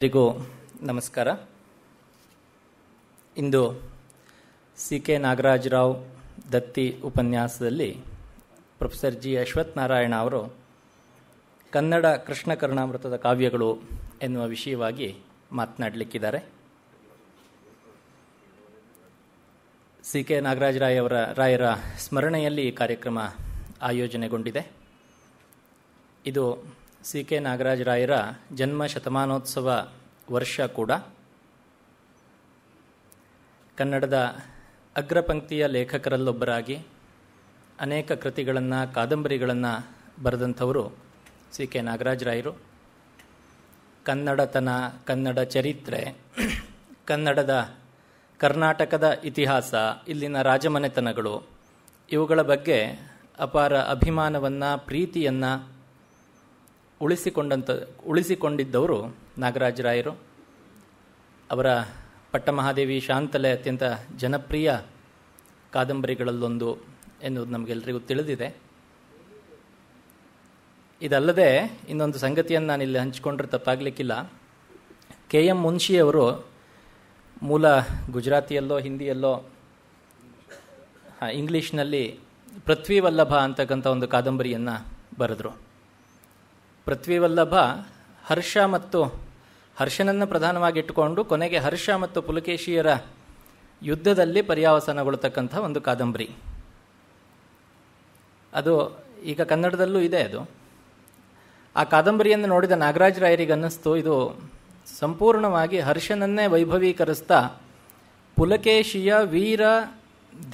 ಎಲ್ಲರಿಗೂ ನಮಸ್ಕಾರ ಇಂದು C K Nagaraja Rao ದತ್ತಿ ಉಪನ್ಯಾಸದಲ್ಲಿ ಪ್ರೊಫೆಸರ್ ಜಿ ನಾರಾಯಣ ಅವರು ಕನ್ನಡ ಕೃಷ್ಣ ಕರ್ಣಾಮೃತದ ಕಾವ್ಯಗಳು ಎನ್ನುವ ವಿಷಯವಾಗಿ ಮಾತನಾಡಲಿಕ್ಕಿದ್ದಾರೆ ಸಿ ಕೆ ರಾಯ್ ಅವರ ರಾಯರ ಸ್ಮರಣೆಯಲ್ಲಿ ಈ ಕಾರ್ಯಕ್ರಮ ಆಯೋಜನೆಗೊಂಡಿದೆ ಇದು ಸಿ ಕೆ ನಾಗರಾಜ ರಾಯರ ಜನ್ಮ ಶತಮಾನೋತ್ಸವ ವರ್ಷ ಕೂಡ ಕನ್ನಡದ ಅಗ್ರಪಂಕ್ತಿಯ ಲೇಖಕರಲ್ಲೊಬ್ಬರಾಗಿ ಅನೇಕ ಕೃತಿಗಳನ್ನು ಕಾದಂಬರಿಗಳನ್ನು ಬರೆದಂಥವರು ಸಿ ಕೆ ನಾಗರಾಜ ರಾಯರು ಕನ್ನಡತನ ಕನ್ನಡ ಚರಿತ್ರೆ ಕನ್ನಡದ ಕರ್ನಾಟಕದ ಇತಿಹಾಸ ಇಲ್ಲಿನ ರಾಜಮನೆತನಗಳು ಇವುಗಳ ಬಗ್ಗೆ ಅಪಾರ ಅಭಿಮಾನವನ್ನು ಪ್ರೀತಿಯನ್ನು ಉಳಿಸಿಕೊಂಡಂಥ ಉಳಿಸಿಕೊಂಡಿದ್ದವರು ನಾಗರಾಜರಾಯರು ಅವರ ಪಟ್ಟಮಹಾದೇವಿ ಶಾಂತಲೆ ಅತ್ಯಂತ ಜನಪ್ರಿಯ ಕಾದಂಬರಿಗಳಲ್ಲೊಂದು ಎನ್ನುವುದು ನಮಗೆಲ್ಲರಿಗೂ ತಿಳಿದಿದೆ ಇದಲ್ಲದೆ ಇನ್ನೊಂದು ಸಂಗತಿಯನ್ನು ನಾನು ಇಲ್ಲಿ ಹಂಚಿಕೊಂಡ್ರೆ ತಪ್ಪಾಗಲಿಕ್ಕಿಲ್ಲ ಕೆ ಎಂ ಮುನ್ಷಿಯವರು ಮೂಲ ಗುಜರಾತಿಯಲ್ಲೋ ಹಿಂದಿಯಲ್ಲೋ ಇಂಗ್ಲೀಷ್ನಲ್ಲಿ ಪೃಥ್ವಿ ವಲ್ಲಭ ಅಂತಕ್ಕಂಥ ಒಂದು ಕಾದಂಬರಿಯನ್ನು ಬರೆದರು ಪೃಥ್ವಿವಲ್ಲಭ ಹರ್ಷ ಮತ್ತು ಹರ್ಷನನ್ನು ಪ್ರಧಾನವಾಗಿಟ್ಟುಕೊಂಡು ಕೊನೆಗೆ ಹರ್ಷ ಮತ್ತು ಪುಲಕೇಶಿಯರ ಯುದ್ಧದಲ್ಲಿ ಪರ್ಯಾವಸನಗೊಳ್ತಕ್ಕಂಥ ಒಂದು ಕಾದಂಬರಿ ಅದು ಈಗ ಕನ್ನಡದಲ್ಲೂ ಇದೆ ಅದು ಆ ಕಾದಂಬರಿಯನ್ನು ನೋಡಿದ ನಾಗರಾಜ್ ರಾಯರಿಗೆ ಅನ್ನಿಸ್ತು ಇದು ಸಂಪೂರ್ಣವಾಗಿ ಹರ್ಷನನ್ನೇ ವೈಭವೀಕರಿಸ್ತಾ ಪುಲಕೇಶಿಯ ವೀರ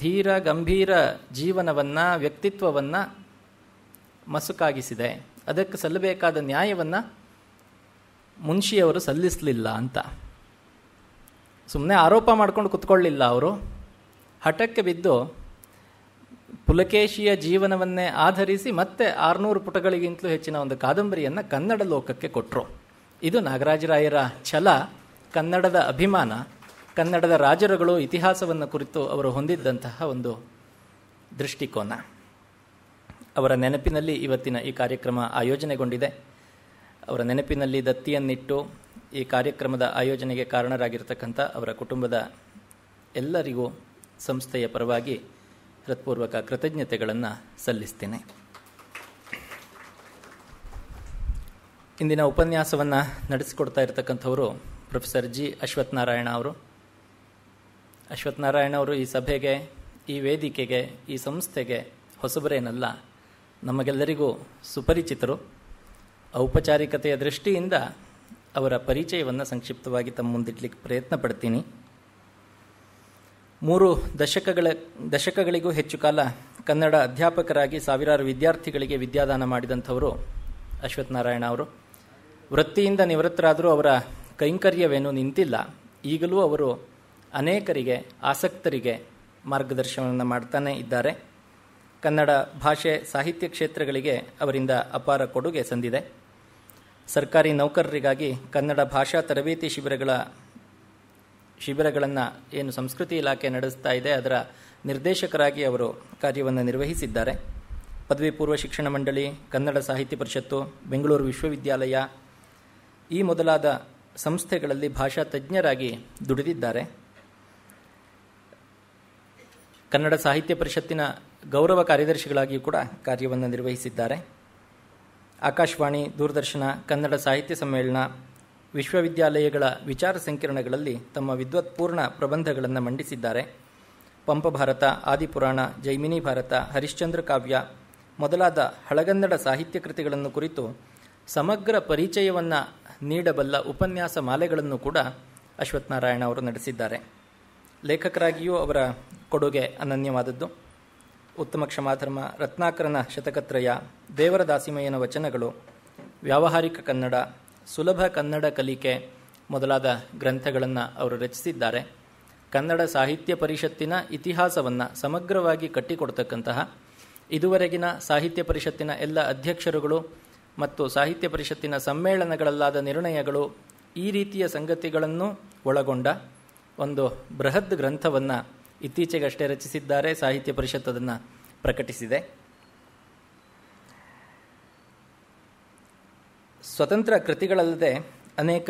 ಧೀರ ಗಂಭೀರ ಜೀವನವನ್ನು ವ್ಯಕ್ತಿತ್ವವನ್ನು ಮಸುಕಾಗಿಸಿದೆ ಅದಕ್ಕೆ ಸಲ್ಲಬೇಕಾದ ನ್ಯಾಯವನ್ನು ಮುನ್ಷಿಯವರು ಸಲ್ಲಿಸಲಿಲ್ಲ ಅಂತ ಸುಮ್ಮನೆ ಆರೋಪ ಮಾಡ್ಕೊಂಡು ಕುತ್ಕೊಳ್ಳಿಲ್ಲ ಅವರು ಹಠಕ್ಕೆ ಬಿದ್ದು ಪುಲಕೇಶಿಯ ಜೀವನವನ್ನೇ ಆಧರಿಸಿ ಮತ್ತೆ ಆರುನೂರು ಪುಟಗಳಿಗಿಂತಲೂ ಹೆಚ್ಚಿನ ಒಂದು ಕಾದಂಬರಿಯನ್ನು ಕನ್ನಡ ಲೋಕಕ್ಕೆ ಕೊಟ್ಟರು ಇದು ನಾಗರಾಜರಾಯರ ಛಲ ಕನ್ನಡದ ಅಭಿಮಾನ ಕನ್ನಡದ ರಾಜರುಗಳು ಇತಿಹಾಸವನ್ನು ಕುರಿತು ಅವರು ಹೊಂದಿದ್ದಂತಹ ಒಂದು ದೃಷ್ಟಿಕೋನ ಅವರ ನೆನಪಿನಲ್ಲಿ ಇವತ್ತಿನ ಈ ಕಾರ್ಯಕ್ರಮ ಆಯೋಜನೆಗೊಂಡಿದೆ ಅವರ ನೆನಪಿನಲ್ಲಿ ದತ್ತಿಯನ್ನಿಟ್ಟು ಈ ಕಾರ್ಯಕ್ರಮದ ಆಯೋಜನೆಗೆ ಕಾರಣರಾಗಿರ್ತಕ್ಕಂಥ ಅವರ ಕುಟುಂಬದ ಎಲ್ಲರಿಗೂ ಸಂಸ್ಥೆಯ ಪರವಾಗಿ ಹೃತ್ಪೂರ್ವಕ ಕೃತಜ್ಞತೆಗಳನ್ನು ಸಲ್ಲಿಸ್ತೇನೆ ಇಂದಿನ ಉಪನ್ಯಾಸವನ್ನು ನಡೆಸಿಕೊಡ್ತಾ ಇರತಕ್ಕಂಥವರು ಪ್ರೊಫೆಸರ್ ಜಿ ಅಶ್ವತ್ಥನಾರಾಯಣ ಅವರು ಅಶ್ವತ್ಥನಾರಾಯಣ ಅವರು ಈ ಸಭೆಗೆ ಈ ವೇದಿಕೆಗೆ ಈ ಸಂಸ್ಥೆಗೆ ಹೊಸಬರೇನಲ್ಲ ನಮಗೆಲ್ಲರಿಗೂ ಸುಪರಿಚಿತರು ಔಪಚಾರಿಕತೆಯ ದೃಷ್ಟಿಯಿಂದ ಅವರ ಪರಿಚಯವನ್ನು ಸಂಕ್ಷಿಪ್ತವಾಗಿ ತಮ್ಮ ಮುಂದಿಡ್ಲಿಕ್ಕೆ ಪ್ರಯತ್ನ ಪಡ್ತೀನಿ ಮೂರು ದಶಕಗಳ ದಶಕಗಳಿಗೂ ಹೆಚ್ಚು ಕಾಲ ಕನ್ನಡ ಅಧ್ಯಾಪಕರಾಗಿ ಸಾವಿರಾರು ವಿದ್ಯಾರ್ಥಿಗಳಿಗೆ ವಿದ್ಯಾದಾನ ಮಾಡಿದಂಥವರು ಅಶ್ವತ್ಥನಾರಾಯಣ ಅವರು ವೃತ್ತಿಯಿಂದ ನಿವೃತ್ತರಾದರೂ ಅವರ ಕೈಂಕರ್ಯವೇನೂ ನಿಂತಿಲ್ಲ ಈಗಲೂ ಅವರು ಅನೇಕರಿಗೆ ಆಸಕ್ತರಿಗೆ ಮಾರ್ಗದರ್ಶನವನ್ನು ಮಾಡ್ತಾನೆ ಇದ್ದಾರೆ ಕನ್ನಡ ಭಾಷೆ ಸಾಹಿತ್ಯ ಕ್ಷೇತ್ರಗಳಿಗೆ ಅವರಿಂದ ಅಪಾರ ಕೊಡುಗೆ ಸಂದಿದೆ ಸರ್ಕಾರಿ ನೌಕರರಿಗಾಗಿ ಕನ್ನಡ ಭಾಷಾ ತರಬೇತಿ ಶಿಬಿರಗಳ ಶಿಬಿರಗಳನ್ನು ಏನು ಸಂಸ್ಕೃತಿ ಇಲಾಖೆ ನಡೆಸ್ತಾ ಇದೆ ಅದರ ನಿರ್ದೇಶಕರಾಗಿ ಅವರು ಕಾರ್ಯವನ್ನು ನಿರ್ವಹಿಸಿದ್ದಾರೆ ಪದವಿ ಪೂರ್ವ ಶಿಕ್ಷಣ ಮಂಡಳಿ ಕನ್ನಡ ಸಾಹಿತ್ಯ ಪರಿಷತ್ತು ಬೆಂಗಳೂರು ವಿಶ್ವವಿದ್ಯಾಲಯ ಈ ಮೊದಲಾದ ಸಂಸ್ಥೆಗಳಲ್ಲಿ ಭಾಷಾ ತಜ್ಞರಾಗಿ ದುಡಿದಿದ್ದಾರೆ ಕನ್ನಡ ಸಾಹಿತ್ಯ ಪರಿಷತ್ತಿನ ಗೌರವ ಕಾರ್ಯದರ್ಶಿಗಳಾಗಿಯೂ ಕೂಡ ಕಾರ್ಯವನ್ನು ನಿರ್ವಹಿಸಿದ್ದಾರೆ ಆಕಾಶವಾಣಿ ದೂರದರ್ಶನ ಕನ್ನಡ ಸಾಹಿತ್ಯ ಸಮ್ಮೇಳನ ವಿಶ್ವವಿದ್ಯಾಲಯಗಳ ವಿಚಾರ ಸಂಕಿರಣಗಳಲ್ಲಿ ತಮ್ಮ ವಿದ್ವತ್ಪೂರ್ಣ ಪ್ರಬಂಧಗಳನ್ನು ಮಂಡಿಸಿದ್ದಾರೆ ಪಂಪ ಭಾರತ ಆದಿಪುರಾಣ ಜೈಮಿನಿ ಭಾರತ ಹರಿಶ್ಚಂದ್ರ ಕಾವ್ಯ ಮೊದಲಾದ ಹಳಗನ್ನಡ ಸಾಹಿತ್ಯ ಕೃತಿಗಳನ್ನು ಕುರಿತು ಸಮಗ್ರ ಪರಿಚಯವನ್ನು ನೀಡಬಲ್ಲ ಉಪನ್ಯಾಸ ಮಾಲೆಗಳನ್ನು ಕೂಡ ಅಶ್ವತ್ಥನಾರಾಯಣ ಅವರು ನಡೆಸಿದ್ದಾರೆ ಲೇಖಕರಾಗಿಯೂ ಅವರ ಕೊಡುಗೆ ಅನನ್ಯವಾದದ್ದು ಉತ್ತಮ ಕ್ಷಮಾಧರ್ಮ ರತ್ನಾಕರನ ಶತಕತ್ರಯ ದೇವರ ದಾಸಿಮಯ್ಯನ ವಚನಗಳು ವ್ಯಾವಹಾರಿಕ ಕನ್ನಡ ಸುಲಭ ಕನ್ನಡ ಕಲಿಕೆ ಮೊದಲಾದ ಗ್ರಂಥಗಳನ್ನು ಅವರು ರಚಿಸಿದ್ದಾರೆ ಕನ್ನಡ ಸಾಹಿತ್ಯ ಪರಿಷತ್ತಿನ ಇತಿಹಾಸವನ್ನು ಸಮಗ್ರವಾಗಿ ಕಟ್ಟಿಕೊಡ್ತಕ್ಕಂತಹ ಇದುವರೆಗಿನ ಸಾಹಿತ್ಯ ಪರಿಷತ್ತಿನ ಎಲ್ಲ ಅಧ್ಯಕ್ಷರುಗಳು ಮತ್ತು ಸಾಹಿತ್ಯ ಪರಿಷತ್ತಿನ ಸಮ್ಮೇಳನಗಳಲ್ಲಾದ ನಿರ್ಣಯಗಳು ಈ ರೀತಿಯ ಸಂಗತಿಗಳನ್ನು ಒಳಗೊಂಡ ಒಂದು ಬೃಹದ್ ಗ್ರಂಥವನ್ನು ಇತ್ತೀಚೆಗಷ್ಟೇ ರಚಿಸಿದ್ದಾರೆ ಸಾಹಿತ್ಯ ಪರಿಷತ್ ಅದನ್ನು ಪ್ರಕಟಿಸಿದೆ ಸ್ವತಂತ್ರ ಕೃತಿಗಳಲ್ಲದೆ ಅನೇಕ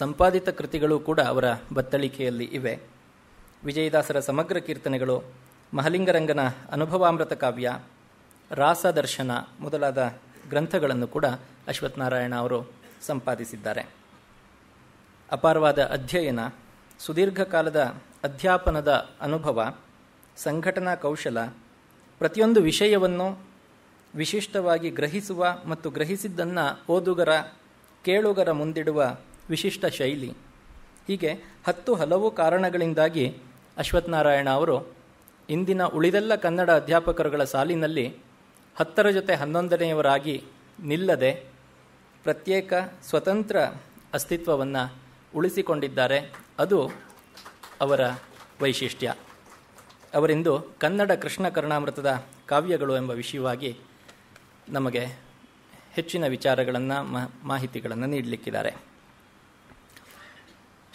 ಸಂಪಾದಿತ ಕೃತಿಗಳು ಕೂಡ ಅವರ ಬತ್ತಳಿಕೆಯಲ್ಲಿ ಇವೆ ವಿಜಯದಾಸರ ಸಮಗ್ರ ಕೀರ್ತನೆಗಳು ಮಹಲಿಂಗರಂಗನ ಅನುಭವಾಮೃತ ಕಾವ್ಯ ರಾಸದರ್ಶನ ಮೊದಲಾದ ಗ್ರಂಥಗಳನ್ನು ಕೂಡ ಅಶ್ವತ್ಥನಾರಾಯಣ ಅವರು ಸಂಪಾದಿಸಿದ್ದಾರೆ ಅಪಾರವಾದ ಅಧ್ಯಯನ ಸುದೀರ್ಘ ಕಾಲದ ಅಧ್ಯಾಪನದ ಅನುಭವ ಸಂಘಟನಾ ಕೌಶಲ ಪ್ರತಿಯೊಂದು ವಿಷಯವನ್ನು ವಿಶಿಷ್ಟವಾಗಿ ಗ್ರಹಿಸುವ ಮತ್ತು ಗ್ರಹಿಸಿದ್ದನ್ನು ಓದುಗರ ಕೇಳುಗರ ಮುಂದಿಡುವ ವಿಶಿಷ್ಟ ಶೈಲಿ ಹೀಗೆ ಹತ್ತು ಹಲವು ಕಾರಣಗಳಿಂದಾಗಿ ಅಶ್ವತ್ಥನಾರಾಯಣ ಅವರು ಇಂದಿನ ಉಳಿದೆಲ್ಲ ಕನ್ನಡ ಅಧ್ಯಾಪಕರುಗಳ ಸಾಲಿನಲ್ಲಿ ಹತ್ತರ ಜೊತೆ ಹನ್ನೊಂದನೆಯವರಾಗಿ ನಿಲ್ಲದೆ ಪ್ರತ್ಯೇಕ ಸ್ವತಂತ್ರ ಅಸ್ತಿತ್ವವನ್ನು ಉಳಿಸಿಕೊಂಡಿದ್ದಾರೆ ಅದು ಅವರ ವೈಶಿಷ್ಟ್ಯ ಅವರಿಂದು ಕನ್ನಡ ಕೃಷ್ಣ ಕರ್ಣಾಮೃತದ ಕಾವ್ಯಗಳು ಎಂಬ ವಿಷಯವಾಗಿ ನಮಗೆ ಹೆಚ್ಚಿನ ವಿಚಾರಗಳನ್ನು ಮಾಹಿತಿಗಳನ್ನು ನೀಡಲಿಕ್ಕಿದ್ದಾರೆ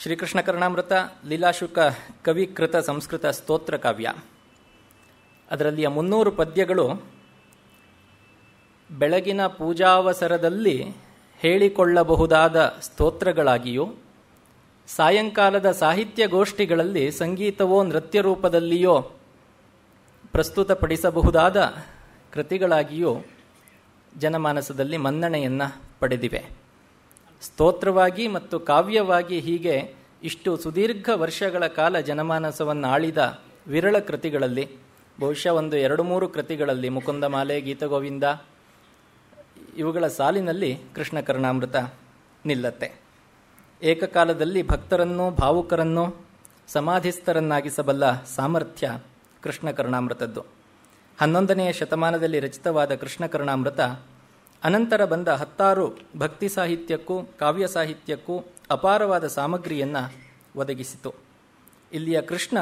ಶ್ರೀಕೃಷ್ಣ ಕರ್ಣಾಮೃತ ಲೀಲಾಶುಕ ಕವಿಕೃತ ಸಂಸ್ಕೃತ ಸ್ತೋತ್ರ ಕಾವ್ಯ ಅದರಲ್ಲಿಯ ಮುನ್ನೂರು ಪದ್ಯಗಳು ಬೆಳಗಿನ ಪೂಜಾವಸರದಲ್ಲಿ ಹೇಳಿಕೊಳ್ಳಬಹುದಾದ ಸ್ತೋತ್ರಗಳಾಗಿಯೂ ಸಾಯಂಕಾಲದ ಸಾಹಿತ್ಯ ಗೋಷ್ಠಿಗಳಲ್ಲಿ ಸಂಗೀತವೋ ನೃತ್ಯ ರೂಪದಲ್ಲಿಯೋ ಪ್ರಸ್ತುತಪಡಿಸಬಹುದಾದ ಕೃತಿಗಳಾಗಿಯೂ ಜನಮಾನಸದಲ್ಲಿ ಮನ್ನಣೆಯನ್ನು ಪಡೆದಿವೆ ಸ್ತೋತ್ರವಾಗಿ ಮತ್ತು ಕಾವ್ಯವಾಗಿ ಹೀಗೆ ಇಷ್ಟು ಸುದೀರ್ಘ ವರ್ಷಗಳ ಕಾಲ ಜನಮಾನಸವನ್ನು ಆಳಿದ ವಿರಳ ಕೃತಿಗಳಲ್ಲಿ ಬಹುಶಃ ಒಂದು ಎರಡು ಮೂರು ಕೃತಿಗಳಲ್ಲಿ ಮುಕುಂದಮಾಲೆ ಗೀತಗೋವಿಂದ ಇವುಗಳ ಸಾಲಿನಲ್ಲಿ ಕೃಷ್ಣ ಕರ್ಣಾಮೃತ ನಿಲ್ಲತ್ತೆ ಏಕಕಾಲದಲ್ಲಿ ಭಕ್ತರನ್ನೋ ಭಾವುಕರನ್ನೋ ಸಮಾಧಿಸ್ಥರನ್ನಾಗಿಸಬಲ್ಲ ಸಾಮರ್ಥ್ಯ ಕೃಷ್ಣ ಕರ್ಣಾಮೃತದ್ದು ಹನ್ನೊಂದನೆಯ ಶತಮಾನದಲ್ಲಿ ರಚಿತವಾದ ಕೃಷ್ಣ ಕರ್ಣಾಮೃತ ಅನಂತರ ಬಂದ ಹತ್ತಾರು ಭಕ್ತಿ ಸಾಹಿತ್ಯಕ್ಕೂ ಕಾವ್ಯ ಸಾಹಿತ್ಯಕ್ಕೂ ಅಪಾರವಾದ ಸಾಮಗ್ರಿಯನ್ನು ಒದಗಿಸಿತು ಇಲ್ಲಿಯ ಕೃಷ್ಣ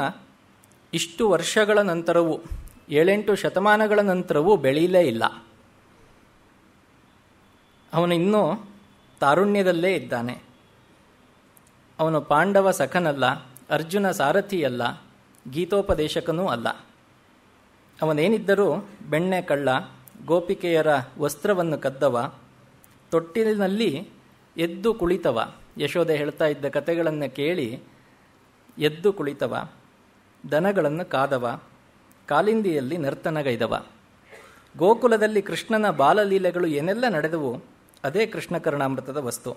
ಇಷ್ಟು ವರ್ಷಗಳ ನಂತರವೂ ಏಳೆಂಟು ಶತಮಾನಗಳ ನಂತರವೂ ಬೆಳೆಯಲೇ ಇಲ್ಲ ಅವನು ಇನ್ನೂ ತಾರುಣ್ಯದಲ್ಲೇ ಇದ್ದಾನೆ ಅವನು ಪಾಂಡವ ಸಖನಲ್ಲ ಅರ್ಜುನ ಸಾರಥಿಯಲ್ಲ ಗೀತೋಪದೇಶಕನೂ ಅಲ್ಲ ಅವನೇನಿದ್ದರೂ ಬೆಣ್ಣೆ ಕಳ್ಳ ಗೋಪಿಕೆಯರ ವಸ್ತ್ರವನ್ನು ಕದ್ದವ ತೊಟ್ಟಿಲಿನಲ್ಲಿ ಎದ್ದು ಕುಳಿತವ ಯಶೋಧೆ ಹೇಳ್ತಾ ಇದ್ದ ಕಥೆಗಳನ್ನು ಕೇಳಿ ಎದ್ದು ಕುಳಿತವ ದನಗಳನ್ನು ಕಾದವ ಕಾಲಿಂದಿಯಲ್ಲಿ ನರ್ತನಗೈದವ ಗೋಕುಲದಲ್ಲಿ ಕೃಷ್ಣನ ಬಾಲಲೀಲೆಗಳು ಏನೆಲ್ಲ ನಡೆದವು ಅದೇ ಕೃಷ್ಣ ಕರ್ಣಾಮೃತದ ವಸ್ತು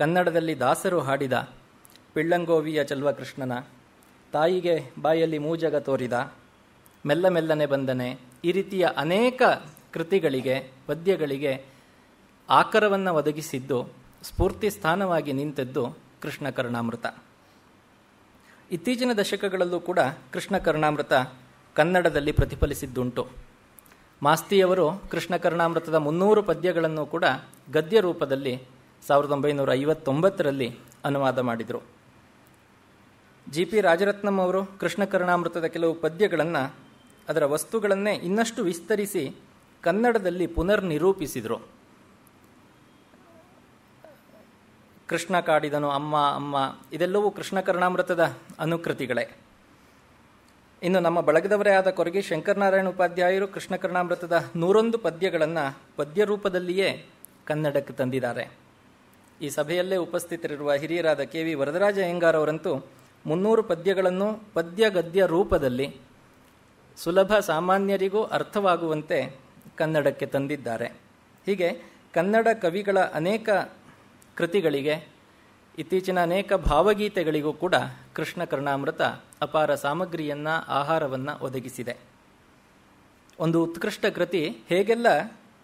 ಕನ್ನಡದಲ್ಲಿ ದಾಸರು ಹಾಡಿದ ಪಿಳ್ಳಂಗೋವಿಯ ಕೃಷ್ಣನ ತಾಯಿಗೆ ಬಾಯಲ್ಲಿ ಮೂಜಗ ತೋರಿದ ಮೆಲ್ಲ ಮೆಲ್ಲನೆ ಬಂದನೆ ಈ ರೀತಿಯ ಅನೇಕ ಕೃತಿಗಳಿಗೆ ಪದ್ಯಗಳಿಗೆ ಆಕರವನ್ನು ಒದಗಿಸಿದ್ದು ಸ್ಫೂರ್ತಿ ಸ್ಥಾನವಾಗಿ ನಿಂತದ್ದು ಕೃಷ್ಣ ಕರ್ಣಾಮೃತ ಇತ್ತೀಚಿನ ದಶಕಗಳಲ್ಲೂ ಕೂಡ ಕೃಷ್ಣ ಕರ್ಣಾಮೃತ ಕನ್ನಡದಲ್ಲಿ ಪ್ರತಿಫಲಿಸಿದ್ದುಂಟು ಮಾಸ್ತಿಯವರು ಕೃಷ್ಣ ಕರ್ಣಾಮೃತದ ಮುನ್ನೂರು ಪದ್ಯಗಳನ್ನು ಕೂಡ ಗದ್ಯ ರೂಪದಲ್ಲಿ ಸಾವಿರದ ಒಂಬೈನೂರ ಐವತ್ತೊಂಬತ್ತರಲ್ಲಿ ಅನುವಾದ ಮಾಡಿದರು ಜಿ ಪಿ ರಾಜರತ್ನಂ ಅವರು ಕೃಷ್ಣ ಕೆಲವು ಪದ್ಯಗಳನ್ನು ಅದರ ವಸ್ತುಗಳನ್ನೇ ಇನ್ನಷ್ಟು ವಿಸ್ತರಿಸಿ ಕನ್ನಡದಲ್ಲಿ ಪುನರ್ ನಿರೂಪಿಸಿದರು ಕೃಷ್ಣ ಕಾಡಿದನು ಅಮ್ಮ ಅಮ್ಮ ಇದೆಲ್ಲವೂ ಕೃಷ್ಣಕರ್ಣಾಮೃತದ ಅನುಕೃತಿಗಳೇ ಇನ್ನು ನಮ್ಮ ಬಳಗದವರೇ ಆದ ಕೊರಗಿ ಶಂಕರನಾರಾಯಣ ಉಪಾಧ್ಯಾಯರು ಕೃಷ್ಣಕರ್ಣಾಮೃತದ ನೂರೊಂದು ಪದ್ಯಗಳನ್ನು ಪದ್ಯ ರೂಪದಲ್ಲಿಯೇ ಕನ್ನಡಕ್ಕೆ ತಂದಿದ್ದಾರೆ ಈ ಸಭೆಯಲ್ಲೇ ಉಪಸ್ಥಿತರಿರುವ ಹಿರಿಯರಾದ ಕೆ ವಿ ವರದರಾಜ ಅಯ್ಯಂಗಾರವರಂತೂ ಮುನ್ನೂರು ಪದ್ಯಗಳನ್ನು ಪದ್ಯ ಗದ್ಯ ರೂಪದಲ್ಲಿ ಸುಲಭ ಸಾಮಾನ್ಯರಿಗೂ ಅರ್ಥವಾಗುವಂತೆ ಕನ್ನಡಕ್ಕೆ ತಂದಿದ್ದಾರೆ ಹೀಗೆ ಕನ್ನಡ ಕವಿಗಳ ಅನೇಕ ಕೃತಿಗಳಿಗೆ ಇತ್ತೀಚಿನ ಅನೇಕ ಭಾವಗೀತೆಗಳಿಗೂ ಕೂಡ ಕೃಷ್ಣ ಕರ್ಣಾಮೃತ ಅಪಾರ ಸಾಮಗ್ರಿಯನ್ನ ಆಹಾರವನ್ನು ಒದಗಿಸಿದೆ ಒಂದು ಉತ್ಕೃಷ್ಟ ಕೃತಿ ಹೇಗೆಲ್ಲ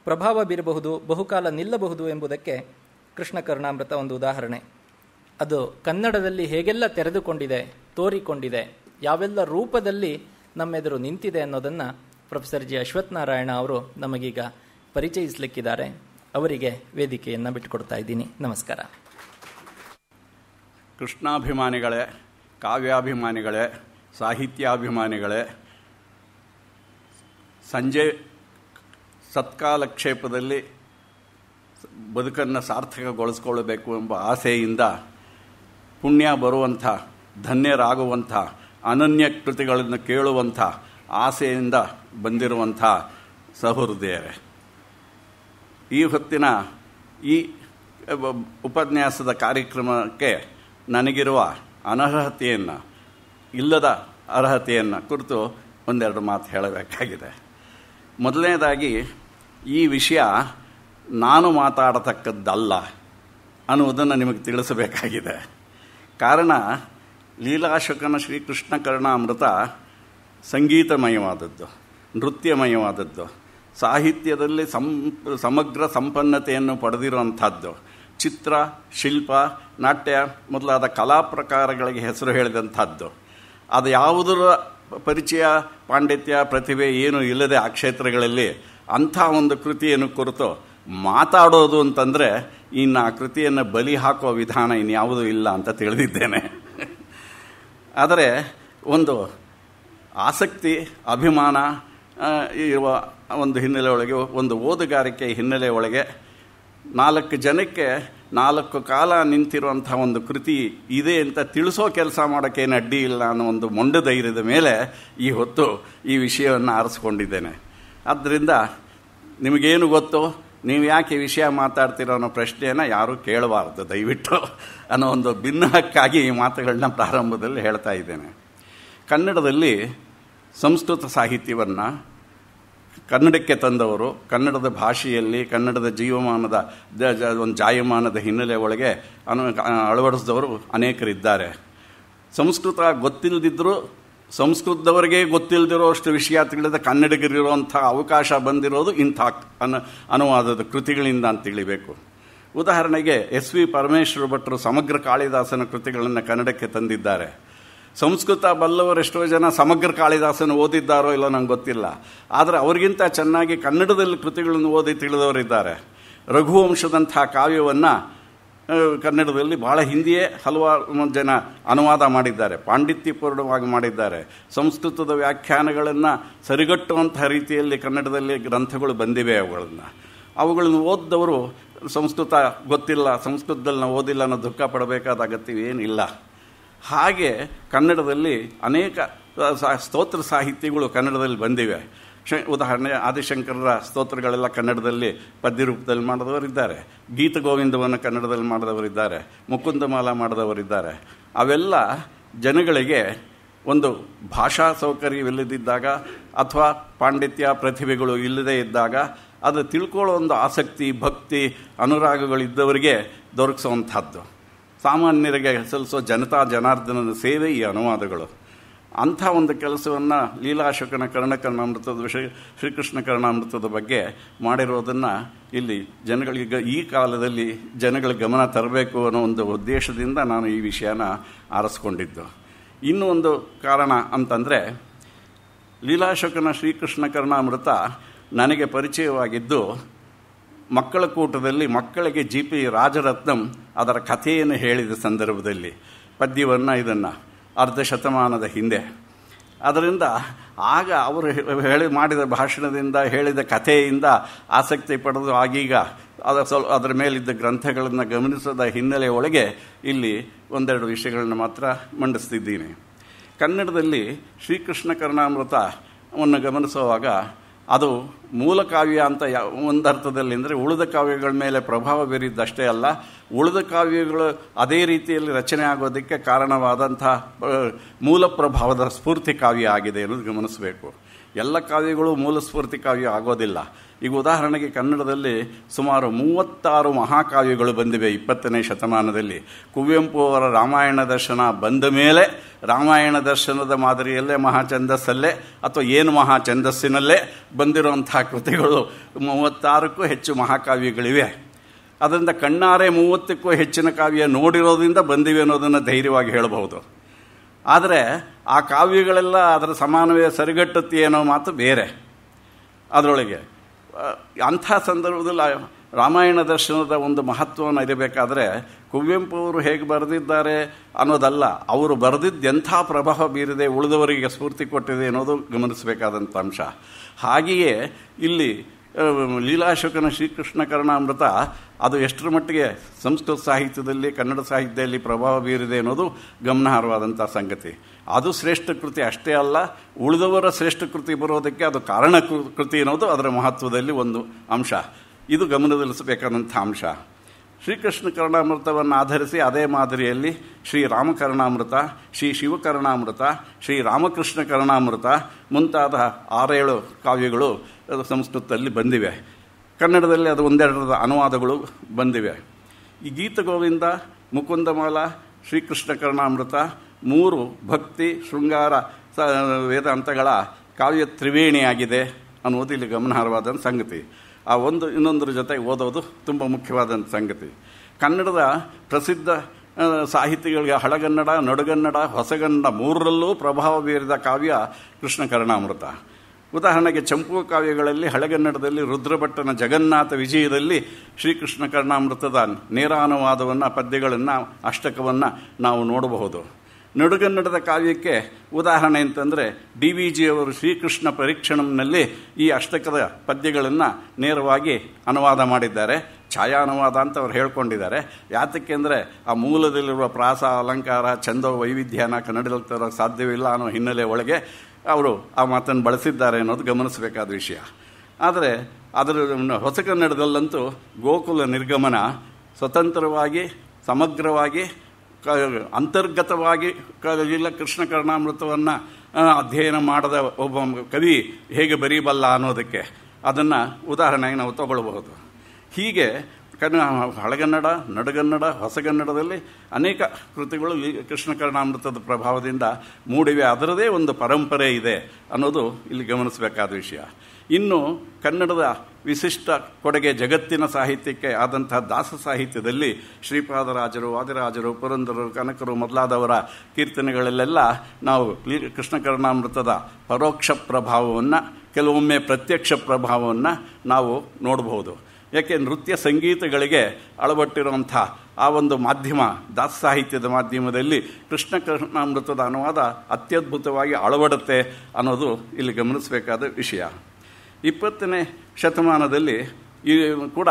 ಪ್ರಭಾವ ಬೀರಬಹುದು ಬಹುಕಾಲ ನಿಲ್ಲಬಹುದು ಎಂಬುದಕ್ಕೆ ಕೃಷ್ಣ ಕರ್ಣಾಮೃತ ಒಂದು ಉದಾಹರಣೆ ಅದು ಕನ್ನಡದಲ್ಲಿ ಹೇಗೆಲ್ಲ ತೆರೆದುಕೊಂಡಿದೆ ತೋರಿಕೊಂಡಿದೆ ಯಾವೆಲ್ಲ ರೂಪದಲ್ಲಿ ನಮ್ಮೆದುರು ನಿಂತಿದೆ ಅನ್ನೋದನ್ನು ಪ್ರೊಫೆಸರ್ ಜಿ ಅಶ್ವತ್ಥನಾರಾಯಣ ಅವರು ನಮಗೀಗ ಪರಿಚಯಿಸಲಿಕ್ಕಿದ್ದಾರೆ ಅವರಿಗೆ ವೇದಿಕೆಯನ್ನು ಬಿಟ್ಟುಕೊಡ್ತಾ ಇದ್ದೀನಿ ನಮಸ್ಕಾರ ಕೃಷ್ಣಾಭಿಮಾನಿಗಳೇ ಕಾವ್ಯಾಭಿಮಾನಿಗಳೇ ಸಾಹಿತ್ಯಾಭಿಮಾನಿಗಳೇ ಸಂಜೆ ಸತ್ಕಾಲಕ್ಷೇಪದಲ್ಲಿ ಬದುಕನ್ನು ಸಾರ್ಥಕಗೊಳಿಸ್ಕೊಳ್ಬೇಕು ಎಂಬ ಆಸೆಯಿಂದ ಪುಣ್ಯ ಬರುವಂಥ ಧನ್ಯರಾಗುವಂಥ ಅನನ್ಯ ಕೃತಿಗಳನ್ನು ಕೇಳುವಂಥ ಆಸೆಯಿಂದ ಬಂದಿರುವಂಥ ಸಹೃದಯರೇ ಈ ಹೊತ್ತಿನ ಈ ಉಪನ್ಯಾಸದ ಕಾರ್ಯಕ್ರಮಕ್ಕೆ ನನಗಿರುವ ಅನರ್ಹತೆಯನ್ನು ಇಲ್ಲದ ಅರ್ಹತೆಯನ್ನು ಕುರಿತು ಒಂದೆರಡು ಮಾತು ಹೇಳಬೇಕಾಗಿದೆ ಮೊದಲನೇದಾಗಿ ಈ ವಿಷಯ ನಾನು ಮಾತಾಡತಕ್ಕದ್ದಲ್ಲ ಅನ್ನುವುದನ್ನು ನಿಮಗೆ ತಿಳಿಸಬೇಕಾಗಿದೆ ಕಾರಣ ಲೀಲಾಶುಕನ ಶ್ರೀಕೃಷ್ಣ ಕರ್ಣಾಮೃತ ಸಂಗೀತಮಯವಾದದ್ದು ನೃತ್ಯಮಯವಾದದ್ದು ಸಾಹಿತ್ಯದಲ್ಲಿ ಸಂ ಸಮಗ್ರ ಸಂಪನ್ನತೆಯನ್ನು ಪಡೆದಿರುವಂಥದ್ದು ಚಿತ್ರ ಶಿಲ್ಪ ನಾಟ್ಯ ಮೊದಲಾದ ಕಲಾ ಪ್ರಕಾರಗಳಿಗೆ ಹೆಸರು ಹೇಳಿದಂಥದ್ದು ಅದು ಯಾವುದರ ಪರಿಚಯ ಪಾಂಡಿತ್ಯ ಪ್ರತಿಭೆ ಏನೂ ಇಲ್ಲದೆ ಆ ಕ್ಷೇತ್ರಗಳಲ್ಲಿ ಅಂಥ ಒಂದು ಕೃತಿಯನ್ನು ಕುರಿತು ಮಾತಾಡೋದು ಅಂತಂದರೆ ಇನ್ನು ಆ ಕೃತಿಯನ್ನು ಬಲಿ ಹಾಕುವ ವಿಧಾನ ಇನ್ಯಾವುದೂ ಇಲ್ಲ ಅಂತ ತಿಳಿದಿದ್ದೇನೆ ಆದರೆ ಒಂದು ಆಸಕ್ತಿ ಅಭಿಮಾನ ಇರುವ ಒಂದು ಹಿನ್ನೆಲೆ ಒಳಗೆ ಒಂದು ಓದುಗಾರಿಕೆ ಹಿನ್ನೆಲೆ ಒಳಗೆ ನಾಲ್ಕು ಜನಕ್ಕೆ ನಾಲ್ಕು ಕಾಲ ನಿಂತಿರುವಂಥ ಒಂದು ಕೃತಿ ಇದೆ ಅಂತ ತಿಳಿಸೋ ಕೆಲಸ ಮಾಡೋಕ್ಕೇನು ಅಡ್ಡಿ ಇಲ್ಲ ಅನ್ನೋ ಒಂದು ಮೊಂಡು ಧೈರ್ಯದ ಮೇಲೆ ಈ ಹೊತ್ತು ಈ ವಿಷಯವನ್ನು ಆರಿಸ್ಕೊಂಡಿದ್ದೇನೆ ಆದ್ದರಿಂದ ನಿಮಗೇನು ಗೊತ್ತು ನೀವು ಯಾಕೆ ವಿಷಯ ಮಾತಾಡ್ತಿರೋ ಅನ್ನೋ ಪ್ರಶ್ನೆಯನ್ನು ಯಾರೂ ಕೇಳಬಾರ್ದು ದಯವಿಟ್ಟು ಅನ್ನೋ ಒಂದು ಭಿನ್ನಕ್ಕಾಗಿ ಈ ಮಾತುಗಳನ್ನ ಪ್ರಾರಂಭದಲ್ಲಿ ಹೇಳ್ತಾ ಇದ್ದೇನೆ ಕನ್ನಡದಲ್ಲಿ ಸಂಸ್ಕೃತ ಸಾಹಿತ್ಯವನ್ನು ಕನ್ನಡಕ್ಕೆ ತಂದವರು ಕನ್ನಡದ ಭಾಷೆಯಲ್ಲಿ ಕನ್ನಡದ ಜೀವಮಾನದ ಒಂದು ಜಾಯಮಾನದ ಹಿನ್ನೆಲೆ ಒಳಗೆ ಅನು ಅಳವಡಿಸಿದವರು ಅನೇಕರಿದ್ದಾರೆ ಸಂಸ್ಕೃತ ಗೊತ್ತಿಲ್ಲದಿದ್ದರೂ ಸಂಸ್ಕೃತದವರಿಗೆ ಗೊತ್ತಿಲ್ಲದಿರೋ ಅಷ್ಟು ವಿಷಯ ತಿಳಿದ ಕನ್ನಡಿಗರಿರುವಂಥ ಅವಕಾಶ ಬಂದಿರೋದು ಇಂಥ ಅನು ಅನುವಾದದ ಕೃತಿಗಳಿಂದ ಅಂತ ತಿಳಿಬೇಕು ಉದಾಹರಣೆಗೆ ಎಸ್ ವಿ ಪರಮೇಶ್ವರ ಭಟ್ರು ಸಮಗ್ರ ಕಾಳಿದಾಸನ ಕೃತಿಗಳನ್ನು ಕನ್ನಡಕ್ಕೆ ತಂದಿದ್ದಾರೆ ಸಂಸ್ಕೃತ ಎಷ್ಟೋ ಜನ ಸಮಗ್ರ ಕಾಳಿದಾಸನ ಓದಿದ್ದಾರೋ ಇಲ್ಲೋ ನಂಗೆ ಗೊತ್ತಿಲ್ಲ ಆದರೆ ಅವರಿಗಿಂತ ಚೆನ್ನಾಗಿ ಕನ್ನಡದಲ್ಲಿ ಕೃತಿಗಳನ್ನು ಓದಿ ತಿಳಿದವರಿದ್ದಾರೆ ರಘುವಂಶದಂಥ ಕಾವ್ಯವನ್ನು ಕನ್ನಡದಲ್ಲಿ ಭಾಳ ಹಿಂದಿಯೇ ಹಲವಾರು ಜನ ಅನುವಾದ ಮಾಡಿದ್ದಾರೆ ಪಾಂಡಿತ್ಯಪೂರ್ಣವಾಗಿ ಮಾಡಿದ್ದಾರೆ ಸಂಸ್ಕೃತದ ವ್ಯಾಖ್ಯಾನಗಳನ್ನು ಸರಿಗಟ್ಟುವಂತಹ ರೀತಿಯಲ್ಲಿ ಕನ್ನಡದಲ್ಲಿ ಗ್ರಂಥಗಳು ಬಂದಿವೆ ಅವುಗಳನ್ನು ಅವುಗಳನ್ನು ಓದಿದವರು ಸಂಸ್ಕೃತ ಗೊತ್ತಿಲ್ಲ ಸಂಸ್ಕೃತದಲ್ಲಿ ನಾವು ಓದಿಲ್ಲ ಅನ್ನೋ ದುಃಖ ಪಡಬೇಕಾದ ಅಗತ್ಯವೇನಿಲ್ಲ ಹಾಗೆ ಕನ್ನಡದಲ್ಲಿ ಅನೇಕ ಸ್ತೋತ್ರ ಸಾಹಿತ್ಯಗಳು ಕನ್ನಡದಲ್ಲಿ ಬಂದಿವೆ ಶ ಉದಾಹರಣೆ ಆದಿಶಂಕರರ ಸ್ತೋತ್ರಗಳೆಲ್ಲ ಕನ್ನಡದಲ್ಲಿ ಪದ್ಯ ರೂಪದಲ್ಲಿ ಮಾಡಿದವರಿದ್ದಾರೆ ಗೀತ ಗೋವಿಂದವನ್ನು ಕನ್ನಡದಲ್ಲಿ ಮಾಡಿದವರಿದ್ದಾರೆ ಮುಕುಂದಮಾಲ ಮಾಡಿದವರಿದ್ದಾರೆ ಅವೆಲ್ಲ ಜನಗಳಿಗೆ ಒಂದು ಭಾಷಾ ಸೌಕರ್ಯವಿಲ್ಲದಿದ್ದಾಗ ಅಥವಾ ಪಾಂಡಿತ್ಯ ಪ್ರತಿಭೆಗಳು ಇಲ್ಲದೇ ಇದ್ದಾಗ ಅದು ತಿಳ್ಕೊಳ್ಳೋ ಒಂದು ಆಸಕ್ತಿ ಭಕ್ತಿ ಅನುರಾಗಗಳಿದ್ದವರಿಗೆ ದೊರಕಿಸುವಂಥದ್ದು ಸಾಮಾನ್ಯರಿಗೆ ಸಲ್ಲಿಸೋ ಜನತಾ ಜನಾರ್ದನದ ಸೇವೆ ಈ ಅನುವಾದಗಳು ಅಂಥ ಒಂದು ಕೆಲಸವನ್ನು ಲೀಲಾಶೋಕನ ಕರ್ಣಕರ್ಣಾಮೃತದ ವಿಷಯ ಶ್ರೀಕೃಷ್ಣ ಕರ್ಣಾಮೃತದ ಬಗ್ಗೆ ಮಾಡಿರೋದನ್ನು ಇಲ್ಲಿ ಜನಗಳಿಗೆ ಈ ಕಾಲದಲ್ಲಿ ಜನಗಳ ಗಮನ ತರಬೇಕು ಅನ್ನೋ ಒಂದು ಉದ್ದೇಶದಿಂದ ನಾನು ಈ ವಿಷಯನ ಆರಿಸ್ಕೊಂಡಿದ್ದು ಇನ್ನೂ ಒಂದು ಕಾರಣ ಅಂತಂದರೆ ಲೀಲಾಶೋಕನ ಶ್ರೀಕೃಷ್ಣ ಕರ್ಣಾಮೃತ ನನಗೆ ಪರಿಚಯವಾಗಿದ್ದು ಮಕ್ಕಳ ಕೂಟದಲ್ಲಿ ಮಕ್ಕಳಿಗೆ ಜಿ ಪಿ ರಾಜರತ್ನಂ ಅದರ ಕಥೆಯನ್ನು ಹೇಳಿದ ಸಂದರ್ಭದಲ್ಲಿ ಪದ್ಯವನ್ನು ಇದನ್ನು ಅರ್ಧ ಶತಮಾನದ ಹಿಂದೆ ಅದರಿಂದ ಆಗ ಅವರು ಹೇಳಿ ಮಾಡಿದ ಭಾಷಣದಿಂದ ಹೇಳಿದ ಕಥೆಯಿಂದ ಆಸಕ್ತಿ ಪಡೆದು ಆಗೀಗ ಅದರ ಸ್ವಲ್ಪ ಅದರ ಮೇಲಿದ್ದ ಗ್ರಂಥಗಳನ್ನು ಗಮನಿಸದ ಹಿನ್ನೆಲೆ ಒಳಗೆ ಇಲ್ಲಿ ಒಂದೆರಡು ವಿಷಯಗಳನ್ನು ಮಾತ್ರ ಮಂಡಿಸ್ತಿದ್ದೀನಿ ಕನ್ನಡದಲ್ಲಿ ಶ್ರೀಕೃಷ್ಣ ಕರ್ಣಾಮೃತವನ್ನು ಗಮನಿಸುವಾಗ ಅದು ಮೂಲ ಕಾವ್ಯ ಅಂತ ಒಂದು ಅರ್ಥದಲ್ಲಿ ಅಂದರೆ ಉಳಿದ ಕಾವ್ಯಗಳ ಮೇಲೆ ಪ್ರಭಾವ ಬೀರಿದ್ದಷ್ಟೇ ಅಲ್ಲ ಉಳಿದ ಕಾವ್ಯಗಳು ಅದೇ ರೀತಿಯಲ್ಲಿ ರಚನೆ ಆಗೋದಕ್ಕೆ ಕಾರಣವಾದಂತಹ ಮೂಲ ಪ್ರಭಾವದ ಸ್ಫೂರ್ತಿ ಕಾವ್ಯ ಆಗಿದೆ ಅನ್ನೋದು ಗಮನಿಸಬೇಕು ಎಲ್ಲ ಕಾವ್ಯಗಳು ಮೂಲ ಸ್ಫೂರ್ತಿ ಕಾವ್ಯ ಆಗೋದಿಲ್ಲ ಈಗ ಉದಾಹರಣೆಗೆ ಕನ್ನಡದಲ್ಲಿ ಸುಮಾರು ಮೂವತ್ತಾರು ಮಹಾಕಾವ್ಯಗಳು ಬಂದಿವೆ ಇಪ್ಪತ್ತನೇ ಶತಮಾನದಲ್ಲಿ ಕುವೆಂಪು ಅವರ ರಾಮಾಯಣ ದರ್ಶನ ಬಂದ ಮೇಲೆ ರಾಮಾಯಣ ದರ್ಶನದ ಮಾದರಿಯಲ್ಲೇ ಮಹಾಛಂದಸ್ಸಲ್ಲೇ ಅಥವಾ ಏನು ಮಹಾಛಂದಸ್ಸಿನಲ್ಲೇ ಬಂದಿರುವಂತಹ ಕೃತಿಗಳು ಮೂವತ್ತಾರಕ್ಕೂ ಹೆಚ್ಚು ಮಹಾಕಾವ್ಯಗಳಿವೆ ಅದರಿಂದ ಕಣ್ಣಾರೆ ಮೂವತ್ತಕ್ಕೂ ಹೆಚ್ಚಿನ ಕಾವ್ಯ ನೋಡಿರೋದ್ರಿಂದ ಬಂದಿವೆ ಅನ್ನೋದನ್ನು ಧೈರ್ಯವಾಗಿ ಹೇಳಬಹುದು ಆದರೆ ಆ ಕಾವ್ಯಗಳೆಲ್ಲ ಅದರ ಸಮಾನವೇ ಸರಿಗಟ್ಟುತ್ತೆ ಅನ್ನೋ ಮಾತು ಬೇರೆ ಅದರೊಳಗೆ ಅಂಥ ಸಂದರ್ಭದಲ್ಲಿ ರಾಮಾಯಣ ದರ್ಶನದ ಒಂದು ಮಹತ್ವವನ್ನು ಇರಬೇಕಾದರೆ ಕುವೆಂಪು ಅವರು ಹೇಗೆ ಬರೆದಿದ್ದಾರೆ ಅನ್ನೋದಲ್ಲ ಅವರು ಬರೆದಿದ್ದು ಎಂಥ ಪ್ರಭಾವ ಬೀರಿದೆ ಉಳಿದವರಿಗೆ ಸ್ಫೂರ್ತಿ ಕೊಟ್ಟಿದೆ ಅನ್ನೋದು ಗಮನಿಸಬೇಕಾದಂಥ ಅಂಶ ಹಾಗೆಯೇ ಇಲ್ಲಿ ಲೀಲಾಶೋಕನ ಶ್ರೀಕೃಷ್ಣ ಕರ್ಣಾಮೃತ ಅದು ಎಷ್ಟರ ಮಟ್ಟಿಗೆ ಸಂಸ್ಕೃತ ಸಾಹಿತ್ಯದಲ್ಲಿ ಕನ್ನಡ ಸಾಹಿತ್ಯದಲ್ಲಿ ಪ್ರಭಾವ ಬೀರಿದೆ ಅನ್ನೋದು ಗಮನಾರ್ಹವಾದಂಥ ಸಂಗತಿ ಅದು ಶ್ರೇಷ್ಠ ಕೃತಿ ಅಷ್ಟೇ ಅಲ್ಲ ಉಳಿದವರ ಶ್ರೇಷ್ಠ ಕೃತಿ ಬರೋದಕ್ಕೆ ಅದು ಕಾರಣ ಕೃತಿ ಅನ್ನೋದು ಅದರ ಮಹತ್ವದಲ್ಲಿ ಒಂದು ಅಂಶ ಇದು ಗಮನದಲ್ಲಿಸಬೇಕಾದಂಥ ಅಂಶ ಶ್ರೀಕೃಷ್ಣ ಕರ್ಣಾಮೃತವನ್ನು ಆಧರಿಸಿ ಅದೇ ಮಾದರಿಯಲ್ಲಿ ಶ್ರೀರಾಮಕರ್ಣಾಮೃತ ಶ್ರೀ ಶಿವಕರ್ಣಾಮೃತ ಶ್ರೀ ಕರ್ಣಾಮೃತ ಮುಂತಾದ ಆರೇಳು ಕಾವ್ಯಗಳು ಸಂಸ್ಕೃತದಲ್ಲಿ ಬಂದಿವೆ ಕನ್ನಡದಲ್ಲಿ ಅದು ಒಂದೆರಡರ ಅನುವಾದಗಳು ಬಂದಿವೆ ಈ ಗೀತಗೋವಿಂದ ಗೋವಿಂದ ಮುಕುಂದಮಾಲ ಶ್ರೀಕೃಷ್ಣ ಕರ್ಣಾಮೃತ ಮೂರು ಭಕ್ತಿ ಶೃಂಗಾರ ವೇದಾಂತಗಳ ಕಾವ್ಯ ತ್ರಿವೇಣಿಯಾಗಿದೆ ಅನ್ನೋದು ಇಲ್ಲಿ ಗಮನಾರ್ಹವಾದಂಥ ಸಂಗತಿ ಆ ಒಂದು ಇನ್ನೊಂದರ ಜೊತೆ ಓದೋದು ತುಂಬ ಮುಖ್ಯವಾದಂಥ ಸಂಗತಿ ಕನ್ನಡದ ಪ್ರಸಿದ್ಧ ಸಾಹಿತಿಗಳಿಗೆ ಹಳಗನ್ನಡ ನಡುಗನ್ನಡ ಹೊಸಗನ್ನಡ ಮೂರರಲ್ಲೂ ಪ್ರಭಾವ ಬೀರಿದ ಕಾವ್ಯ ಕೃಷ್ಣ ಕರ್ಣಾಮೃತ ಉದಾಹರಣೆಗೆ ಚಂಪು ಕಾವ್ಯಗಳಲ್ಲಿ ಹಳೆಗನ್ನಡದಲ್ಲಿ ರುದ್ರಭಟ್ಟನ ಜಗನ್ನಾಥ ವಿಜಯದಲ್ಲಿ ಶ್ರೀಕೃಷ್ಣ ಕರ್ಣಾಮೃತದ ನೇರಾನುವಾದವನ್ನು ಪದ್ಯಗಳನ್ನು ಅಷ್ಟಕವನ್ನು ನಾವು ನೋಡಬಹುದು ನಡುಗನ್ನಡದ ಕಾವ್ಯಕ್ಕೆ ಉದಾಹರಣೆ ಅಂತಂದರೆ ಡಿ ವಿ ಜಿಯವರು ಶ್ರೀಕೃಷ್ಣ ಪರೀಕ್ಷಣಂನಲ್ಲಿ ಈ ಅಷ್ಟಕದ ಪದ್ಯಗಳನ್ನು ನೇರವಾಗಿ ಅನುವಾದ ಮಾಡಿದ್ದಾರೆ ಛಾಯಾ ಅನುವಾದ ಅಂತ ಅವ್ರು ಹೇಳ್ಕೊಂಡಿದ್ದಾರೆ ಯಾತಕ್ಕೆ ಅಂದರೆ ಆ ಮೂಲದಲ್ಲಿರುವ ಪ್ರಾಸ ಅಲಂಕಾರ ಚಂದ ವೈವಿಧ್ಯನ ಕನ್ನಡದಲ್ಲಿ ತರೋಕ್ಕೆ ಸಾಧ್ಯವಿಲ್ಲ ಅನ್ನೋ ಹಿನ್ನೆಲೆ ಒಳಗೆ ಅವರು ಆ ಮಾತನ್ನು ಬಳಸಿದ್ದಾರೆ ಅನ್ನೋದು ಗಮನಿಸಬೇಕಾದ ವಿಷಯ ಆದರೆ ಅದರ ಹೊಸ ಕನ್ನಡದಲ್ಲಂತೂ ಗೋಕುಲ ನಿರ್ಗಮನ ಸ್ವತಂತ್ರವಾಗಿ ಸಮಗ್ರವಾಗಿ ಕ ಅಂತರ್ಗತವಾಗಿ ಇಲ್ಲ ಕೃಷ್ಣ ಕರ್ಣಾಮೃತವನ್ನು ಅಧ್ಯಯನ ಮಾಡದ ಒಬ್ಬ ಕವಿ ಹೇಗೆ ಬರೀಬಲ್ಲ ಅನ್ನೋದಕ್ಕೆ ಅದನ್ನು ಉದಾಹರಣೆಗೆ ನಾವು ತಗೊಳ್ಬಹುದು ಹೀಗೆ ಕನ್ನ ಹಳಗನ್ನಡ ನಡುಗನ್ನಡ ಹೊಸಗನ್ನಡದಲ್ಲಿ ಅನೇಕ ಕೃತಿಗಳು ಈ ಕೃಷ್ಣ ಕರ್ಣಾಮೃತದ ಪ್ರಭಾವದಿಂದ ಮೂಡಿವೆ ಅದರದೇ ಒಂದು ಪರಂಪರೆ ಇದೆ ಅನ್ನೋದು ಇಲ್ಲಿ ಗಮನಿಸಬೇಕಾದ ವಿಷಯ ಇನ್ನು ಕನ್ನಡದ ವಿಶಿಷ್ಟ ಕೊಡುಗೆ ಜಗತ್ತಿನ ಸಾಹಿತ್ಯಕ್ಕೆ ಆದಂತಹ ದಾಸ ಸಾಹಿತ್ಯದಲ್ಲಿ ಶ್ರೀಪಾದರಾಜರು ವಾದಿರಾಜರು ಪುರಂದರು ಕನಕರು ಮೊದಲಾದವರ ಕೀರ್ತನೆಗಳಲ್ಲೆಲ್ಲ ನಾವು ಕೃಷ್ಣಕರ್ಣಾಮೃತದ ಪರೋಕ್ಷ ಪ್ರಭಾವವನ್ನು ಕೆಲವೊಮ್ಮೆ ಪ್ರತ್ಯಕ್ಷ ಪ್ರಭಾವವನ್ನು ನಾವು ನೋಡಬಹುದು ಯಾಕೆ ನೃತ್ಯ ಸಂಗೀತಗಳಿಗೆ ಅಳವಟ್ಟಿರುವಂಥ ಆ ಒಂದು ಮಾಧ್ಯಮ ದಾಸ ಸಾಹಿತ್ಯದ ಮಾಧ್ಯಮದಲ್ಲಿ ಕೃಷ್ಣ ಅನುವಾದ ಅತ್ಯದ್ಭುತವಾಗಿ ಅಳವಡುತ್ತೆ ಅನ್ನೋದು ಇಲ್ಲಿ ಗಮನಿಸಬೇಕಾದ ವಿಷಯ ಇಪ್ಪತ್ತನೇ ಶತಮಾನದಲ್ಲಿ ಈ ಕೂಡ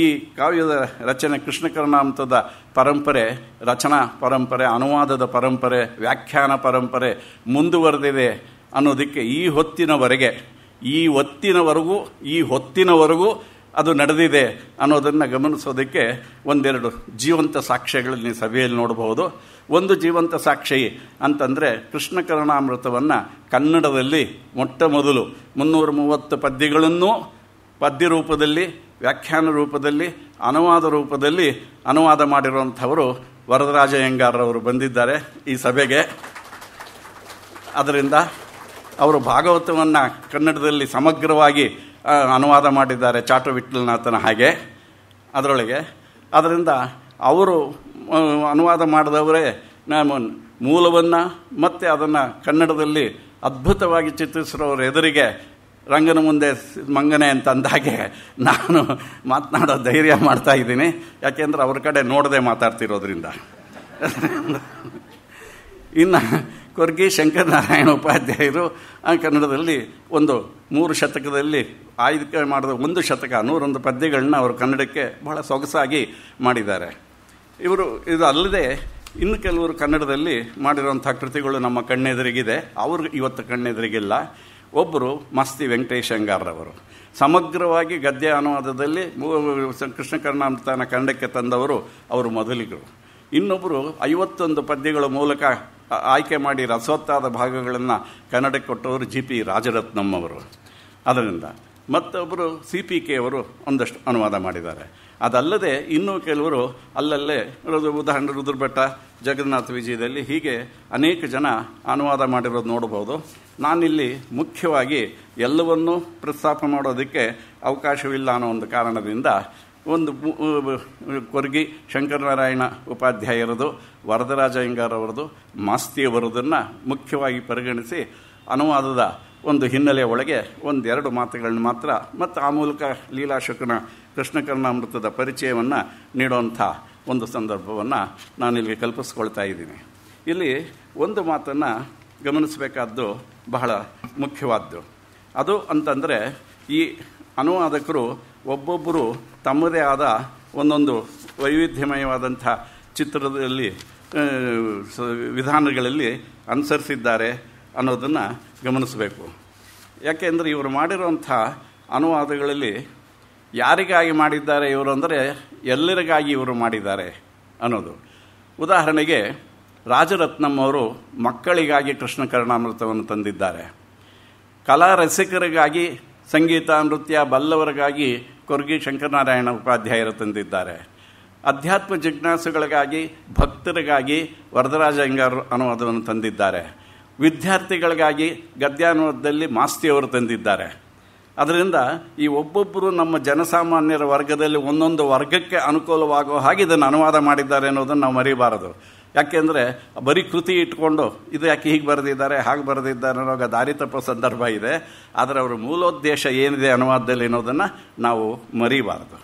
ಈ ಕಾವ್ಯದ ರಚನೆ ಕೃಷ್ಣಕರ್ಣಾಮೃತದ ಪರಂಪರೆ ರಚನಾ ಪರಂಪರೆ ಅನುವಾದದ ಪರಂಪರೆ ವ್ಯಾಖ್ಯಾನ ಪರಂಪರೆ ಮುಂದುವರೆದಿದೆ ಅನ್ನೋದಕ್ಕೆ ಈ ಹೊತ್ತಿನವರೆಗೆ ಈ ಹೊತ್ತಿನವರೆಗೂ ಈ ಹೊತ್ತಿನವರೆಗೂ ಅದು ನಡೆದಿದೆ ಅನ್ನೋದನ್ನು ಗಮನಿಸೋದಕ್ಕೆ ಒಂದೆರಡು ಜೀವಂತ ಸಾಕ್ಷ್ಯಗಳಲ್ಲಿ ಸಭೆಯಲ್ಲಿ ನೋಡಬಹುದು ಒಂದು ಜೀವಂತ ಸಾಕ್ಷಿ ಅಂತಂದರೆ ಕೃಷ್ಣಕರ್ಣಾಮೃತವನ್ನು ಕನ್ನಡದಲ್ಲಿ ಮೊಟ್ಟ ಮೊದಲು ಮುನ್ನೂರ ಮೂವತ್ತು ಪದ್ಯಗಳನ್ನು ಪದ್ಯ ರೂಪದಲ್ಲಿ ವ್ಯಾಖ್ಯಾನ ರೂಪದಲ್ಲಿ ಅನುವಾದ ರೂಪದಲ್ಲಿ ಅನುವಾದ ಮಾಡಿರುವಂಥವರು ವರದರಾಜ ಬಂದಿದ್ದಾರೆ ಈ ಸಭೆಗೆ ಅದರಿಂದ ಅವರು ಭಾಗವತವನ್ನು ಕನ್ನಡದಲ್ಲಿ ಸಮಗ್ರವಾಗಿ ಅನುವಾದ ಮಾಡಿದ್ದಾರೆ ಚಾಟು ವಿಟ್ಲನಾಥನ ಹಾಗೆ ಅದರೊಳಗೆ ಅದರಿಂದ ಅವರು ಅನುವಾದ ಮಾಡಿದವರೇ ನಾನು ಮೂಲವನ್ನು ಮತ್ತು ಅದನ್ನು ಕನ್ನಡದಲ್ಲಿ ಅದ್ಭುತವಾಗಿ ಚಿತ್ರಿಸಿರೋರು ಎದುರಿಗೆ ರಂಗನ ಮುಂದೆ ಮಂಗನೆ ಅಂತಂದಾಗೆ ನಾನು ಮಾತನಾಡೋ ಧೈರ್ಯ ಮಾಡ್ತಾ ಇದ್ದೀನಿ ಯಾಕೆಂದ್ರೆ ಅವ್ರ ಕಡೆ ನೋಡದೆ ಮಾತಾಡ್ತಿರೋದ್ರಿಂದ ಇನ್ನು ಕೊರ್ಗಿ ಶಂಕರನಾರಾಯಣ ಉಪಾಧ್ಯಾಯರು ಆ ಕನ್ನಡದಲ್ಲಿ ಒಂದು ಮೂರು ಶತಕದಲ್ಲಿ ಆಯ್ಕೆ ಮಾಡಿದ ಒಂದು ಶತಕ ನೂರೊಂದು ಪದ್ಯಗಳನ್ನ ಅವರು ಕನ್ನಡಕ್ಕೆ ಬಹಳ ಸೊಗಸಾಗಿ ಮಾಡಿದ್ದಾರೆ ಇವರು ಇದು ಅಲ್ಲದೆ ಇನ್ನು ಕೆಲವರು ಕನ್ನಡದಲ್ಲಿ ಮಾಡಿರುವಂಥ ಕೃತಿಗಳು ನಮ್ಮ ಕಣ್ಣೆದುರಿಗಿದೆ ಅವರು ಇವತ್ತು ಕಣ್ಣೆದುರಿಗಿಲ್ಲ ಒಬ್ಬರು ಮಸ್ತಿ ವೆಂಕಟೇಶ್ ಅಂಗಾರ್ರವರು ಸಮಗ್ರವಾಗಿ ಗದ್ಯ ಅನುವಾದದಲ್ಲಿ ಕೃಷ್ಣ ಕರ್ಣಾಮೃತನ ಕನ್ನಡಕ್ಕೆ ತಂದವರು ಅವರು ಮೊದಲಿಗರು ಇನ್ನೊಬ್ಬರು ಐವತ್ತೊಂದು ಪದ್ಯಗಳ ಮೂಲಕ ಆಯ್ಕೆ ಮಾಡಿ ರಸವತ್ತಾದ ಭಾಗಗಳನ್ನು ಕನ್ನಡಕ್ಕೆ ಕೊಟ್ಟವರು ಜಿ ಪಿ ರಾಜರತ್ನಮ್ಮವರು ಅದರಿಂದ ಮತ್ತೊಬ್ಬರು ಸಿ ಪಿ ಕೆ ಅವರು ಒಂದಷ್ಟು ಅನುವಾದ ಮಾಡಿದ್ದಾರೆ ಅದಲ್ಲದೆ ಇನ್ನೂ ಕೆಲವರು ಅಲ್ಲಲ್ಲೇ ಉದಾಹರಣೆ ಬೆಟ್ಟ ಜಗನ್ನಾಥ ವಿಜಯದಲ್ಲಿ ಹೀಗೆ ಅನೇಕ ಜನ ಅನುವಾದ ಮಾಡಿರೋದು ನೋಡಬಹುದು ನಾನಿಲ್ಲಿ ಮುಖ್ಯವಾಗಿ ಎಲ್ಲವನ್ನೂ ಪ್ರಸ್ತಾಪ ಮಾಡೋದಕ್ಕೆ ಅವಕಾಶವಿಲ್ಲ ಅನ್ನೋ ಒಂದು ಕಾರಣದಿಂದ ಒಂದು ಕೊರ್ಗಿ ಶಂಕರನಾರಾಯಣ ಉಪಾಧ್ಯಾಯರದು ವರದರಾಜ ಅಯ್ಯಂಗಾರವರದು ಮಾಸ್ತಿಯವರದನ್ನು ಮುಖ್ಯವಾಗಿ ಪರಿಗಣಿಸಿ ಅನುವಾದದ ಒಂದು ಹಿನ್ನೆಲೆಯ ಒಳಗೆ ಒಂದೆರಡು ಮಾತುಗಳನ್ನ ಮಾತ್ರ ಮತ್ತು ಆ ಮೂಲಕ ಲೀಲಾಶಕನ ಕೃಷ್ಣಕರ್ಣಾಮೃತದ ಪರಿಚಯವನ್ನು ನೀಡುವಂಥ ಒಂದು ಸಂದರ್ಭವನ್ನು ನಾನಿಲ್ಲಿ ಕಲ್ಪಿಸ್ಕೊಳ್ತಾ ಇದ್ದೀನಿ ಇಲ್ಲಿ ಒಂದು ಮಾತನ್ನು ಗಮನಿಸಬೇಕಾದ್ದು ಬಹಳ ಮುಖ್ಯವಾದ್ದು ಅದು ಅಂತಂದರೆ ಈ ಅನುವಾದಕರು ಒಬ್ಬೊಬ್ಬರು ತಮ್ಮದೇ ಆದ ಒಂದೊಂದು ವೈವಿಧ್ಯಮಯವಾದಂಥ ಚಿತ್ರದಲ್ಲಿ ವಿಧಾನಗಳಲ್ಲಿ ಅನುಸರಿಸಿದ್ದಾರೆ ಅನ್ನೋದನ್ನು ಗಮನಿಸಬೇಕು ಯಾಕೆಂದರೆ ಇವರು ಮಾಡಿರುವಂಥ ಅನುವಾದಗಳಲ್ಲಿ ಯಾರಿಗಾಗಿ ಮಾಡಿದ್ದಾರೆ ಇವರು ಅಂದರೆ ಎಲ್ಲರಿಗಾಗಿ ಇವರು ಮಾಡಿದ್ದಾರೆ ಅನ್ನೋದು ಉದಾಹರಣೆಗೆ ರಾಜರತ್ನಂ ಅವರು ಮಕ್ಕಳಿಗಾಗಿ ಕೃಷ್ಣ ಕರ್ಣಾಮೃತವನ್ನು ತಂದಿದ್ದಾರೆ ಕಲಾ ರಸಿಕರಿಗಾಗಿ ಸಂಗೀತ ನೃತ್ಯ ಬಲ್ಲವರಿಗಾಗಿ ಕೊರ್ಗಿ ಶಂಕರನಾರಾಯಣ ಉಪಾಧ್ಯಾಯರು ತಂದಿದ್ದಾರೆ ಅಧ್ಯಾತ್ಮ ಜಿಜ್ಞಾಸುಗಳಿಗಾಗಿ ಭಕ್ತರಿಗಾಗಿ ವರದರಾಜ ಅನುವಾದವನ್ನು ತಂದಿದ್ದಾರೆ ವಿದ್ಯಾರ್ಥಿಗಳಿಗಾಗಿ ಗದ್ಯಾನುವಾದದಲ್ಲಿ ಮಾಸ್ತಿಯವರು ತಂದಿದ್ದಾರೆ ಅದರಿಂದ ಈ ಒಬ್ಬೊಬ್ಬರು ನಮ್ಮ ಜನಸಾಮಾನ್ಯರ ವರ್ಗದಲ್ಲಿ ಒಂದೊಂದು ವರ್ಗಕ್ಕೆ ಅನುಕೂಲವಾಗುವ ಹಾಗೆ ಇದನ್ನು ಅನುವಾದ ಮಾಡಿದ್ದಾರೆ ಅನ್ನೋದನ್ನು ನಾವು ಮರಿಬಾರದು ಯಾಕೆಂದರೆ ಬರೀ ಕೃತಿ ಇಟ್ಕೊಂಡು ಇದು ಯಾಕೆ ಹೀಗೆ ಬರೆದಿದ್ದಾರೆ ಹಾಗೆ ಬರೆದಿದ್ದಾರೆ ಅನ್ನೋ ದಾರಿ ತಪ್ಪೋ ಸಂದರ್ಭ ಇದೆ ಆದರೆ ಅವರ ಮೂಲೋದ್ದೇಶ ಏನಿದೆ ಅನುವಾದದಲ್ಲಿ ಅನ್ನೋದನ್ನು ನಾವು ಮರಿಬಾರದು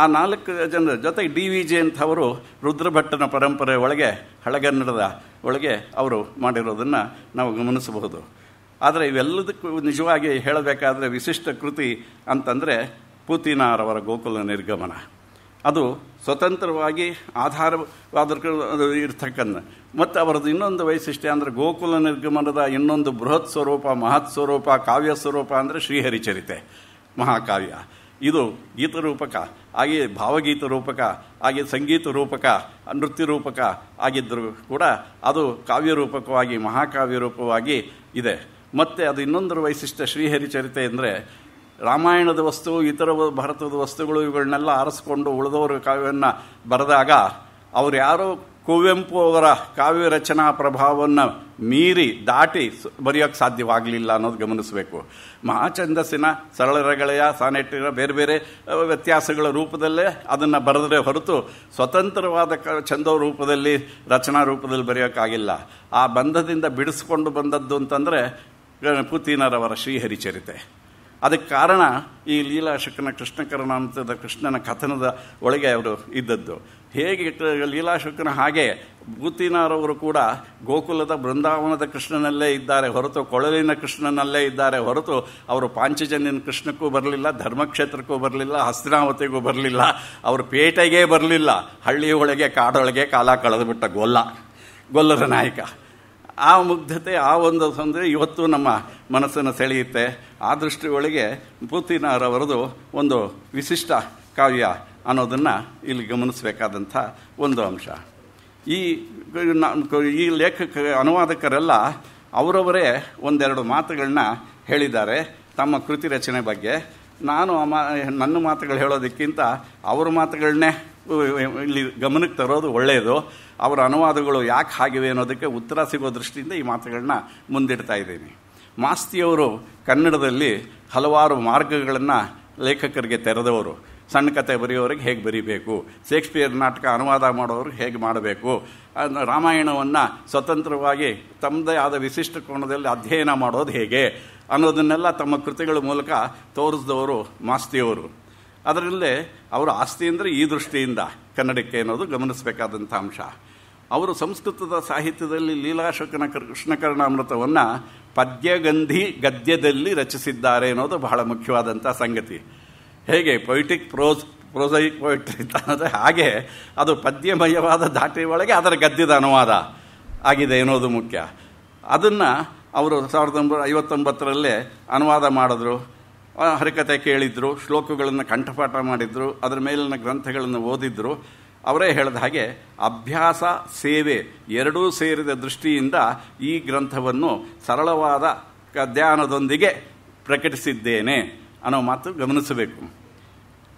ಆ ನಾಲ್ಕು ಜನರ ಜೊತೆಗೆ ಡಿ ವಿ ಜೆ ಅಂಥವರು ರುದ್ರಭಟ್ಟನ ಪರಂಪರೆ ಒಳಗೆ ಹಳೆಗನ್ನಡದ ಒಳಗೆ ಅವರು ಮಾಡಿರೋದನ್ನು ನಾವು ಗಮನಿಸಬಹುದು ಆದರೆ ಇವೆಲ್ಲದಕ್ಕೂ ನಿಜವಾಗಿ ಹೇಳಬೇಕಾದ್ರೆ ವಿಶಿಷ್ಟ ಕೃತಿ ಅಂತಂದರೆ ಪೂತಿನಾರವರ ಗೋಕುಲ ನಿರ್ಗಮನ ಅದು ಸ್ವತಂತ್ರವಾಗಿ ಆಧಾರವಾದ ಇರ್ತಕ್ಕಂಥ ಮತ್ತು ಅವರದ್ದು ಇನ್ನೊಂದು ವೈಶಿಷ್ಟ್ಯ ಅಂದರೆ ಗೋಕುಲ ನಿರ್ಗಮನದ ಇನ್ನೊಂದು ಬೃಹತ್ ಸ್ವರೂಪ ಮಹತ್ ಸ್ವರೂಪ ಕಾವ್ಯ ಸ್ವರೂಪ ಅಂದರೆ ಶ್ರೀಹರಿಚರಿತೆ ಮಹಾಕಾವ್ಯ ಇದು ಗೀತರೂಪಕ ಹಾಗೆ ಭಾವಗೀತ ರೂಪಕ ಹಾಗೆ ಸಂಗೀತ ರೂಪಕ ನೃತ್ಯ ರೂಪಕ ಆಗಿದ್ದರೂ ಕೂಡ ಅದು ಕಾವ್ಯರೂಪಕವಾಗಿ ಮಹಾಕಾವ್ಯ ರೂಪವಾಗಿ ಇದೆ ಮತ್ತು ಅದು ಇನ್ನೊಂದರ ವೈಶಿಷ್ಟ್ಯ ಶ್ರೀಹರಿ ಚರಿತೆ ಅಂದರೆ ರಾಮಾಯಣದ ವಸ್ತು ಇತರ ಭಾರತದ ವಸ್ತುಗಳು ಇವುಗಳನ್ನೆಲ್ಲ ಆರಿಸ್ಕೊಂಡು ಉಳಿದವರು ಕಾವ್ಯವನ್ನು ಬರೆದಾಗ ಅವರು ಯಾರೋ ಕುವೆಂಪು ಅವರ ಕಾವ್ಯ ರಚನಾ ಪ್ರಭಾವವನ್ನು ಮೀರಿ ದಾಟಿ ಬರೆಯೋಕ್ಕೆ ಸಾಧ್ಯವಾಗಲಿಲ್ಲ ಅನ್ನೋದು ಗಮನಿಸಬೇಕು ಮಹಾಛಂದಸ್ಸಿನ ಸರಳರಗಳೆಯ ಸಾನೆಟ್ಟಿನ ಬೇರೆ ಬೇರೆ ವ್ಯತ್ಯಾಸಗಳ ರೂಪದಲ್ಲೇ ಅದನ್ನು ಬರೆದರೆ ಹೊರತು ಸ್ವತಂತ್ರವಾದ ಕ ಛಂದೋ ರೂಪದಲ್ಲಿ ರಚನಾ ರೂಪದಲ್ಲಿ ಬರೆಯೋಕ್ಕಾಗಿಲ್ಲ ಆ ಬಂಧದಿಂದ ಬಿಡಿಸ್ಕೊಂಡು ಬಂದದ್ದು ಅಂತಂದರೆ ಪುತೀನರವರ ಶ್ರೀಹರಿಚರಿತೆ ಅದಕ್ಕೆ ಕಾರಣ ಈ ಲೀಲಾಶಕನ ಕೃಷ್ಣಕರಣ ಕೃಷ್ಣನ ಕಥನದ ಒಳಗೆ ಅವರು ಇದ್ದದ್ದು ಹೇಗೆ ಲೀಲಾಶಕನ ಹಾಗೆ ಭೂತಿನಾರವರು ಕೂಡ ಗೋಕುಲದ ಬೃಂದಾವನದ ಕೃಷ್ಣನಲ್ಲೇ ಇದ್ದಾರೆ ಹೊರತು ಕೊಳಲಿನ ಕೃಷ್ಣನಲ್ಲೇ ಇದ್ದಾರೆ ಹೊರತು ಅವರು ಪಾಂಚಜನ್ಯನ ಕೃಷ್ಣಕ್ಕೂ ಬರಲಿಲ್ಲ ಧರ್ಮಕ್ಷೇತ್ರಕ್ಕೂ ಬರಲಿಲ್ಲ ಹಸ್ತಿನಾವತಿಗೂ ಬರಲಿಲ್ಲ ಅವರು ಪೇಟೆಗೆ ಬರಲಿಲ್ಲ ಹಳ್ಳಿಯೊಳಗೆ ಕಾಡೊಳಗೆ ಕಾಲ ಕಳೆದುಬಿಟ್ಟ ಗೊಲ್ಲ ಗೊಲ್ಲದ ನಾಯಕ ಆ ಮುಗ್ಧತೆ ಆ ಒಂದು ಅಂದರೆ ಇವತ್ತು ನಮ್ಮ ಮನಸ್ಸನ್ನು ಸೆಳೆಯುತ್ತೆ ಆ ದೃಷ್ಟಿ ಒಳಗೆ ಒಂದು ವಿಶಿಷ್ಟ ಕಾವ್ಯ ಅನ್ನೋದನ್ನು ಇಲ್ಲಿ ಗಮನಿಸಬೇಕಾದಂಥ ಒಂದು ಅಂಶ ಈ ಈ ಲೇಖಕ ಅನುವಾದಕರೆಲ್ಲ ಅವರವರೇ ಒಂದೆರಡು ಮಾತುಗಳನ್ನ ಹೇಳಿದ್ದಾರೆ ತಮ್ಮ ಕೃತಿ ರಚನೆ ಬಗ್ಗೆ ನಾನು ನನ್ನ ಮಾತುಗಳು ಹೇಳೋದಕ್ಕಿಂತ ಅವ್ರ ಮಾತುಗಳನ್ನೇ ಇಲ್ಲಿ ಗಮನಕ್ಕೆ ತರೋದು ಒಳ್ಳೆಯದು ಅವರ ಅನುವಾದಗಳು ಯಾಕೆ ಹಾಗಿವೆ ಅನ್ನೋದಕ್ಕೆ ಉತ್ತರ ಸಿಗೋ ದೃಷ್ಟಿಯಿಂದ ಈ ಮಾತುಗಳನ್ನ ಮುಂದಿಡ್ತಾ ಇದ್ದೀನಿ ಮಾಸ್ತಿಯವರು ಕನ್ನಡದಲ್ಲಿ ಹಲವಾರು ಮಾರ್ಗಗಳನ್ನು ಲೇಖಕರಿಗೆ ತೆರೆದವರು ಸಣ್ಣ ಕತೆ ಬರೆಯೋರಿಗೆ ಹೇಗೆ ಬರೀಬೇಕು ಶೇಕ್ಸ್ಪಿಯರ್ ನಾಟಕ ಅನುವಾದ ಮಾಡೋರಿಗೆ ಹೇಗೆ ಮಾಡಬೇಕು ರಾಮಾಯಣವನ್ನು ಸ್ವತಂತ್ರವಾಗಿ ತಮ್ಮದೇ ಆದ ವಿಶಿಷ್ಟ ಕೋಣದಲ್ಲಿ ಅಧ್ಯಯನ ಮಾಡೋದು ಹೇಗೆ ಅನ್ನೋದನ್ನೆಲ್ಲ ತಮ್ಮ ಕೃತಿಗಳ ಮೂಲಕ ತೋರಿಸಿದವರು ಮಾಸ್ತಿಯವರು ಅದರಲ್ಲೇ ಅವರ ಆಸ್ತಿ ಅಂದರೆ ಈ ದೃಷ್ಟಿಯಿಂದ ಕನ್ನಡಕ್ಕೆ ಅನ್ನೋದು ಗಮನಿಸಬೇಕಾದಂಥ ಅಂಶ ಅವರು ಸಂಸ್ಕೃತದ ಸಾಹಿತ್ಯದಲ್ಲಿ ಲೀಲಾಶಕನ ಕೃಷ್ಣಕರ್ಣಾಮೃತವನ್ನು ಪದ್ಯಗಂಧಿ ಗದ್ಯದಲ್ಲಿ ರಚಿಸಿದ್ದಾರೆ ಅನ್ನೋದು ಬಹಳ ಮುಖ್ಯವಾದಂಥ ಸಂಗತಿ ಹೇಗೆ ಪೊಯಿಟಿಕ್ ಪ್ರೋಸ್ ಪ್ರೋಸೈಕ್ ಪೊಯಿಟ್ರಿ ಅಂತ ಅನ್ನೋದು ಹಾಗೆ ಅದು ಪದ್ಯಮಯವಾದ ದಾಟಿ ಒಳಗೆ ಅದರ ಗದ್ಯದ ಅನುವಾದ ಆಗಿದೆ ಅನ್ನೋದು ಮುಖ್ಯ ಅದನ್ನು ಅವರು ಸಾವಿರದ ಒಂಬೈನೂರ ಐವತ್ತೊಂಬತ್ತರಲ್ಲೇ ಅನುವಾದ ಮಾಡಿದ್ರು ಹರಿಕತೆ ಕೇಳಿದ್ರು ಶ್ಲೋಕಗಳನ್ನು ಕಂಠಪಾಠ ಮಾಡಿದರು ಅದರ ಮೇಲಿನ ಗ್ರಂಥಗಳನ್ನು ಓದಿದ್ರು ಅವರೇ ಹೇಳಿದ ಹಾಗೆ ಅಭ್ಯಾಸ ಸೇವೆ ಎರಡೂ ಸೇರಿದ ದೃಷ್ಟಿಯಿಂದ ಈ ಗ್ರಂಥವನ್ನು ಸರಳವಾದ ಧ್ಯಾನದೊಂದಿಗೆ ಪ್ರಕಟಿಸಿದ್ದೇನೆ ಅನ್ನೋ ಮಾತು ಗಮನಿಸಬೇಕು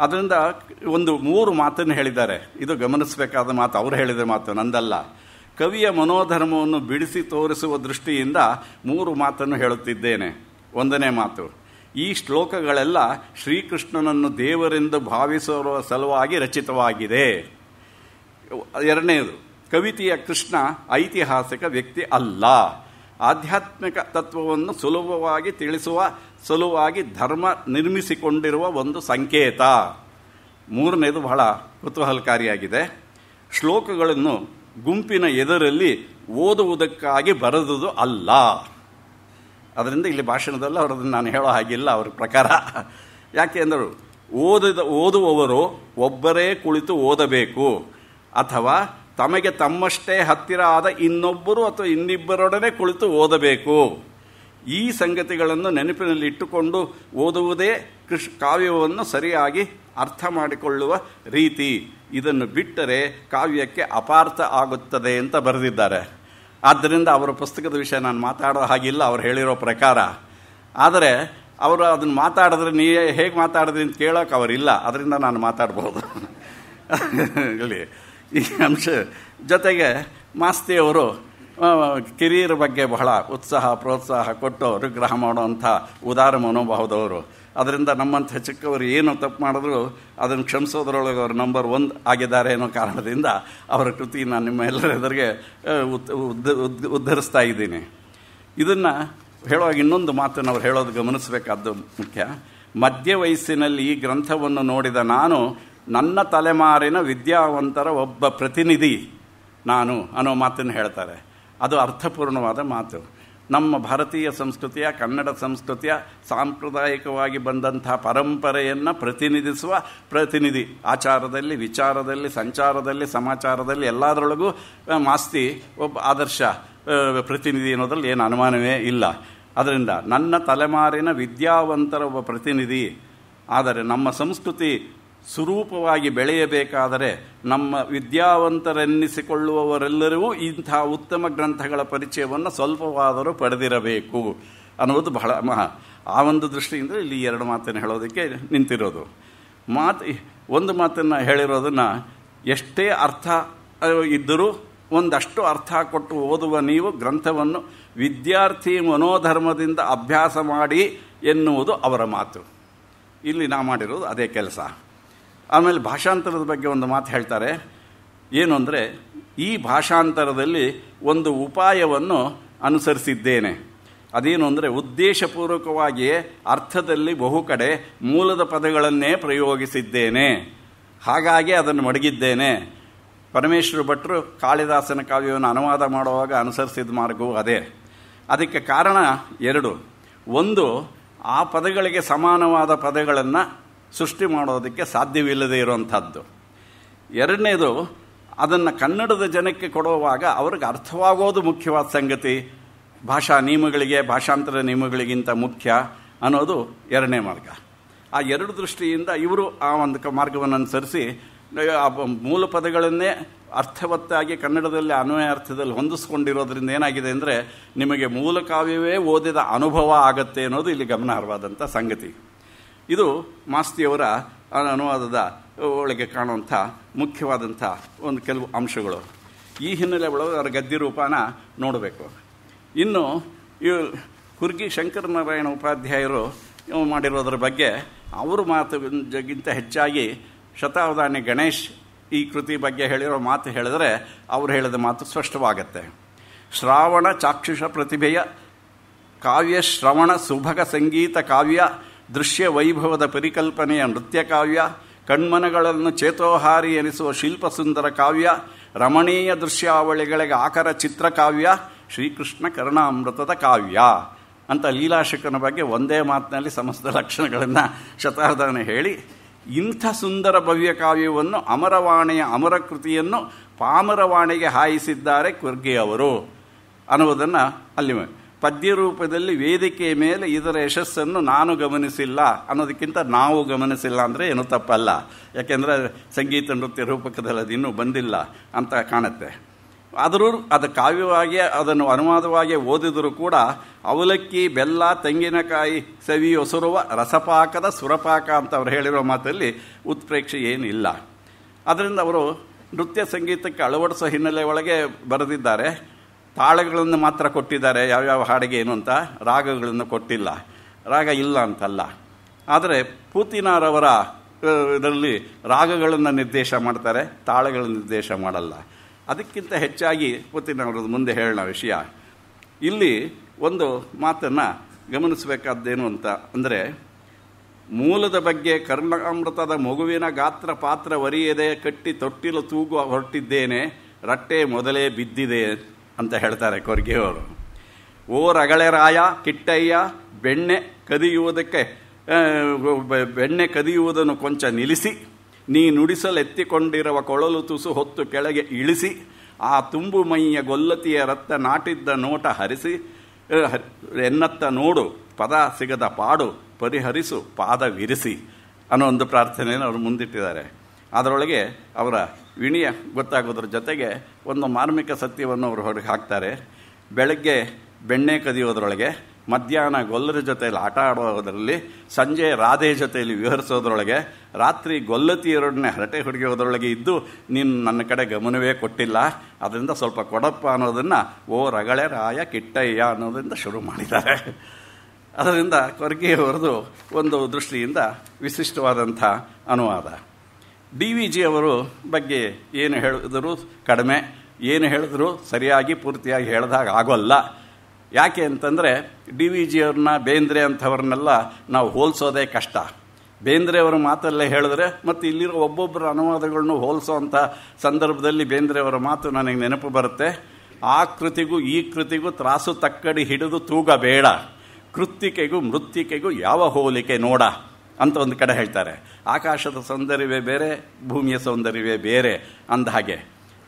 ಅದರಿಂದ ಒಂದು ಮೂರು ಮಾತನ್ನು ಹೇಳಿದ್ದಾರೆ ಇದು ಗಮನಿಸಬೇಕಾದ ಮಾತು ಅವರು ಹೇಳಿದ ಮಾತು ನಂದಲ್ಲ ಕವಿಯ ಮನೋಧರ್ಮವನ್ನು ಬಿಡಿಸಿ ತೋರಿಸುವ ದೃಷ್ಟಿಯಿಂದ ಮೂರು ಮಾತನ್ನು ಹೇಳುತ್ತಿದ್ದೇನೆ ಒಂದನೇ ಮಾತು ಈ ಶ್ಲೋಕಗಳೆಲ್ಲ ಶ್ರೀಕೃಷ್ಣನನ್ನು ದೇವರೆಂದು ಭಾವಿಸುವ ಸಲುವಾಗಿ ರಚಿತವಾಗಿದೆ ಎರಡನೆಯದು ಕವಿತೆಯ ಕೃಷ್ಣ ಐತಿಹಾಸಿಕ ವ್ಯಕ್ತಿ ಅಲ್ಲ ಆಧ್ಯಾತ್ಮಿಕ ತತ್ವವನ್ನು ಸುಲಭವಾಗಿ ತಿಳಿಸುವ ಸಲುವಾಗಿ ಧರ್ಮ ನಿರ್ಮಿಸಿಕೊಂಡಿರುವ ಒಂದು ಸಂಕೇತ ಮೂರನೇದು ಬಹಳ ಕುತೂಹಲಕಾರಿಯಾಗಿದೆ ಶ್ಲೋಕಗಳನ್ನು ಗುಂಪಿನ ಎದುರಲ್ಲಿ ಓದುವುದಕ್ಕಾಗಿ ಬರೆದುದು ಅಲ್ಲ ಅದರಿಂದ ಇಲ್ಲಿ ಭಾಷಣದಲ್ಲಿ ಅವರದ್ದು ನಾನು ಹೇಳೋ ಹಾಗಿಲ್ಲ ಅವರ ಪ್ರಕಾರ ಯಾಕೆ ಅಂದರು ಓದಿದ ಓದುವವರು ಒಬ್ಬರೇ ಕುಳಿತು ಓದಬೇಕು ಅಥವಾ ತಮಗೆ ತಮ್ಮಷ್ಟೇ ಹತ್ತಿರ ಆದ ಇನ್ನೊಬ್ಬರು ಅಥವಾ ಇನ್ನಿಬ್ಬರೊಡನೆ ಕುಳಿತು ಓದಬೇಕು ಈ ಸಂಗತಿಗಳನ್ನು ನೆನಪಿನಲ್ಲಿ ಇಟ್ಟುಕೊಂಡು ಓದುವುದೇ ಕೃಷ್ ಕಾವ್ಯವನ್ನು ಸರಿಯಾಗಿ ಅರ್ಥ ಮಾಡಿಕೊಳ್ಳುವ ರೀತಿ ಇದನ್ನು ಬಿಟ್ಟರೆ ಕಾವ್ಯಕ್ಕೆ ಅಪಾರ್ಥ ಆಗುತ್ತದೆ ಅಂತ ಬರೆದಿದ್ದಾರೆ ಆದ್ದರಿಂದ ಅವರ ಪುಸ್ತಕದ ವಿಷಯ ನಾನು ಮಾತಾಡೋ ಹಾಗಿಲ್ಲ ಅವರು ಹೇಳಿರೋ ಪ್ರಕಾರ ಆದರೆ ಅವರು ಅದನ್ನು ಮಾತಾಡಿದ್ರೆ ನೀ ಹೇಗೆ ಮಾತಾಡಿದ್ರಿ ಅಂತ ಕೇಳೋಕೆ ಅವರಿಲ್ಲ ಅದರಿಂದ ನಾನು ಮಾತಾಡ್ಬೋದು ಹೇಳಿ ಈ ಅಂಶ ಜೊತೆಗೆ ಮಾಸ್ತಿಯವರು ಕಿರಿಯರ ಬಗ್ಗೆ ಬಹಳ ಉತ್ಸಾಹ ಪ್ರೋತ್ಸಾಹ ಕೊಟ್ಟು ಅನುಗ್ರಹ ಮಾಡುವಂಥ ಉದಾರ ಮನೋಭಾವದವರು ಅದರಿಂದ ನಮ್ಮಂಥ ಚಿಕ್ಕವರು ಏನು ತಪ್ಪು ಮಾಡಿದ್ರು ಅದನ್ನು ಕ್ಷಮಿಸೋದ್ರೊಳಗೆ ಅವರು ನಂಬರ್ ಒನ್ ಆಗಿದ್ದಾರೆ ಅನ್ನೋ ಕಾರಣದಿಂದ ಅವರ ಕೃತಿ ನಾನು ನಿಮ್ಮ ಎಲ್ಲರ ಎದುರಿಗೆ ಉದ್ಧರಿಸ್ತಾ ಇದ್ದೀನಿ ಇದನ್ನು ಹೇಳುವಾಗ ಇನ್ನೊಂದು ಮಾತನ್ನು ಅವ್ರು ಹೇಳೋದು ಗಮನಿಸಬೇಕಾದ್ದು ಮುಖ್ಯ ಮಧ್ಯ ವಯಸ್ಸಿನಲ್ಲಿ ಈ ಗ್ರಂಥವನ್ನು ನೋಡಿದ ನಾನು ನನ್ನ ತಲೆಮಾರಿನ ವಿದ್ಯಾವಂತರ ಒಬ್ಬ ಪ್ರತಿನಿಧಿ ನಾನು ಅನ್ನೋ ಮಾತನ್ನು ಹೇಳ್ತಾರೆ ಅದು ಅರ್ಥಪೂರ್ಣವಾದ ಮಾತು ನಮ್ಮ ಭಾರತೀಯ ಸಂಸ್ಕೃತಿಯ ಕನ್ನಡ ಸಂಸ್ಕೃತಿಯ ಸಾಂಪ್ರದಾಯಿಕವಾಗಿ ಬಂದಂಥ ಪರಂಪರೆಯನ್ನು ಪ್ರತಿನಿಧಿಸುವ ಪ್ರತಿನಿಧಿ ಆಚಾರದಲ್ಲಿ ವಿಚಾರದಲ್ಲಿ ಸಂಚಾರದಲ್ಲಿ ಸಮಾಚಾರದಲ್ಲಿ ಎಲ್ಲದರೊಳಗೂ ಮಾಸ್ತಿ ಒಬ್ಬ ಆದರ್ಶ ಪ್ರತಿನಿಧಿ ಅನ್ನೋದ್ರಲ್ಲಿ ಏನು ಅನುಮಾನವೇ ಇಲ್ಲ ಅದರಿಂದ ನನ್ನ ತಲೆಮಾರಿನ ವಿದ್ಯಾವಂತರ ಒಬ್ಬ ಪ್ರತಿನಿಧಿ ಆದರೆ ನಮ್ಮ ಸಂಸ್ಕೃತಿ ಸುರೂಪವಾಗಿ ಬೆಳೆಯಬೇಕಾದರೆ ನಮ್ಮ ವಿದ್ಯಾವಂತರೆನ್ನಿಸಿಕೊಳ್ಳುವವರೆಲ್ಲರಿಗೂ ಇಂಥ ಉತ್ತಮ ಗ್ರಂಥಗಳ ಪರಿಚಯವನ್ನು ಸ್ವಲ್ಪವಾದರೂ ಪಡೆದಿರಬೇಕು ಅನ್ನೋದು ಬಹಳ ಮಹಾ ಆ ಒಂದು ದೃಷ್ಟಿಯಿಂದ ಇಲ್ಲಿ ಎರಡು ಮಾತನ್ನು ಹೇಳೋದಕ್ಕೆ ನಿಂತಿರೋದು ಮಾತು ಒಂದು ಮಾತನ್ನು ಹೇಳಿರೋದನ್ನು ಎಷ್ಟೇ ಅರ್ಥ ಇದ್ದರೂ ಒಂದಷ್ಟು ಅರ್ಥ ಕೊಟ್ಟು ಓದುವ ನೀವು ಗ್ರಂಥವನ್ನು ವಿದ್ಯಾರ್ಥಿ ಮನೋಧರ್ಮದಿಂದ ಅಭ್ಯಾಸ ಮಾಡಿ ಎನ್ನುವುದು ಅವರ ಮಾತು ಇಲ್ಲಿ ನಾ ಮಾಡಿರೋದು ಅದೇ ಕೆಲಸ ಆಮೇಲೆ ಭಾಷಾಂತರದ ಬಗ್ಗೆ ಒಂದು ಮಾತು ಹೇಳ್ತಾರೆ ಏನು ಅಂದರೆ ಈ ಭಾಷಾಂತರದಲ್ಲಿ ಒಂದು ಉಪಾಯವನ್ನು ಅನುಸರಿಸಿದ್ದೇನೆ ಅದೇನು ಅಂದರೆ ಉದ್ದೇಶಪೂರ್ವಕವಾಗಿಯೇ ಅರ್ಥದಲ್ಲಿ ಬಹು ಕಡೆ ಮೂಲದ ಪದಗಳನ್ನೇ ಪ್ರಯೋಗಿಸಿದ್ದೇನೆ ಹಾಗಾಗಿ ಅದನ್ನು ಮಡಗಿದ್ದೇನೆ ಪರಮೇಶ್ವರ ಭಟ್ರು ಕಾಳಿದಾಸನ ಕಾವ್ಯವನ್ನು ಅನುವಾದ ಮಾಡುವಾಗ ಅನುಸರಿಸಿದ ಮಾರ್ಗವೂ ಅದೇ ಅದಕ್ಕೆ ಕಾರಣ ಎರಡು ಒಂದು ಆ ಪದಗಳಿಗೆ ಸಮಾನವಾದ ಪದಗಳನ್ನು ಸೃಷ್ಟಿ ಮಾಡೋದಕ್ಕೆ ಸಾಧ್ಯವಿಲ್ಲದೆ ಇರುವಂಥದ್ದು ಎರಡನೇದು ಅದನ್ನು ಕನ್ನಡದ ಜನಕ್ಕೆ ಕೊಡುವಾಗ ಅವ್ರಿಗೆ ಅರ್ಥವಾಗೋದು ಮುಖ್ಯವಾದ ಸಂಗತಿ ಭಾಷಾ ನಿಯಮಗಳಿಗೆ ಭಾಷಾಂತರ ನಿಯಮಗಳಿಗಿಂತ ಮುಖ್ಯ ಅನ್ನೋದು ಎರಡನೇ ಮಾರ್ಗ ಆ ಎರಡು ದೃಷ್ಟಿಯಿಂದ ಇವರು ಆ ಒಂದು ಮಾರ್ಗವನ್ನು ಅನುಸರಿಸಿ ಮೂಲ ಪದಗಳನ್ನೇ ಅರ್ಥವತ್ತಾಗಿ ಕನ್ನಡದಲ್ಲಿ ಅನ್ವಯ ಅರ್ಥದಲ್ಲಿ ಹೊಂದಿಸ್ಕೊಂಡಿರೋದ್ರಿಂದ ಏನಾಗಿದೆ ಅಂದರೆ ನಿಮಗೆ ಮೂಲ ಕಾವ್ಯವೇ ಓದಿದ ಅನುಭವ ಆಗತ್ತೆ ಅನ್ನೋದು ಇಲ್ಲಿ ಗಮನಾರ್ಹವಾದಂಥ ಸಂಗತಿ ಇದು ಮಾಸ್ತಿಯವರ ಅನುವಾದದ ಒಳಗೆ ಕಾಣುವಂಥ ಮುಖ್ಯವಾದಂಥ ಒಂದು ಕೆಲವು ಅಂಶಗಳು ಈ ಹಿನ್ನೆಲೆ ಒಳಗೆ ಅವರ ಗದ್ಯ ರೂಪಾನ ನೋಡಬೇಕು ಇನ್ನು ಇವು ಕುರ್ಗಿ ಶಂಕರನಾರಾಯಣ ಉಪಾಧ್ಯಾಯರು ಮಾಡಿರೋದ್ರ ಬಗ್ಗೆ ಅವ್ರ ಮಾತುಗಿಂತ ಹೆಚ್ಚಾಗಿ ಶತಾವಧಾನಿ ಗಣೇಶ್ ಈ ಕೃತಿ ಬಗ್ಗೆ ಹೇಳಿರೋ ಮಾತು ಹೇಳಿದರೆ ಅವರು ಹೇಳಿದ ಮಾತು ಸ್ಪಷ್ಟವಾಗತ್ತೆ ಶ್ರಾವಣ ಚಾಕ್ಷುಷ ಪ್ರತಿಭೆಯ ಕಾವ್ಯ ಶ್ರವಣ ಸುಭಗ ಸಂಗೀತ ಕಾವ್ಯ ದೃಶ್ಯ ವೈಭವದ ಪರಿಕಲ್ಪನೆಯ ನೃತ್ಯಕಾವ್ಯ ಕಣ್ಮನಗಳನ್ನು ಚೇತೋಹಾರಿ ಎನಿಸುವ ಶಿಲ್ಪ ಸುಂದರ ಕಾವ್ಯ ರಮಣೀಯ ದೃಶ್ಯಾವಳಿಗಳಿಗೆ ಆಕರ ಚಿತ್ರಕಾವ್ಯ ಶ್ರೀಕೃಷ್ಣ ಕರುಣಾಮೃತದ ಕಾವ್ಯ ಅಂತ ಲೀಲಾಶಕನ ಬಗ್ಗೆ ಒಂದೇ ಮಾತಿನಲ್ಲಿ ಸಮಸ್ತ ಲಕ್ಷಣಗಳನ್ನು ಶತಾರ್ಧನ ಹೇಳಿ ಇಂಥ ಸುಂದರ ಭವ್ಯ ಕಾವ್ಯವನ್ನು ಅಮರವಾಣಿಯ ಅಮರ ಕೃತಿಯನ್ನು ಪಾಮರವಾಣಿಗೆ ಹಾಯಿಸಿದ್ದಾರೆ ಕುರ್ಗೆಯವರು ಅನ್ನುವುದನ್ನು ಅಲ್ಲಿ ಪದ್ಯ ರೂಪದಲ್ಲಿ ವೇದಿಕೆಯ ಮೇಲೆ ಇದರ ಯಶಸ್ಸನ್ನು ನಾನು ಗಮನಿಸಿಲ್ಲ ಅನ್ನೋದಕ್ಕಿಂತ ನಾವು ಗಮನಿಸಿಲ್ಲ ಅಂದರೆ ಏನು ತಪ್ಪಲ್ಲ ಯಾಕೆಂದರೆ ಸಂಗೀತ ನೃತ್ಯ ರೂಪಕದಲ್ಲಿ ಅದು ಇನ್ನೂ ಬಂದಿಲ್ಲ ಅಂತ ಕಾಣುತ್ತೆ ಆದರೂ ಅದು ಕಾವ್ಯವಾಗಿ ಅದನ್ನು ಅನುವಾದವಾಗಿ ಓದಿದರೂ ಕೂಡ ಅವಲಕ್ಕಿ ಬೆಲ್ಲ ತೆಂಗಿನಕಾಯಿ ಸವಿಯೊಸುರುವ ರಸಪಾಕದ ಸುರಪಾಕ ಅಂತ ಅವರು ಹೇಳಿರೋ ಮಾತಲ್ಲಿ ಉತ್ಪ್ರೇಕ್ಷೆ ಏನಿಲ್ಲ ಅದರಿಂದ ಅವರು ನೃತ್ಯ ಸಂಗೀತಕ್ಕೆ ಅಳವಡಿಸೋ ಹಿನ್ನೆಲೆ ಒಳಗೆ ಬರೆದಿದ್ದಾರೆ ತಾಳಗಳನ್ನು ಮಾತ್ರ ಕೊಟ್ಟಿದ್ದಾರೆ ಯಾವ್ಯಾವ ಹಾಡಿಗೆ ಏನು ಅಂತ ರಾಗಗಳನ್ನು ಕೊಟ್ಟಿಲ್ಲ ರಾಗ ಇಲ್ಲ ಅಂತಲ್ಲ ಆದರೆ ಪೂತಿನಾರವರ ಇದರಲ್ಲಿ ರಾಗಗಳನ್ನು ನಿರ್ದೇಶ ಮಾಡ್ತಾರೆ ತಾಳಗಳನ್ನು ನಿರ್ದೇಶ ಮಾಡಲ್ಲ ಅದಕ್ಕಿಂತ ಹೆಚ್ಚಾಗಿ ಪುತ್ತಿನವ್ರದ್ದು ಮುಂದೆ ಹೇಳೋಣ ವಿಷಯ ಇಲ್ಲಿ ಒಂದು ಮಾತನ್ನು ಗಮನಿಸಬೇಕಾದ್ದೇನು ಅಂತ ಅಂದರೆ ಮೂಲದ ಬಗ್ಗೆ ಕರ್ಣಾಮೃತದ ಮಗುವಿನ ಗಾತ್ರ ಪಾತ್ರ ಒರಿಯದೆ ಕಟ್ಟಿ ತೊಟ್ಟಿಲು ತೂಗು ಹೊರಟಿದ್ದೇನೆ ರಟ್ಟೆ ಮೊದಲೇ ಬಿದ್ದಿದೆ ಅಂತ ಹೇಳ್ತಾರೆ ಕೊರ್ಗೆಯವರು ಓ ರಗಳೆ ಕಿಟ್ಟಯ್ಯ ಬೆಣ್ಣೆ ಕದಿಯುವುದಕ್ಕೆ ಬೆಣ್ಣೆ ಕದಿಯುವುದನ್ನು ಕೊಂಚ ನಿಲ್ಲಿಸಿ ನೀ ನುಡಿಸಲೆತ್ತಿಕೊಂಡಿರುವ ಕೊಳಲು ತುಸು ಹೊತ್ತು ಕೆಳಗೆ ಇಳಿಸಿ ಆ ತುಂಬು ಮೈಯ ಗೊಲ್ಲತಿಯ ರತ್ತ ನಾಟಿದ್ದ ನೋಟ ಹರಿಸಿ ಎನ್ನತ್ತ ನೋಡು ಪದ ಸಿಗದ ಪಾಡು ಪರಿಹರಿಸು ಪಾದ ವಿರಿಸಿ ಅನ್ನೋ ಒಂದು ಪ್ರಾರ್ಥನೆಯನ್ನು ಅವರು ಮುಂದಿಟ್ಟಿದ್ದಾರೆ ಅದರೊಳಗೆ ಅವರ ವಿಣಿಯ ಗೊತ್ತಾಗೋದ್ರ ಜೊತೆಗೆ ಒಂದು ಮಾರ್ಮಿಕ ಸತ್ಯವನ್ನು ಅವರು ಹೊರಗೆ ಹಾಕ್ತಾರೆ ಬೆಳಗ್ಗೆ ಬೆಣ್ಣೆ ಕದಿಯೋದ್ರೊಳಗೆ ಮಧ್ಯಾಹ್ನ ಗೊಲ್ಲರ ಜೊತೆಯಲ್ಲಿ ಆಟ ಆಡೋದರಲ್ಲಿ ಸಂಜೆ ರಾಧೆ ಜೊತೆಯಲ್ಲಿ ವಿವರಿಸೋದ್ರೊಳಗೆ ರಾತ್ರಿ ಗೊಲ್ಲತಿಯರೊಡನೆ ಹರಟೆ ಹುಡುಗಿಯೋದ್ರೊಳಗೆ ಇದ್ದು ನೀನು ನನ್ನ ಕಡೆ ಗಮನವೇ ಕೊಟ್ಟಿಲ್ಲ ಅದರಿಂದ ಸ್ವಲ್ಪ ಕೊಡಪ್ಪ ಅನ್ನೋದನ್ನು ಓ ರಗಳೆ ರಾಯ ಕಿಟ್ಟಯ್ಯ ಅನ್ನೋದರಿಂದ ಶುರು ಮಾಡಿದ್ದಾರೆ ಅದರಿಂದ ಕೊರಗಿಯವರದು ಒಂದು ದೃಷ್ಟಿಯಿಂದ ವಿಶಿಷ್ಟವಾದಂಥ ಅನುವಾದ ಡಿ ವಿ ಜಿ ಅವರು ಬಗ್ಗೆ ಏನು ಹೇಳಿದ್ರು ಕಡಿಮೆ ಏನು ಹೇಳಿದ್ರು ಸರಿಯಾಗಿ ಪೂರ್ತಿಯಾಗಿ ಹೇಳಿದಾಗ ಆಗೋಲ್ಲ ಯಾಕೆ ಅಂತಂದರೆ ಡಿ ವಿ ಜಿ ಅವ್ರನ್ನ ಬೇಂದ್ರೆ ಅಂಥವ್ರನ್ನೆಲ್ಲ ನಾವು ಹೋಲಿಸೋದೇ ಕಷ್ಟ ಬೇಂದ್ರೆಯವರ ಮಾತಲ್ಲೇ ಹೇಳಿದ್ರೆ ಮತ್ತು ಇಲ್ಲಿರೋ ಒಬ್ಬೊಬ್ಬರ ಅನುವಾದಗಳನ್ನು ಹೋಲಿಸೋ ಅಂಥ ಸಂದರ್ಭದಲ್ಲಿ ಬೇಂದ್ರೆಯವರ ಮಾತು ನನಗೆ ನೆನಪು ಬರುತ್ತೆ ಆ ಕೃತಿಗೂ ಈ ಕೃತಿಗೂ ತ್ರಾಸು ತಕ್ಕಡಿ ಹಿಡಿದು ತೂಗಬೇಡ ಕೃತ್ತಿಕೆಗೂ ಮೃತ್ತಿಕೆಗೂ ಯಾವ ಹೋಲಿಕೆ ನೋಡ ಅಂತ ಒಂದು ಕಡೆ ಹೇಳ್ತಾರೆ ಆಕಾಶದ ಸೌಂದರ್ಯವೇ ಬೇರೆ ಭೂಮಿಯ ಸೌಂದರ್ಯವೇ ಬೇರೆ ಅಂದ ಹಾಗೆ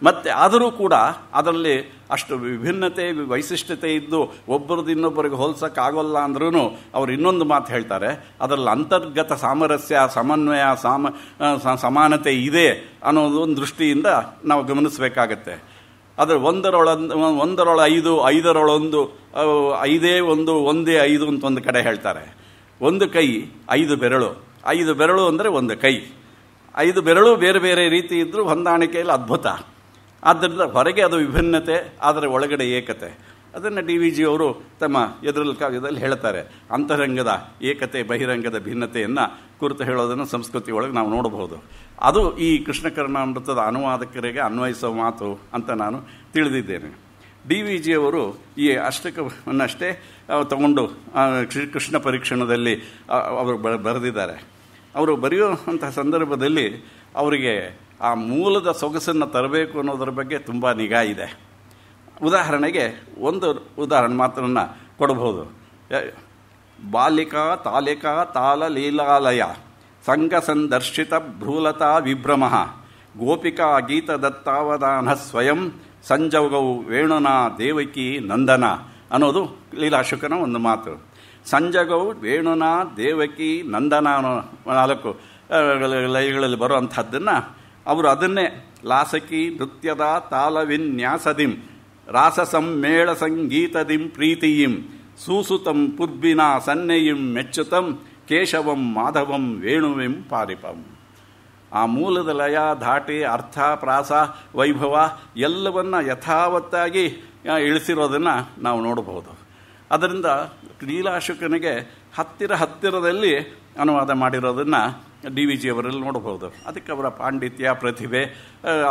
ಮತ್ತು ಆದರೂ ಕೂಡ ಅದರಲ್ಲಿ ಅಷ್ಟು ವಿಭಿನ್ನತೆ ವೈಶಿಷ್ಟ್ಯತೆ ಇದ್ದು ಒಬ್ಬರದ್ದು ಇನ್ನೊಬ್ಬರಿಗೆ ಹೋಲ್ಸೋಕ್ಕಾಗೋಲ್ಲ ಅಂದ್ರೂ ಅವ್ರು ಇನ್ನೊಂದು ಮಾತು ಹೇಳ್ತಾರೆ ಅದರಲ್ಲಿ ಅಂತರ್ಗತ ಸಾಮರಸ್ಯ ಸಮನ್ವಯ ಸಾಮ ಸಮಾನತೆ ಇದೆ ಅನ್ನೋದು ಒಂದು ದೃಷ್ಟಿಯಿಂದ ನಾವು ಗಮನಿಸಬೇಕಾಗತ್ತೆ ಆದರೆ ಒಂದರೊಳ ಒಂದರೊಳ ಐದು ಐದರೊಳೊಂದು ಐದೇ ಒಂದು ಒಂದೇ ಐದು ಅಂತ ಒಂದು ಕಡೆ ಹೇಳ್ತಾರೆ ಒಂದು ಕೈ ಐದು ಬೆರಳು ಐದು ಬೆರಳು ಅಂದರೆ ಒಂದು ಕೈ ಐದು ಬೆರಳು ಬೇರೆ ಬೇರೆ ರೀತಿ ಇದ್ದರೂ ಹೊಂದಾಣಿಕೆಯಲ್ಲಿ ಅದ್ಭುತ ಆದ್ದರಿಂದ ಹೊರಗೆ ಅದು ವಿಭಿನ್ನತೆ ಆದರೆ ಒಳಗಡೆ ಏಕತೆ ಅದನ್ನು ಡಿ ವಿ ಜಿ ಅವರು ತಮ್ಮ ಎದುರಲ್ ಕಾವ್ಯದಲ್ಲಿ ಹೇಳ್ತಾರೆ ಅಂತರಂಗದ ಏಕತೆ ಬಹಿರಂಗದ ಭಿನ್ನತೆಯನ್ನು ಕುರಿತು ಹೇಳೋದನ್ನು ಸಂಸ್ಕೃತಿ ಒಳಗೆ ನಾವು ನೋಡಬಹುದು ಅದು ಈ ಕೃಷ್ಣ ಕರ್ಣಾಮೃತದ ಅನುವಾದಕರಿಗೆ ಅನ್ವಯಿಸುವ ಮಾತು ಅಂತ ನಾನು ತಿಳಿದಿದ್ದೇನೆ ಡಿ ವಿ ಅವರು ಈ ಅಷ್ಟಕವನ್ನಷ್ಟೇ ತಗೊಂಡು ಕೃಷ್ಣ ಪರೀಕ್ಷಣದಲ್ಲಿ ಅವರು ಬರೆದಿದ್ದಾರೆ ಅವರು ಬರೆಯುವಂಥ ಸಂದರ್ಭದಲ್ಲಿ ಅವರಿಗೆ ಆ ಮೂಲದ ಸೊಗಸನ್ನು ತರಬೇಕು ಅನ್ನೋದ್ರ ಬಗ್ಗೆ ತುಂಬ ನಿಗಾ ಇದೆ ಉದಾಹರಣೆಗೆ ಒಂದು ಉದಾಹರಣೆ ಮಾತ್ರನ ಕೊಡಬಹುದು ಬಾಲಿಕಾ ತಾಲಿಕಾ ತಾಲ ಲೀಲಾಲಯ ಸಂಘ ಸಂದರ್ಶಿತ ಭ್ರೂಲತಾ ವಿಭ್ರಮಃ ಗೋಪಿಕಾ ದತ್ತಾವಧಾನ ಸ್ವಯಂ ಸಂಜೌಗೌ ವೇಣುನಾ ದೇವಕಿ ನಂದನ ಅನ್ನೋದು ಲೀಲಾಶುಕನ ಒಂದು ಮಾತು ಸಂಜಗೌ ವೇಣುನ ದೇವಕಿ ನಂದನ ನಾಲ್ಕು ಲಯಗಳಲ್ಲಿ ಬರುವಂಥದ್ದನ್ನು ಅವರು ಅದನ್ನೇ ಲಾಸಕಿ ನೃತ್ಯದ ತಾಲವಿನ್ಯಾಸದಿಂ ರಾಸ ಸಮ್ಮೇಳ ಸಂಗೀತದಿಂ ಪ್ರೀತಿಯಿಂ ಸೂಸುತಂ ಪುರ್ಬಿನ ಸನ್ನೆಯಿಂ ಮೆಚ್ಚುತಂ ಕೇಶವಂ ಮಾಧವಂ ವೇಣುವಿಂ ಪಾರಿಪಂ ಆ ಮೂಲದ ಲಯ ಧಾಟಿ ಅರ್ಥ ಪ್ರಾಸ ವೈಭವ ಎಲ್ಲವನ್ನು ಯಥಾವತ್ತಾಗಿ ಇಳಿಸಿರೋದನ್ನು ನಾವು ನೋಡಬಹುದು ಅದರಿಂದ ಲೀಲಾಶುಕನಿಗೆ ಹತ್ತಿರ ಹತ್ತಿರದಲ್ಲಿ ಅನುವಾದ ಮಾಡಿರೋದನ್ನು ಡಿ ವಿ ಅವರಲ್ಲಿ ನೋಡಬಹುದು ಅದಕ್ಕೆ ಅವರ ಪಾಂಡಿತ್ಯ ಪ್ರತಿಭೆ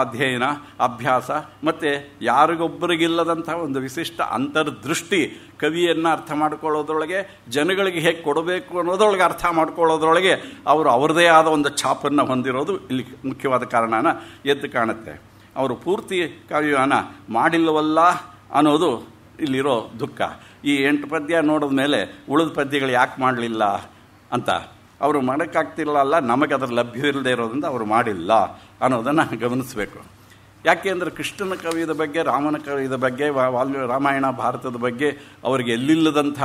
ಅಧ್ಯಯನ ಅಭ್ಯಾಸ ಮತ್ತು ಯಾರಿಗೊಬ್ಬರಿಗಿಲ್ಲದಂಥ ಒಂದು ವಿಶಿಷ್ಟ ಅಂತರ್ದೃಷ್ಟಿ ಕವಿಯನ್ನು ಅರ್ಥ ಮಾಡ್ಕೊಳ್ಳೋದ್ರೊಳಗೆ ಜನಗಳಿಗೆ ಹೇಗೆ ಕೊಡಬೇಕು ಅನ್ನೋದ್ರೊಳಗೆ ಅರ್ಥ ಮಾಡ್ಕೊಳ್ಳೋದ್ರೊಳಗೆ ಅವರು ಅವರದೇ ಆದ ಒಂದು ಛಾಪನ್ನು ಹೊಂದಿರೋದು ಇಲ್ಲಿ ಮುಖ್ಯವಾದ ಕಾರಣನ ಎದ್ದು ಕಾಣುತ್ತೆ ಅವರು ಪೂರ್ತಿ ಕಾವ್ಯವನ್ನು ಮಾಡಿಲ್ಲವಲ್ಲ ಅನ್ನೋದು ಇಲ್ಲಿರೋ ದುಃಖ ಈ ಎಂಟು ಪದ್ಯ ನೋಡಿದ ಮೇಲೆ ಉಳಿದ ಪದ್ಯಗಳು ಯಾಕೆ ಮಾಡಲಿಲ್ಲ ಅಂತ ಅವರು ಮಾಡೋಕ್ಕಾಗ್ತಿಲ್ಲ ನಮಗೆ ಅದರ ಲಭ್ಯ ಇಲ್ಲದೆ ಇರೋದ್ರಿಂದ ಅವರು ಮಾಡಿಲ್ಲ ಅನ್ನೋದನ್ನು ಗಮನಿಸಬೇಕು ಯಾಕೆ ಅಂದರೆ ಕೃಷ್ಣನ ಕವಿಯದ ಬಗ್ಗೆ ರಾಮನ ಕವಿಯದ ಬಗ್ಗೆ ವಾಲ್ಮೀ ರಾಮಾಯಣ ಭಾರತದ ಬಗ್ಗೆ ಅವರಿಗೆ ಎಲ್ಲಿಲ್ಲದಂಥ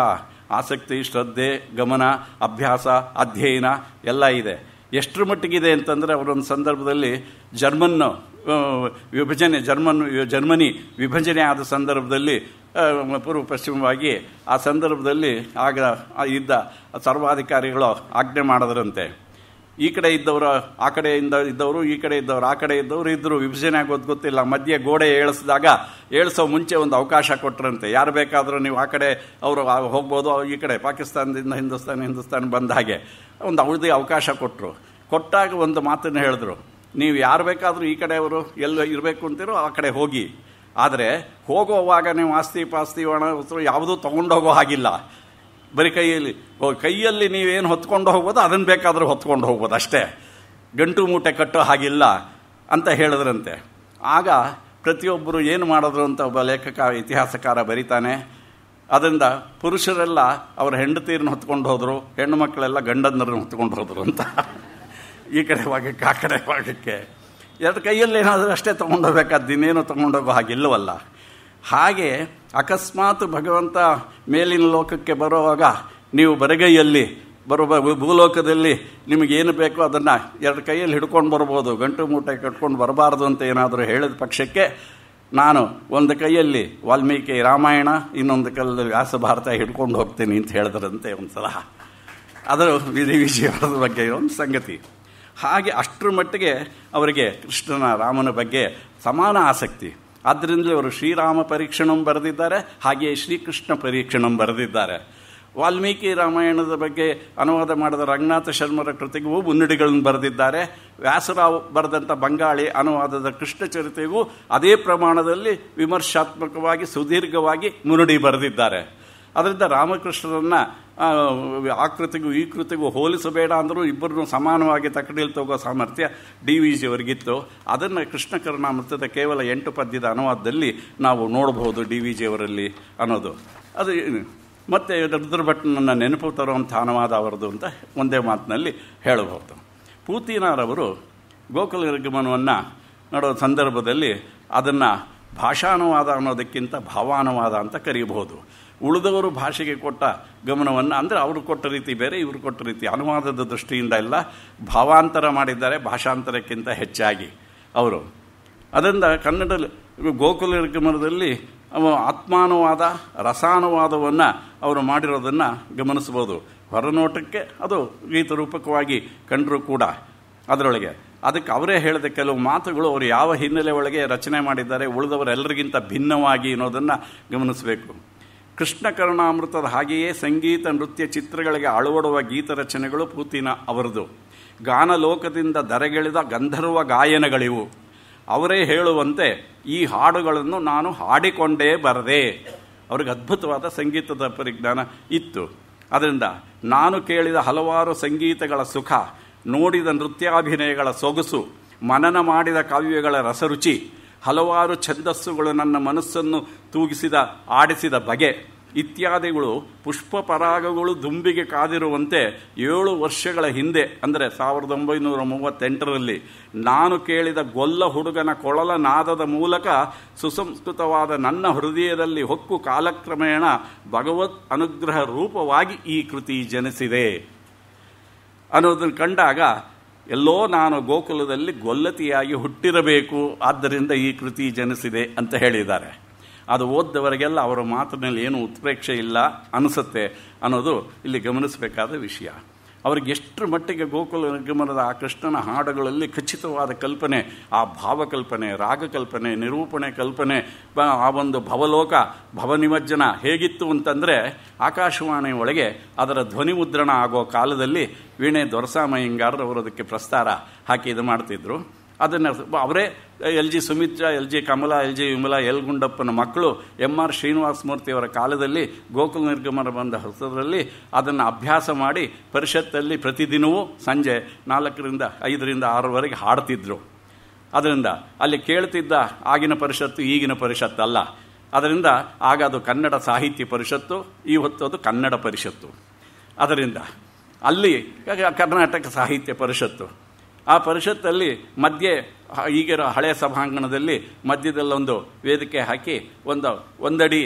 ಆಸಕ್ತಿ ಶ್ರದ್ಧೆ ಗಮನ ಅಭ್ಯಾಸ ಅಧ್ಯಯನ ಎಲ್ಲ ಇದೆ ಎಷ್ಟರ ಮಟ್ಟಿಗಿದೆ ಅಂತಂದರೆ ಅವರೊಂದು ಸಂದರ್ಭದಲ್ಲಿ ಜರ್ಮನ್ನು ವಿಭಜನೆ ಜರ್ಮನ್ ಜರ್ಮನಿ ವಿಭಜನೆ ಆದ ಸಂದರ್ಭದಲ್ಲಿ ಪೂರ್ವ ಪಶ್ಚಿಮವಾಗಿ ಆ ಸಂದರ್ಭದಲ್ಲಿ ಆಗ ಇದ್ದ ಸರ್ವಾಧಿಕಾರಿಗಳು ಆಜ್ಞೆ ಮಾಡಿದ್ರಂತೆ ಈ ಕಡೆ ಇದ್ದವರು ಆ ಕಡೆಯಿಂದ ಇದ್ದವರು ಈ ಕಡೆ ಇದ್ದವರು ಆ ಕಡೆ ಇದ್ದವರು ಇದ್ದರು ವಿಭಜನೆ ಆಗೋದು ಗೊತ್ತಿಲ್ಲ ಮಧ್ಯೆ ಗೋಡೆ ಏಳಿಸಿದಾಗ ಏಳಿಸೋ ಮುಂಚೆ ಒಂದು ಅವಕಾಶ ಕೊಟ್ಟರಂತೆ ಯಾರು ಬೇಕಾದರೂ ನೀವು ಆ ಕಡೆ ಅವರು ಹೋಗ್ಬೋದು ಈ ಕಡೆ ಪಾಕಿಸ್ತಾನದಿಂದ ಹಿಂದೂಸ್ತಾನ ಹಿಂದೂಸ್ತಾನ ಬಂದ ಹಾಗೆ ಒಂದು ಅವ್ರದೇ ಅವಕಾಶ ಕೊಟ್ಟರು ಕೊಟ್ಟಾಗ ಒಂದು ಮಾತನ್ನು ಹೇಳಿದ್ರು ನೀವು ಯಾರು ಬೇಕಾದರೂ ಈ ಕಡೆಯವರು ಎಲ್ಲಿ ಇರಬೇಕು ಅಂತೀರೋ ಆ ಕಡೆ ಹೋಗಿ ಆದರೆ ಹೋಗುವಾಗ ನೀವು ಆಸ್ತಿ ಪಾಸ್ತಿ ಒಣ ಹತ್ರ ಯಾವುದೂ ಹೋಗೋ ಹಾಗಿಲ್ಲ ಬರೀ ಕೈಯಲ್ಲಿ ಕೈಯಲ್ಲಿ ನೀವೇನು ಹೊತ್ಕೊಂಡು ಹೋಗ್ಬೋದು ಅದನ್ನು ಬೇಕಾದರೂ ಹೊತ್ಕೊಂಡು ಹೋಗ್ಬೋದು ಅಷ್ಟೇ ಗಂಟು ಮೂಟೆ ಕಟ್ಟೋ ಹಾಗಿಲ್ಲ ಅಂತ ಹೇಳಿದ್ರಂತೆ ಆಗ ಪ್ರತಿಯೊಬ್ಬರು ಏನು ಮಾಡಿದ್ರು ಅಂತ ಒಬ್ಬ ಲೇಖಕ ಇತಿಹಾಸಕಾರ ಬರೀತಾನೆ ಅದರಿಂದ ಪುರುಷರೆಲ್ಲ ಅವರ ಹೆಂಡತೀರನ್ನ ಹೊತ್ಕೊಂಡು ಹೋದರು ಹೆಣ್ಣು ಮಕ್ಕಳೆಲ್ಲ ಗಂಡಂದರನ್ನ ಹೊತ್ಕೊಂಡು ಹೋದರು ಅಂತ ಈ ಕಡೆ ಭಾಗಕ್ಕೆ ಆ ಕಡೆ ಭಾಗಕ್ಕೆ ಎರಡು ಕೈಯಲ್ಲಿ ಏನಾದರೂ ಅಷ್ಟೇ ತೊಗೊಂಡೋಗ್ಬೇಕಾದ್ದು ಇನ್ನೇನು ತೊಗೊಂಡೋಗೋ ಹಾಗಿಲ್ಲವಲ್ಲ ಹಾಗೆ ಅಕಸ್ಮಾತ್ ಭಗವಂತ ಮೇಲಿನ ಲೋಕಕ್ಕೆ ಬರುವಾಗ ನೀವು ಬರಗೈಯಲ್ಲಿ ಬರುವ ಭೂಲೋಕದಲ್ಲಿ ನಿಮಗೇನು ಬೇಕೋ ಅದನ್ನು ಎರಡು ಕೈಯಲ್ಲಿ ಹಿಡ್ಕೊಂಡು ಬರ್ಬೋದು ಗಂಟು ಮೂಟೆ ಕಟ್ಕೊಂಡು ಬರಬಾರ್ದು ಅಂತ ಏನಾದರೂ ಹೇಳಿದ ಪಕ್ಷಕ್ಕೆ ನಾನು ಒಂದು ಕೈಯಲ್ಲಿ ವಾಲ್ಮೀಕಿ ರಾಮಾಯಣ ಇನ್ನೊಂದು ಕೈಯಲ್ಲಿ ವ್ಯಾಸ ಭಾರತ ಹಿಡ್ಕೊಂಡು ಹೋಗ್ತೀನಿ ಅಂತ ಹೇಳಿದ್ರಂತೆ ಒಂದು ಸಲ ಅದರ ವಿಧಿ ವಿಜಯವಾದ ಬಗ್ಗೆ ಒಂದು ಸಂಗತಿ ಹಾಗೆ ಅಷ್ಟರ ಮಟ್ಟಿಗೆ ಅವರಿಗೆ ಕೃಷ್ಣನ ರಾಮನ ಬಗ್ಗೆ ಸಮಾನ ಆಸಕ್ತಿ ಆದ್ದರಿಂದಲೇ ಅವರು ಶ್ರೀರಾಮ ಪರೀಕ್ಷಣಂ ಬರೆದಿದ್ದಾರೆ ಹಾಗೆಯೇ ಶ್ರೀಕೃಷ್ಣ ಪರೀಕ್ಷಣಂ ಬರೆದಿದ್ದಾರೆ ವಾಲ್ಮೀಕಿ ರಾಮಾಯಣದ ಬಗ್ಗೆ ಅನುವಾದ ಮಾಡಿದ ರಂಗನಾಥ ಶರ್ಮರ ಕೃತಿಗೂ ಮುನ್ನುಡಿಗಳನ್ನು ಬರೆದಿದ್ದಾರೆ ವ್ಯಾಸರಾವ್ ಬರೆದಂಥ ಬಂಗಾಳಿ ಅನುವಾದದ ಕೃಷ್ಣ ಚರಿತೆಗೂ ಅದೇ ಪ್ರಮಾಣದಲ್ಲಿ ವಿಮರ್ಶಾತ್ಮಕವಾಗಿ ಸುದೀರ್ಘವಾಗಿ ಮುನ್ನುಡಿ ಬರೆದಿದ್ದಾರೆ ಅದರಿಂದ ರಾಮಕೃಷ್ಣರನ್ನು ಆಕೃತಿಗೂ ಈ ಕೃತಿಗೂ ಹೋಲಿಸಬೇಡ ಅಂದರೂ ಇಬ್ಬರನ್ನು ಸಮಾನವಾಗಿ ತಕಡಿಯಲ್ಲಿ ತಗೋ ಸಾಮರ್ಥ್ಯ ಡಿ ವಿ ಜಿಯವರಿಗಿತ್ತು ಅದನ್ನು ಕೃಷ್ಣ ಕೇವಲ ಎಂಟು ಪದ್ಯದ ಅನುವಾದದಲ್ಲಿ ನಾವು ನೋಡಬಹುದು ಡಿ ವಿ ಜಿಯವರಲ್ಲಿ ಅನ್ನೋದು ಅದು ಮತ್ತೆ ರುದ್ರಭಟ್ಟನನ್ನು ನೆನಪು ತರುವಂಥ ಅನುವಾದ ಅವರದು ಅಂತ ಒಂದೇ ಮಾತಿನಲ್ಲಿ ಹೇಳಬಹುದು ಪೂತಿನಾರವರು ಗೋಕುಲ ನಿರ್ಗಮನವನ್ನು ನೋಡೋ ಸಂದರ್ಭದಲ್ಲಿ ಅದನ್ನು ಭಾಷಾನುವಾದ ಅನ್ನೋದಕ್ಕಿಂತ ಭಾವಾನುವಾದ ಅಂತ ಕರೀಬಹುದು ಉಳಿದವರು ಭಾಷೆಗೆ ಕೊಟ್ಟ ಗಮನವನ್ನು ಅಂದರೆ ಅವರು ಕೊಟ್ಟ ರೀತಿ ಬೇರೆ ಇವರು ಕೊಟ್ಟ ರೀತಿ ಅನುವಾದದ ದೃಷ್ಟಿಯಿಂದ ಎಲ್ಲ ಭಾವಾಂತರ ಮಾಡಿದ್ದಾರೆ ಭಾಷಾಂತರಕ್ಕಿಂತ ಹೆಚ್ಚಾಗಿ ಅವರು ಅದರಿಂದ ಕನ್ನಡ ಗಮನದಲ್ಲಿ ಆತ್ಮಾನುವಾದ ರಸಾನುವಾದವನ್ನು ಅವರು ಮಾಡಿರೋದನ್ನು ಗಮನಿಸ್ಬೋದು ಹೊರನೋಟಕ್ಕೆ ಅದು ರೂಪಕವಾಗಿ ಕಂಡರೂ ಕೂಡ ಅದರೊಳಗೆ ಅದಕ್ಕೆ ಅವರೇ ಹೇಳಿದ ಕೆಲವು ಮಾತುಗಳು ಅವರು ಯಾವ ಹಿನ್ನೆಲೆ ಒಳಗೆ ರಚನೆ ಮಾಡಿದ್ದಾರೆ ಉಳಿದವರೆಲ್ಲರಿಗಿಂತ ಭಿನ್ನವಾಗಿ ಅನ್ನೋದನ್ನು ಗಮನಿಸಬೇಕು ಕೃಷ್ಣ ಕರುಣಾಮೃತದ ಹಾಗೆಯೇ ಸಂಗೀತ ನೃತ್ಯ ಚಿತ್ರಗಳಿಗೆ ಅಳವಡುವ ಗೀತ ರಚನೆಗಳು ಪೂತಿನ ಅವರದು ಗಾನಲೋಕದಿಂದ ದರೆಗೆಳೆದ ಗಂಧರ್ವ ಗಾಯನಗಳಿವು ಅವರೇ ಹೇಳುವಂತೆ ಈ ಹಾಡುಗಳನ್ನು ನಾನು ಹಾಡಿಕೊಂಡೇ ಬರದೆ ಅವ್ರಿಗೆ ಅದ್ಭುತವಾದ ಸಂಗೀತದ ಪರಿಜ್ಞಾನ ಇತ್ತು ಅದರಿಂದ ನಾನು ಕೇಳಿದ ಹಲವಾರು ಸಂಗೀತಗಳ ಸುಖ ನೋಡಿದ ನೃತ್ಯಾಭಿನಯಗಳ ಸೊಗಸು ಮನನ ಮಾಡಿದ ಕಾವ್ಯಗಳ ರಸರುಚಿ ಹಲವಾರು ಛಂದಸ್ಸುಗಳು ನನ್ನ ಮನಸ್ಸನ್ನು ತೂಗಿಸಿದ ಆಡಿಸಿದ ಬಗೆ ಇತ್ಯಾದಿಗಳು ಪರಾಗಗಳು ದುಂಬಿಗೆ ಕಾದಿರುವಂತೆ ಏಳು ವರ್ಷಗಳ ಹಿಂದೆ ಅಂದರೆ ಸಾವಿರದ ಒಂಬೈನೂರ ಮೂವತ್ತೆಂಟರಲ್ಲಿ ನಾನು ಕೇಳಿದ ಗೊಲ್ಲ ಹುಡುಗನ ಕೊಳಲ ನಾದದ ಮೂಲಕ ಸುಸಂಸ್ಕೃತವಾದ ನನ್ನ ಹೃದಯದಲ್ಲಿ ಹೊಕ್ಕು ಕಾಲಕ್ರಮೇಣ ಭಗವತ್ ಅನುಗ್ರಹ ರೂಪವಾಗಿ ಈ ಕೃತಿ ಜನಿಸಿದೆ ಅನ್ನೋದನ್ನು ಕಂಡಾಗ ಎಲ್ಲೋ ನಾನು ಗೋಕುಲದಲ್ಲಿ ಗೊಲ್ಲತಿಯಾಗಿ ಹುಟ್ಟಿರಬೇಕು ಆದ್ದರಿಂದ ಈ ಕೃತಿ ಜನಿಸಿದೆ ಅಂತ ಹೇಳಿದ್ದಾರೆ ಅದು ಓದ್ದವರಿಗೆಲ್ಲ ಅವರ ಮಾತಿನಲ್ಲಿ ಏನೂ ಉತ್ಪ್ರೇಕ್ಷೆ ಇಲ್ಲ ಅನಿಸುತ್ತೆ ಅನ್ನೋದು ಇಲ್ಲಿ ಗಮನಿಸಬೇಕಾದ ವಿಷಯ ಅವ್ರಿಗೆ ಎಷ್ಟು ಮಟ್ಟಿಗೆ ಗೋಕುಲ ನಿರ್ಗಮನದ ಆ ಕೃಷ್ಣನ ಹಾಡುಗಳಲ್ಲಿ ಖಚಿತವಾದ ಕಲ್ಪನೆ ಆ ಭಾವಕಲ್ಪನೆ ರಾಗಕಲ್ಪನೆ ನಿರೂಪಣೆ ಕಲ್ಪನೆ ಆ ಒಂದು ಭವಲೋಕ ಭವನಿಮಜ್ಜನ ಹೇಗಿತ್ತು ಅಂತಂದರೆ ಆಕಾಶವಾಣಿ ಒಳಗೆ ಅದರ ಧ್ವನಿ ಮುದ್ರಣ ಆಗೋ ಕಾಲದಲ್ಲಿ ವೀಣೆ ದೊರಸಾಮಯ್ಯಂಗಾರರವರು ಅದಕ್ಕೆ ಪ್ರಸ್ತಾರ ಹಾಕಿ ಇದು ಮಾಡ್ತಿದ್ರು ಅದನ್ನು ಅವರೇ L G Sumitra L G Kamala L G Vimala L ಗುಂಡಪ್ಪನ ಮಕ್ಕಳು ಎಮ್ ಆರ್ ಶ್ರೀನಿವಾಸ ಮೂರ್ತಿಯವರ ಕಾಲದಲ್ಲಿ ಗೋಕುಲ ನಿರ್ಗಮನ ಬಂದ ಹೊಸದರಲ್ಲಿ ಅದನ್ನು ಅಭ್ಯಾಸ ಮಾಡಿ ಪರಿಷತ್ತಲ್ಲಿ ಪ್ರತಿದಿನವೂ ಸಂಜೆ ನಾಲ್ಕರಿಂದ ಐದರಿಂದ ಆರವರೆಗೆ ಹಾಡ್ತಿದ್ರು ಅದರಿಂದ ಅಲ್ಲಿ ಕೇಳ್ತಿದ್ದ ಆಗಿನ ಪರಿಷತ್ತು ಈಗಿನ ಪರಿಷತ್ತಲ್ಲ ಅದರಿಂದ ಆಗ ಅದು ಕನ್ನಡ ಸಾಹಿತ್ಯ ಪರಿಷತ್ತು ಹೊತ್ತು ಅದು ಕನ್ನಡ ಪರಿಷತ್ತು ಅದರಿಂದ ಅಲ್ಲಿ ಕರ್ನಾಟಕ ಸಾಹಿತ್ಯ ಪರಿಷತ್ತು ಆ ಪರಿಷತ್ತಲ್ಲಿ ಮಧ್ಯೆ ಈಗಿರೋ ಹಳೆಯ ಸಭಾಂಗಣದಲ್ಲಿ ಮಧ್ಯದಲ್ಲೊಂದು ವೇದಿಕೆ ಹಾಕಿ ಒಂದು ಒಂದಡಿ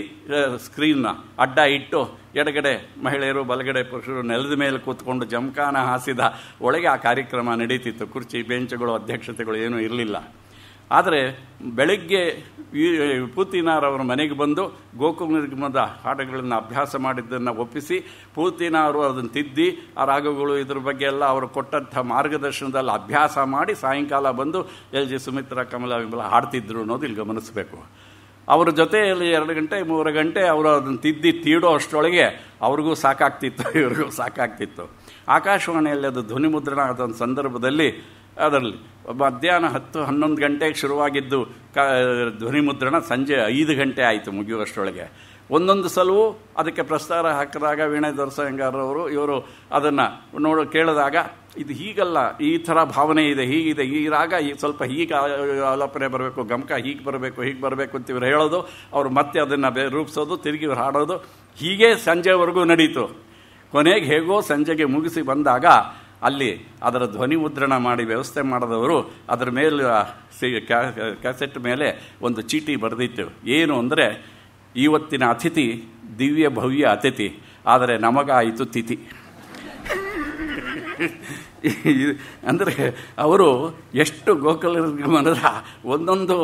ಸ್ಕ್ರೀನ್ನ ಅಡ್ಡ ಇಟ್ಟು ಎಡಗಡೆ ಮಹಿಳೆಯರು ಬಲಗಡೆ ಪುರುಷರು ನೆಲದ ಮೇಲೆ ಕೂತ್ಕೊಂಡು ಜಮಖಾನ ಹಾಸಿದ ಒಳಗೆ ಆ ಕಾರ್ಯಕ್ರಮ ನಡೀತಿತ್ತು ಕುರ್ಚಿ ಬೆಂಚುಗಳು ಅಧ್ಯಕ್ಷತೆಗಳು ಏನೂ ಇರಲಿಲ್ಲ ಆದರೆ ಬೆಳಗ್ಗೆ ಈ ಅವರ ಮನೆಗೆ ಬಂದು ನಿರ್ಗಮದ ಹಾಡುಗಳನ್ನು ಅಭ್ಯಾಸ ಮಾಡಿದ್ದನ್ನು ಒಪ್ಪಿಸಿ ಪೂತಿನಾರು ಅದನ್ನು ತಿದ್ದಿ ಆ ರಾಗಗಳು ಇದ್ರ ಬಗ್ಗೆ ಎಲ್ಲ ಅವರು ಕೊಟ್ಟಂಥ ಮಾರ್ಗದರ್ಶನದಲ್ಲಿ ಅಭ್ಯಾಸ ಮಾಡಿ ಸಾಯಂಕಾಲ ಬಂದು ಎಲ್ ಜಿ ಸುಮಿತ್ರಾ ಕಮಲ ವಿಮಲ ಹಾಡ್ತಿದ್ರು ಅನ್ನೋದು ಇಲ್ಲಿ ಗಮನಿಸಬೇಕು ಅವರ ಜೊತೆಯಲ್ಲಿ ಎರಡು ಗಂಟೆ ಮೂರು ಗಂಟೆ ಅವರು ಅದನ್ನು ತಿದ್ದಿ ತೀಡೋ ಅಷ್ಟರೊಳಗೆ ಅವ್ರಿಗೂ ಸಾಕಾಗ್ತಿತ್ತು ಇವ್ರಿಗೂ ಸಾಕಾಗ್ತಿತ್ತು ಆಕಾಶವಾಣಿಯಲ್ಲಿ ಅದು ಧ್ವನಿಮುದ್ರಣ ಆದ ಸಂದರ್ಭದಲ್ಲಿ ಅದರಲ್ಲಿ ಮಧ್ಯಾಹ್ನ ಹತ್ತು ಹನ್ನೊಂದು ಗಂಟೆಗೆ ಶುರುವಾಗಿದ್ದು ಕ ಧ್ವನಿಮುದ್ರಣ ಸಂಜೆ ಐದು ಗಂಟೆ ಆಯಿತು ಮುಗಿಯುವಷ್ಟರೊಳಗೆ ಒಂದೊಂದು ಸಲವೂ ಅದಕ್ಕೆ ಪ್ರಸ್ತಾರ ಹಾಕಿದಾಗ ವೀಣೆ ದರ್ಸಂಗಾರವರು ಇವರು ಅದನ್ನು ನೋಡು ಕೇಳಿದಾಗ ಇದು ಹೀಗಲ್ಲ ಈ ಥರ ಭಾವನೆ ಇದೆ ಹೀಗಿದೆ ಈ ರಾಗ ಈ ಸ್ವಲ್ಪ ಹೀಗೆ ಆಲೋಪನೆ ಬರಬೇಕು ಗಮಕ ಹೀಗೆ ಬರಬೇಕು ಹೀಗೆ ಬರಬೇಕು ಅಂತ ಇವ್ರು ಹೇಳೋದು ಅವರು ಮತ್ತೆ ಅದನ್ನು ಬೇ ರೂಪಿಸೋದು ತಿರುಗಿ ಇವ್ರು ಹಾಡೋದು ಹೀಗೆ ಸಂಜೆವರೆಗೂ ನಡೀತು ಕೊನೆಗೆ ಹೇಗೋ ಸಂಜೆಗೆ ಮುಗಿಸಿ ಬಂದಾಗ ಅಲ್ಲಿ ಅದರ ಧ್ವನಿ ಮುದ್ರಣ ಮಾಡಿ ವ್ಯವಸ್ಥೆ ಮಾಡಿದವರು ಅದರ ಮೇಲೆ ಕ್ಯಾಸೆಟ್ ಮೇಲೆ ಒಂದು ಚೀಟಿ ಬರೆದಿತ್ತು ಏನು ಅಂದರೆ ಇವತ್ತಿನ ಅತಿಥಿ ದಿವ್ಯ ಭವ್ಯ ಅತಿಥಿ ಆದರೆ ನಮಗಾಯಿತು ತಿಥಿ ಅಂದರೆ ಅವರು ಎಷ್ಟು ಗೋಕುಲಗಮನದ ಒಂದೊಂದು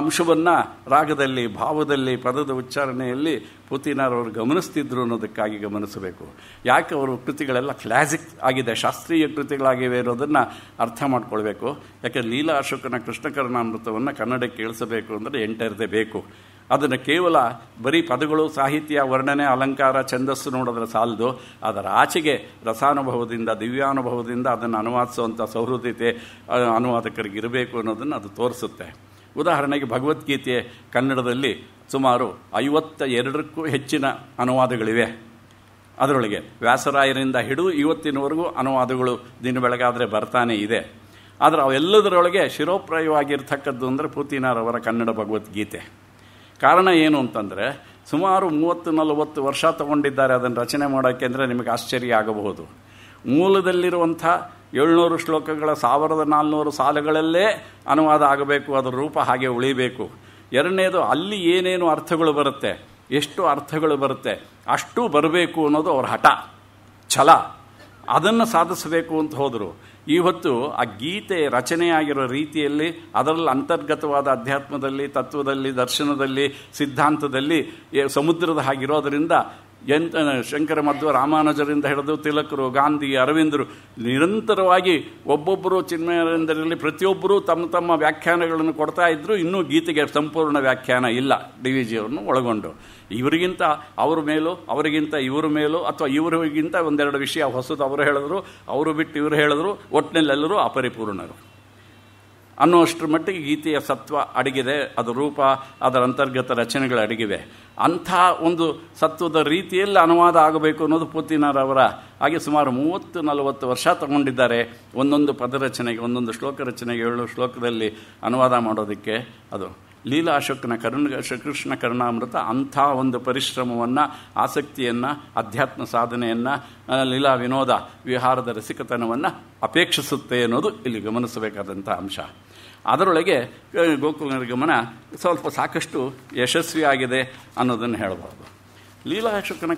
ಅಂಶವನ್ನು ರಾಗದಲ್ಲಿ ಭಾವದಲ್ಲಿ ಪದದ ಉಚ್ಚಾರಣೆಯಲ್ಲಿ ಪುತಿನಾರವರು ಗಮನಿಸ್ತಿದ್ರು ಅನ್ನೋದಕ್ಕಾಗಿ ಗಮನಿಸಬೇಕು ಯಾಕೆ ಅವರು ಕೃತಿಗಳೆಲ್ಲ ಕ್ಲಾಸಿಕ್ ಆಗಿದೆ ಶಾಸ್ತ್ರೀಯ ಕೃತಿಗಳಾಗಿವೆ ಅನ್ನೋದನ್ನು ಅರ್ಥ ಮಾಡ್ಕೊಳ್ಬೇಕು ಯಾಕೆ ಲೀಲಾ ಅಶೋಕನ ಕೃಷ್ಣಕರ್ಣಾಮೃತವನ್ನು ಕನ್ನಡಕ್ಕೆ ಇಳಿಸಬೇಕು ಅಂದರೆ ಎಂಟರ್ದೇ ಬೇಕು ಅದನ್ನು ಕೇವಲ ಬರೀ ಪದಗಳು ಸಾಹಿತ್ಯ ವರ್ಣನೆ ಅಲಂಕಾರ ಛಂದಸ್ಸು ನೋಡಿದ್ರೆ ಸಾಲದು ಅದರ ಆಚೆಗೆ ರಸಾನುಭವದಿಂದ ದಿವ್ಯಾನುಭವದಿಂದ ಅದನ್ನು ಅನುವಾದಿಸುವಂಥ ಸೌಹೃದತೆ ಅನುವಾದಕರಿಗಿರಬೇಕು ಅನ್ನೋದನ್ನು ಅದು ತೋರಿಸುತ್ತೆ ಉದಾಹರಣೆಗೆ ಭಗವದ್ಗೀತೆ ಕನ್ನಡದಲ್ಲಿ ಸುಮಾರು ಐವತ್ತ ಎರಡಕ್ಕೂ ಹೆಚ್ಚಿನ ಅನುವಾದಗಳಿವೆ ಅದರೊಳಗೆ ವ್ಯಾಸರಾಯರಿಂದ ಹಿಡಿದು ಇವತ್ತಿನವರೆಗೂ ಅನುವಾದಗಳು ದಿನ ಬೆಳಗಾದರೆ ಬರ್ತಾನೆ ಇದೆ ಆದರೆ ಅವೆಲ್ಲದರೊಳಗೆ ಶಿರೋಪ್ರಾಯವಾಗಿರ್ತಕ್ಕದ್ದು ಅಂದರೆ ಪೂತಿನಾರವರ ಕನ್ನಡ ಭಗವದ್ಗೀತೆ ಕಾರಣ ಏನು ಅಂತಂದರೆ ಸುಮಾರು ಮೂವತ್ತು ನಲವತ್ತು ವರ್ಷ ತಗೊಂಡಿದ್ದಾರೆ ಅದನ್ನು ರಚನೆ ಮಾಡೋಕ್ಕೆ ಅಂದರೆ ನಿಮಗೆ ಆಶ್ಚರ್ಯ ಆಗಬಹುದು ಮೂಲದಲ್ಲಿರುವಂಥ ಏಳ್ನೂರು ಶ್ಲೋಕಗಳ ಸಾವಿರದ ನಾಲ್ನೂರು ಸಾಲುಗಳಲ್ಲೇ ಅನುವಾದ ಆಗಬೇಕು ಅದರ ರೂಪ ಹಾಗೆ ಉಳಿಬೇಕು ಎರಡನೇದು ಅಲ್ಲಿ ಏನೇನು ಅರ್ಥಗಳು ಬರುತ್ತೆ ಎಷ್ಟು ಅರ್ಥಗಳು ಬರುತ್ತೆ ಅಷ್ಟು ಬರಬೇಕು ಅನ್ನೋದು ಅವ್ರ ಹಠ ಛಲ ಅದನ್ನು ಸಾಧಿಸಬೇಕು ಅಂತ ಹೋದರು ಇವತ್ತು ಆ ಗೀತೆ ರಚನೆಯಾಗಿರೋ ರೀತಿಯಲ್ಲಿ ಅದರಲ್ಲಿ ಅಂತರ್ಗತವಾದ ಅಧ್ಯಾತ್ಮದಲ್ಲಿ ತತ್ವದಲ್ಲಿ ದರ್ಶನದಲ್ಲಿ ಸಿದ್ಧಾಂತದಲ್ಲಿ ಸಮುದ್ರದ ಹಾಗಿರೋದರಿಂದ ಎಂತ ಶಂಕರ ಮಧ್ವ ರಾಮಾನುಜರಿಂದ ಹಿಡಿದು ತಿಲಕರು ಗಾಂಧಿ ಅರವಿಂದರು ನಿರಂತರವಾಗಿ ಒಬ್ಬೊಬ್ಬರು ಚಿನ್ಮಯಾನಂದರಲ್ಲಿ ಪ್ರತಿಯೊಬ್ಬರೂ ತಮ್ಮ ತಮ್ಮ ವ್ಯಾಖ್ಯಾನಗಳನ್ನು ಕೊಡ್ತಾ ಇದ್ದರು ಇನ್ನೂ ಗೀತೆಗೆ ಸಂಪೂರ್ಣ ವ್ಯಾಖ್ಯಾನ ಇಲ್ಲ ಡಿ ವಿ ಜಿಯವರನ್ನು ಒಳಗೊಂಡು ಇವರಿಗಿಂತ ಅವ್ರ ಮೇಲೂ ಅವರಿಗಿಂತ ಇವ್ರ ಮೇಲೂ ಅಥವಾ ಇವರಿಗಿಂತ ಒಂದೆರಡು ವಿಷಯ ಹೊಸದು ಅವರು ಹೇಳಿದ್ರು ಅವರು ಬಿಟ್ಟು ಇವರು ಹೇಳಿದ್ರು ಒಟ್ಟಿನಲ್ಲೆಲ್ಲರೂ ಅಪರಿಪೂರ್ಣರು ಅನ್ನುವಷ್ಟರ ಮಟ್ಟಿಗೆ ಗೀತೆಯ ಸತ್ವ ಅಡಗಿದೆ ಅದು ರೂಪ ಅದರ ಅಂತರ್ಗತ ರಚನೆಗಳು ಅಡಗಿವೆ ಅಂಥ ಒಂದು ಸತ್ವದ ರೀತಿಯಲ್ಲಿ ಅನುವಾದ ಆಗಬೇಕು ಅನ್ನೋದು ಪೂತಿನಾರವರ ಹಾಗೆ ಸುಮಾರು ಮೂವತ್ತು ನಲವತ್ತು ವರ್ಷ ತಗೊಂಡಿದ್ದಾರೆ ಒಂದೊಂದು ಪದರಚನೆಗೆ ಒಂದೊಂದು ಶ್ಲೋಕ ರಚನೆಗೆ ಏಳು ಶ್ಲೋಕದಲ್ಲಿ ಅನುವಾದ ಮಾಡೋದಕ್ಕೆ ಅದು ಲೀಲಾಶಕ್ನ ಕರ್ಣ ಶ್ರೀಕೃಷ್ಣ ಕರ್ಣಾಮೃತ ಅಂಥ ಒಂದು ಪರಿಶ್ರಮವನ್ನು ಆಸಕ್ತಿಯನ್ನು ಅಧ್ಯಾತ್ಮ ಸಾಧನೆಯನ್ನು ಲೀಲಾ ವಿನೋದ ವಿಹಾರದ ರಸಿಕತನವನ್ನು ಅಪೇಕ್ಷಿಸುತ್ತೆ ಅನ್ನೋದು ಇಲ್ಲಿ ಗಮನಿಸಬೇಕಾದಂಥ ಅಂಶ ಅದರೊಳಗೆ ಗೋಕುಲ ನಿರ್ಗಮನ ಸ್ವಲ್ಪ ಸಾಕಷ್ಟು ಯಶಸ್ವಿಯಾಗಿದೆ ಅನ್ನೋದನ್ನು ಹೇಳ್ಬೋದು ಲೀಲಾಶಕನ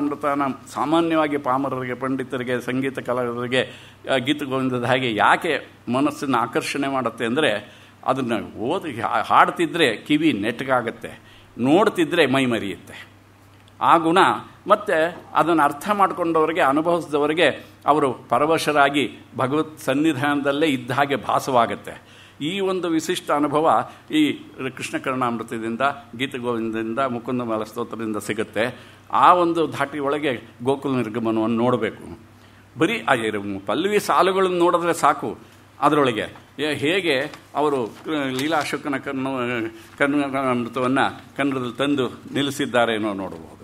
ಅಮೃತನ ಸಾಮಾನ್ಯವಾಗಿ ಪಾಮರರಿಗೆ ಪಂಡಿತರಿಗೆ ಸಂಗೀತ ಕಲಾವಿದರಿಗೆ ಗೀತಗೋವಿಂದದ ಹಾಗೆ ಯಾಕೆ ಮನಸ್ಸನ್ನು ಆಕರ್ಷಣೆ ಮಾಡುತ್ತೆ ಅಂದರೆ ಅದನ್ನು ಓದಿ ಹಾಡ್ತಿದ್ರೆ ಕಿವಿ ನೆಟ್ಟಗಾಗುತ್ತೆ ನೋಡ್ತಿದ್ರೆ ಮೈ ಮರಿಯುತ್ತೆ ಆ ಗುಣ ಮತ್ತು ಅದನ್ನು ಅರ್ಥ ಮಾಡಿಕೊಂಡವರಿಗೆ ಅನುಭವಿಸಿದವರಿಗೆ ಅವರು ಪರವಶರಾಗಿ ಭಗವತ್ ಸನ್ನಿಧಾನದಲ್ಲೇ ಇದ್ದ ಹಾಗೆ ಭಾಸವಾಗುತ್ತೆ ಈ ಒಂದು ವಿಶಿಷ್ಟ ಅನುಭವ ಈ ಕೃಷ್ಣ ಕರ್ಣಾಮೃತದಿಂದ ಮುಕುಂದ ಮಾಲ ಸ್ತೋತ್ರದಿಂದ ಸಿಗುತ್ತೆ ಆ ಒಂದು ಧಾಟಿ ಒಳಗೆ ಗೋಕುಲ ನಿರ್ಗಮನವನ್ನು ನೋಡಬೇಕು ಬರೀ ಪಲ್ಲವಿ ಸಾಲುಗಳನ್ನು ನೋಡಿದ್ರೆ ಸಾಕು ಅದರೊಳಗೆ ಹೇಗೆ ಅವರು ಲೀಲಾಶುಕನ ಕನ್ನ ಕನ್ನಡವನ್ನು ಕನ್ನಡದಲ್ಲಿ ತಂದು ನಿಲ್ಲಿಸಿದ್ದಾರೆ ಅನ್ನೋ ನೋಡಬಹುದು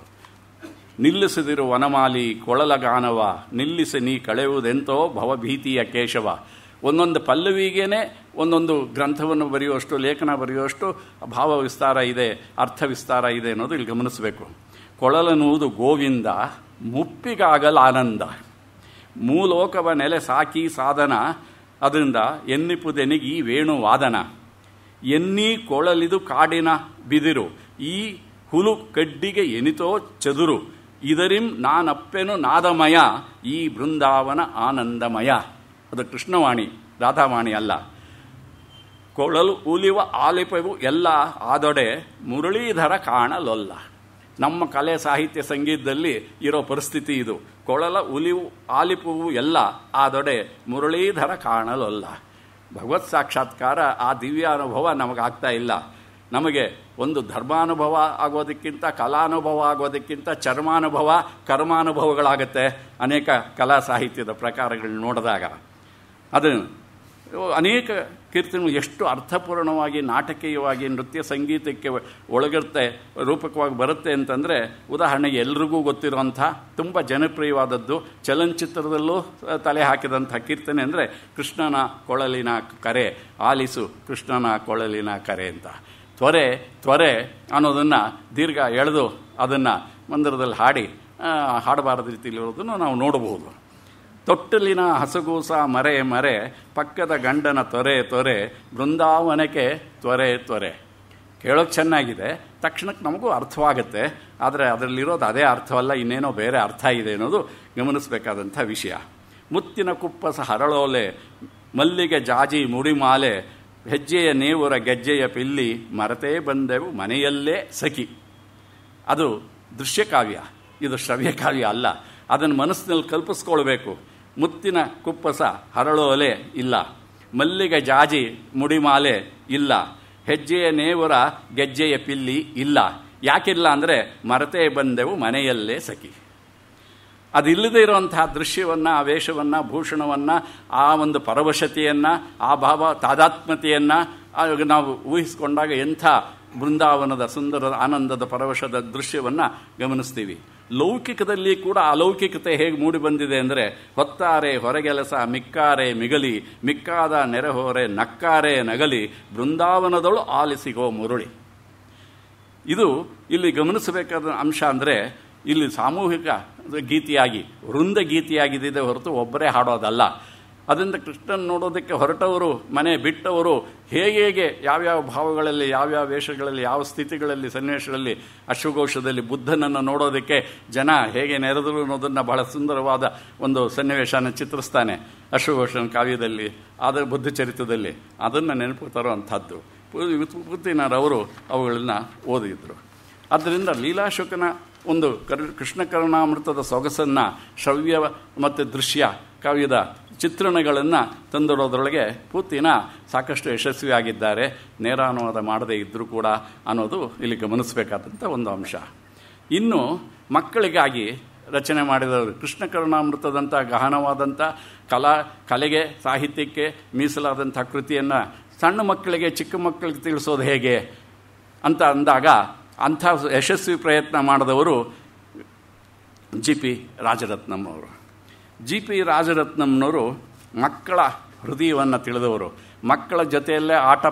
ನಿಲ್ಲಿಸದಿರು ವನಮಾಲಿ ಕೊಳಲಗಾನವ ನಿಲ್ಲಿಸಿ ನೀ ಕಳೆಯುವುದೆಂತೋ ಭವಭೀತಿಯ ಕೇಶವ ಒಂದೊಂದು ಪಲ್ಲವಿಗೇನೆ ಒಂದೊಂದು ಗ್ರಂಥವನ್ನು ಬರೆಯುವಷ್ಟು ಲೇಖನ ಬರೆಯುವಷ್ಟು ಭಾವ ವಿಸ್ತಾರ ಇದೆ ಅರ್ಥ ವಿಸ್ತಾರ ಇದೆ ಅನ್ನೋದು ಇಲ್ಲಿ ಗಮನಿಸಬೇಕು ಕೊಳಲನುವುದು ಗೋವಿಂದ ಮುಪ್ಪಿಗಾಗಲ ಆನಂದ ಮೂಲೋಕವ ನೆಲೆ ಸಾಕಿ ಸಾಧನ ಅದರಿಂದ ಎನ್ನಿಪುದೆನಿಗೆ ವೇಣು ವಾದನ ಎನ್ನಿ ಕೊಳಲಿದು ಕಾಡಿನ ಬಿದಿರು ಈ ಹುಲು ಕಡ್ಡಿಗೆ ಎನಿತೋ ಚದುರು ಇದರಿಂ ನಾನಪ್ಪೆನು ನಾದಮಯ ಈ ಬೃಂದಾವನ ಆನಂದಮಯ ಅದು ಕೃಷ್ಣವಾಣಿ ರಾಧಾವಾಣಿ ಅಲ್ಲ ಕೊಳಲು ಉಲಿವ ಆಲಿಪವು ಎಲ್ಲ ಆದೊಡೆ ಮುರಳೀಧರ ಕಾಣಲೊಲ್ಲ ನಮ್ಮ ಕಲೆ ಸಾಹಿತ್ಯ ಸಂಗೀತದಲ್ಲಿ ಇರೋ ಪರಿಸ್ಥಿತಿ ಇದು ಕೊಳಲ ಉಲಿವು ಆಲಿಪುವು ಎಲ್ಲ ಆದೊಡೆ ಮುರಳೀಧರ ಕಾಣಲೊಲ್ಲ ಭಗವತ್ ಸಾಕ್ಷಾತ್ಕಾರ ಆ ದಿವ್ಯಾನುಭವ ನಮಗಾಗ್ತಾ ಇಲ್ಲ ನಮಗೆ ಒಂದು ಧರ್ಮಾನುಭವ ಆಗೋದಕ್ಕಿಂತ ಕಲಾನುಭವ ಆಗೋದಕ್ಕಿಂತ ಚರ್ಮಾನುಭವ ಕರ್ಮಾನುಭವಗಳಾಗುತ್ತೆ ಅನೇಕ ಕಲಾ ಸಾಹಿತ್ಯದ ಪ್ರಕಾರಗಳನ್ನ ನೋಡಿದಾಗ ಅದು ಅನೇಕ ಕೀರ್ತನೆ ಎಷ್ಟು ಅರ್ಥಪೂರ್ಣವಾಗಿ ನಾಟಕೀಯವಾಗಿ ನೃತ್ಯ ಸಂಗೀತಕ್ಕೆ ಒಳಗಿರುತ್ತೆ ರೂಪಕವಾಗಿ ಬರುತ್ತೆ ಅಂತಂದರೆ ಉದಾಹರಣೆಗೆ ಎಲ್ರಿಗೂ ಗೊತ್ತಿರುವಂಥ ತುಂಬ ಜನಪ್ರಿಯವಾದದ್ದು ಚಲನಚಿತ್ರದಲ್ಲೂ ತಲೆ ಹಾಕಿದಂಥ ಕೀರ್ತನೆ ಅಂದರೆ ಕೃಷ್ಣನ ಕೊಳಲಿನ ಕರೆ ಆಲಿಸು ಕೃಷ್ಣನ ಕೊಳಲಿನ ಕರೆ ಅಂತ ತ್ವರೆ ತ್ವರೆ ಅನ್ನೋದನ್ನು ದೀರ್ಘ ಎಳೆದು ಅದನ್ನು ಮಂದಿರದಲ್ಲಿ ಹಾಡಿ ಹಾಡಬಾರದ ರೀತಿಲಿರೋದನ್ನು ನಾವು ನೋಡಬಹುದು ತೊಟ್ಟಲಿನ ಹಸಗೂಸ ಮರೆ ಮರೆ ಪಕ್ಕದ ಗಂಡನ ತೊರೆ ತೊರೆ ಬೃಂದಾವನಕ್ಕೆ ತ್ವರೆ ತೊರೆ ಕೇಳೋಕೆ ಚೆನ್ನಾಗಿದೆ ತಕ್ಷಣಕ್ಕೆ ನಮಗೂ ಅರ್ಥವಾಗುತ್ತೆ ಆದರೆ ಅದರಲ್ಲಿರೋದು ಅದೇ ಅರ್ಥವಲ್ಲ ಇನ್ನೇನೋ ಬೇರೆ ಅರ್ಥ ಇದೆ ಅನ್ನೋದು ಗಮನಿಸಬೇಕಾದಂಥ ವಿಷಯ ಮುತ್ತಿನ ಕುಪ್ಪಸ ಹರಳೋಲೆ ಮಲ್ಲಿಗೆ ಜಾಜಿ ಮುಡಿಮಾಲೆ ಹೆಜ್ಜೆಯ ನೇವರ ಗೆಜ್ಜೆಯ ಪಿಲ್ಲಿ ಮರತೇ ಬಂದೆವು ಮನೆಯಲ್ಲೇ ಸಖಿ ಅದು ದೃಶ್ಯಕಾವ್ಯ ಇದು ಶ್ರವ್ಯಕಾವ್ಯ ಅಲ್ಲ ಅದನ್ನು ಮನಸ್ಸಿನಲ್ಲಿ ಕಲ್ಪಿಸ್ಕೊಳ್ಬೇಕು ಮುತ್ತಿನ ಕುಪ್ಪಸ ಹರಳೋಲೆ ಇಲ್ಲ ಮಲ್ಲಿಗೆ ಜಾಜಿ ಮುಡಿಮಾಲೆ ಇಲ್ಲ ಹೆಜ್ಜೆಯ ನೇವರ ಗೆಜ್ಜೆಯ ಪಿಲ್ಲಿ ಇಲ್ಲ ಯಾಕಿಲ್ಲ ಅಂದರೆ ಮರತೆ ಬಂದೆವು ಮನೆಯಲ್ಲೇ ಸಖಿ ಅದಿಲ್ಲದೆ ಇರುವಂತಹ ದೃಶ್ಯವನ್ನು ಆ ವೇಷವನ್ನು ಭೂಷಣವನ್ನು ಆ ಒಂದು ಪರವಶತೆಯನ್ನು ಆ ಭಾವ ತಾದಾತ್ಮತೆಯನ್ನು ನಾವು ಊಹಿಸಿಕೊಂಡಾಗ ಎಂಥ ಬೃಂದಾವನದ ಸುಂದರ ಆನಂದದ ಪರವಶದ ದೃಶ್ಯವನ್ನು ಗಮನಿಸ್ತೀವಿ ಲೌಕಿಕದಲ್ಲಿ ಕೂಡ ಅಲೌಕಿಕತೆ ಹೇಗೆ ಮೂಡಿ ಬಂದಿದೆ ಅಂದರೆ ಹೊತ್ತಾರೆ ಹೊರಗೆಲಸ ಮಿಕ್ಕಾರೆ ಮಿಗಲಿ ಮಿಕ್ಕಾದ ನೆರೆಹೊರೆ ನಕ್ಕಾರೆ ನಗಲಿ ಬೃಂದಾವನದಳು ಆಲಿಸಿಗೋ ಮುರುಳಿ ಇದು ಇಲ್ಲಿ ಗಮನಿಸಬೇಕಾದ ಅಂಶ ಅಂದರೆ ಇಲ್ಲಿ ಸಾಮೂಹಿಕ ಗೀತೆಯಾಗಿ ವೃಂದ ಗೀತೆಯಾಗಿದ್ದಿದೆ ಹೊರತು ಒಬ್ಬರೇ ಹಾಡೋದಲ್ಲ ಅದರಿಂದ ಕೃಷ್ಣನ್ ನೋಡೋದಕ್ಕೆ ಹೊರಟವರು ಮನೆ ಬಿಟ್ಟವರು ಹೇಗೆ ಹೇಗೆ ಯಾವ್ಯಾವ ಭಾವಗಳಲ್ಲಿ ಯಾವ್ಯಾವ ವೇಷಗಳಲ್ಲಿ ಯಾವ ಸ್ಥಿತಿಗಳಲ್ಲಿ ಸನ್ನಿವೇಶಗಳಲ್ಲಿ ಅಶ್ವಘೋಷದಲ್ಲಿ ಬುದ್ಧನನ್ನು ನೋಡೋದಕ್ಕೆ ಜನ ಹೇಗೆ ನೆರೆದರು ಅನ್ನೋದನ್ನು ಬಹಳ ಸುಂದರವಾದ ಒಂದು ಸನ್ನಿವೇಶನ ಚಿತ್ರಿಸ್ತಾನೆ ಅಶ್ವಘೋಷನ ಕಾವ್ಯದಲ್ಲಿ ಆದರೆ ಬುದ್ಧ ಚರಿತ್ರದಲ್ಲಿ ಅದನ್ನು ನೆನಪು ತರುವಂಥದ್ದು ಅವರು ಅವುಗಳನ್ನು ಓದಿದ್ರು ಆದ್ದರಿಂದ ಲೀಲಾಶುಕನ ಒಂದು ಕರ್ ಕೃಷ್ಣಕರ್ಣಾಮೃತದ ಸೊಗಸನ್ನು ಶ್ರವ್ಯ ಮತ್ತು ದೃಶ್ಯ ಕಾವ್ಯದ ಚಿತ್ರಣಗಳನ್ನು ತಂದಿಡೋದ್ರೊಳಗೆ ಪೂತಿನ ಸಾಕಷ್ಟು ಯಶಸ್ವಿಯಾಗಿದ್ದಾರೆ ನೇರ ಅನುವಾದ ಮಾಡದೇ ಇದ್ದರೂ ಕೂಡ ಅನ್ನೋದು ಇಲ್ಲಿ ಗಮನಿಸಬೇಕಾದಂಥ ಒಂದು ಅಂಶ ಇನ್ನು ಮಕ್ಕಳಿಗಾಗಿ ರಚನೆ ಮಾಡಿದವರು ಕೃಷ್ಣಕರ್ಣಾಮೃತದಂಥ ಗಹನವಾದಂಥ ಕಲಾ ಕಲೆಗೆ ಸಾಹಿತ್ಯಕ್ಕೆ ಮೀಸಲಾದಂಥ ಕೃತಿಯನ್ನು ಸಣ್ಣ ಮಕ್ಕಳಿಗೆ ಚಿಕ್ಕ ಮಕ್ಕಳಿಗೆ ತಿಳಿಸೋದು ಹೇಗೆ ಅಂತ ಅಂದಾಗ ಅಂಥ ಯಶಸ್ವಿ ಪ್ರಯತ್ನ ಮಾಡಿದವರು ಜಿ ಪಿ ರಾಜರತ್ನಂ ಅವರು ಜಿ ಪಿ ರಾಜರತ್ನಂನವರು ಮಕ್ಕಳ ಹೃದಯವನ್ನು ತಿಳಿದವರು ಮಕ್ಕಳ ಜೊತೆಯಲ್ಲೇ ಆಟ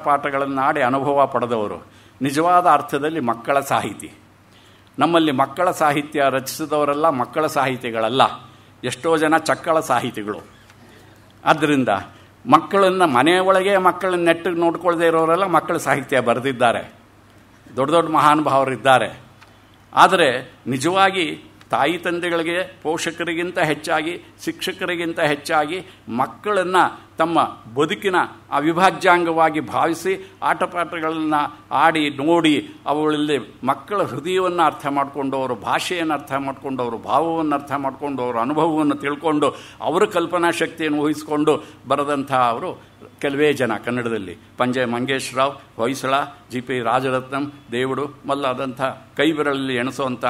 ಆಡಿ ಅನುಭವ ಪಡೆದವರು ನಿಜವಾದ ಅರ್ಥದಲ್ಲಿ ಮಕ್ಕಳ ಸಾಹಿತಿ ನಮ್ಮಲ್ಲಿ ಮಕ್ಕಳ ಸಾಹಿತ್ಯ ರಚಿಸಿದವರೆಲ್ಲ ಮಕ್ಕಳ ಸಾಹಿತಿಗಳಲ್ಲ ಎಷ್ಟೋ ಜನ ಚಕ್ಕಳ ಸಾಹಿತಿಗಳು ಆದ್ದರಿಂದ ಮಕ್ಕಳನ್ನು ಮನೆಯೊಳಗೆ ಮಕ್ಕಳನ್ನ ನೆಟ್ಟಿಗೆ ನೋಡ್ಕೊಳ್ಳದೆ ಇರೋರೆಲ್ಲ ಮಕ್ಕಳ ಸಾಹಿತ್ಯ ಬರೆದಿದ್ದಾರೆ ದೊಡ್ಡ ದೊಡ್ಡ ಮಹಾನುಭಾವರಿದ್ದಾರೆ ಆದರೆ ನಿಜವಾಗಿ ತಾಯಿ ತಂದೆಗಳಿಗೆ ಪೋಷಕರಿಗಿಂತ ಹೆಚ್ಚಾಗಿ ಶಿಕ್ಷಕರಿಗಿಂತ ಹೆಚ್ಚಾಗಿ ಮಕ್ಕಳನ್ನು ತಮ್ಮ ಬದುಕಿನ ಅವಿಭಾಜ್ಯಾಂಗವಾಗಿ ಭಾವಿಸಿ ಆಟಪಾಠಗಳನ್ನು ಆಡಿ ನೋಡಿ ಅವುಗಳಲ್ಲಿ ಮಕ್ಕಳ ಹೃದಯವನ್ನು ಅರ್ಥ ಮಾಡಿಕೊಂಡು ಅವರ ಭಾಷೆಯನ್ನು ಅರ್ಥ ಮಾಡಿಕೊಂಡು ಅವರ ಭಾವವನ್ನು ಅರ್ಥ ಮಾಡಿಕೊಂಡು ಅವರ ಅನುಭವವನ್ನು ತಿಳ್ಕೊಂಡು ಅವರ ಕಲ್ಪನಾ ಶಕ್ತಿಯನ್ನು ಊಹಿಸಿಕೊಂಡು ಬರೆದಂತಹ ಅವರು ಕೆಲವೇ ಜನ ಕನ್ನಡದಲ್ಲಿ ಪಂಜೆ ರಾವ್ ಹೊಯ್ಸಳ ಜಿ ಪಿ ರಾಜರತ್ನಂ ದೇವುಡು ಮಲ್ಲಾದಂಥ ಕೈ ಬೆರಳಲ್ಲಿ ಎಣಿಸುವಂಥ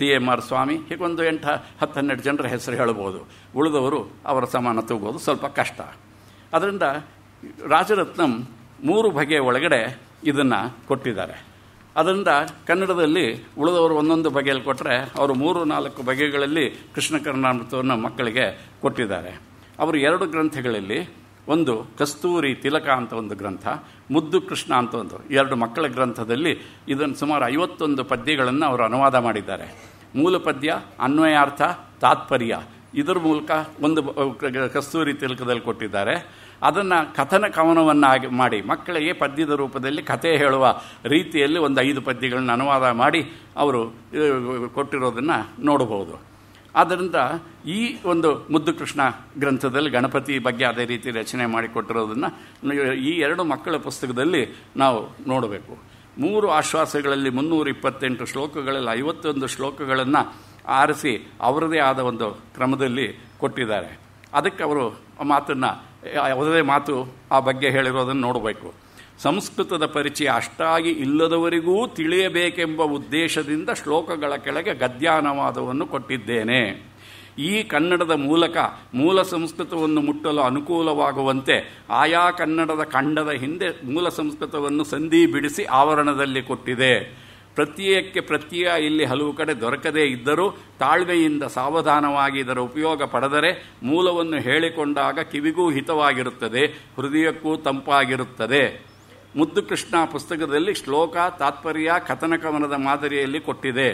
ಟಿ ಎಮ್ ಆರ್ ಸ್ವಾಮಿ ಹೀಗೊಂದು ಎಂಟು ಹತ್ತು ಹನ್ನೆರಡು ಜನರ ಹೆಸರು ಹೇಳ್ಬೋದು ಉಳಿದವರು ಅವರ ಸಮಾನ ತಗೋದು ಸ್ವಲ್ಪ ಕಷ್ಟ ಅದರಿಂದ ರಾಜರತ್ನಂ ಮೂರು ಬಗೆಯ ಒಳಗಡೆ ಇದನ್ನು ಕೊಟ್ಟಿದ್ದಾರೆ ಅದರಿಂದ ಕನ್ನಡದಲ್ಲಿ ಉಳಿದವರು ಒಂದೊಂದು ಬಗೆಯಲ್ಲಿ ಕೊಟ್ಟರೆ ಅವರು ಮೂರು ನಾಲ್ಕು ಬಗೆಗಳಲ್ಲಿ ಕೃಷ್ಣ ಕರ್ಣಾಮೃತವನ್ನು ಮಕ್ಕಳಿಗೆ ಕೊಟ್ಟಿದ್ದಾರೆ ಅವರು ಎರಡು ಗ್ರಂಥಗಳಲ್ಲಿ ಒಂದು ಕಸ್ತೂರಿ ತಿಲಕ ಅಂತ ಒಂದು ಗ್ರಂಥ ಮುದ್ದು ಕೃಷ್ಣ ಅಂತ ಒಂದು ಎರಡು ಮಕ್ಕಳ ಗ್ರಂಥದಲ್ಲಿ ಇದನ್ನು ಸುಮಾರು ಐವತ್ತೊಂದು ಪದ್ಯಗಳನ್ನು ಅವರು ಅನುವಾದ ಮಾಡಿದ್ದಾರೆ ಮೂಲ ಪದ್ಯ ಅನ್ವಯಾರ್ಥ ತಾತ್ಪರ್ಯ ಇದರ ಮೂಲಕ ಒಂದು ಕಸ್ತೂರಿ ತಿಲಕದಲ್ಲಿ ಕೊಟ್ಟಿದ್ದಾರೆ ಅದನ್ನು ಕಥನ ಕವನವನ್ನಾಗಿ ಮಾಡಿ ಮಕ್ಕಳಿಗೆ ಪದ್ಯದ ರೂಪದಲ್ಲಿ ಕಥೆ ಹೇಳುವ ರೀತಿಯಲ್ಲಿ ಒಂದು ಐದು ಪದ್ಯಗಳನ್ನು ಅನುವಾದ ಮಾಡಿ ಅವರು ಕೊಟ್ಟಿರೋದನ್ನು ನೋಡಬಹುದು ಆದ್ದರಿಂದ ಈ ಒಂದು ಮುದ್ದು ಕೃಷ್ಣ ಗ್ರಂಥದಲ್ಲಿ ಗಣಪತಿ ಬಗ್ಗೆ ಅದೇ ರೀತಿ ರಚನೆ ಮಾಡಿಕೊಟ್ಟಿರೋದನ್ನು ಈ ಎರಡು ಮಕ್ಕಳ ಪುಸ್ತಕದಲ್ಲಿ ನಾವು ನೋಡಬೇಕು ಮೂರು ಆಶ್ವಾಸಗಳಲ್ಲಿ ಮುನ್ನೂರ ಇಪ್ಪತ್ತೆಂಟು ಶ್ಲೋಕಗಳಲ್ಲಿ ಐವತ್ತೊಂದು ಶ್ಲೋಕಗಳನ್ನು ಆರಿಸಿ ಅವರದೇ ಆದ ಒಂದು ಕ್ರಮದಲ್ಲಿ ಕೊಟ್ಟಿದ್ದಾರೆ ಅದಕ್ಕೆ ಅವರು ಮಾತನ್ನು ಯಾವುದೇ ಮಾತು ಆ ಬಗ್ಗೆ ಹೇಳಿರೋದನ್ನು ನೋಡಬೇಕು ಸಂಸ್ಕೃತದ ಪರಿಚಯ ಅಷ್ಟಾಗಿ ಇಲ್ಲದವರಿಗೂ ತಿಳಿಯಬೇಕೆಂಬ ಉದ್ದೇಶದಿಂದ ಶ್ಲೋಕಗಳ ಕೆಳಗೆ ಗದ್ಯಾನವಾದವನ್ನು ಕೊಟ್ಟಿದ್ದೇನೆ ಈ ಕನ್ನಡದ ಮೂಲಕ ಮೂಲ ಸಂಸ್ಕೃತವನ್ನು ಮುಟ್ಟಲು ಅನುಕೂಲವಾಗುವಂತೆ ಆಯಾ ಕನ್ನಡದ ಖಂಡದ ಹಿಂದೆ ಮೂಲ ಸಂಸ್ಕೃತವನ್ನು ಸಂಧಿ ಬಿಡಿಸಿ ಆವರಣದಲ್ಲಿ ಕೊಟ್ಟಿದೆ ಪ್ರತ್ಯಯಕ್ಕೆ ಪ್ರತ್ಯಯ ಇಲ್ಲಿ ಹಲವು ಕಡೆ ದೊರಕದೇ ಇದ್ದರೂ ತಾಳ್ಮೆಯಿಂದ ಸಾವಧಾನವಾಗಿ ಇದರ ಉಪಯೋಗ ಪಡೆದರೆ ಮೂಲವನ್ನು ಹೇಳಿಕೊಂಡಾಗ ಕಿವಿಗೂ ಹಿತವಾಗಿರುತ್ತದೆ ಹೃದಯಕ್ಕೂ ತಂಪಾಗಿರುತ್ತದೆ ಮುದ್ದು ಕೃಷ್ಣ ಪುಸ್ತಕದಲ್ಲಿ ಶ್ಲೋಕ ತಾತ್ಪರ್ಯ ಕಥನ ಕವನದ ಮಾದರಿಯಲ್ಲಿ ಕೊಟ್ಟಿದೆ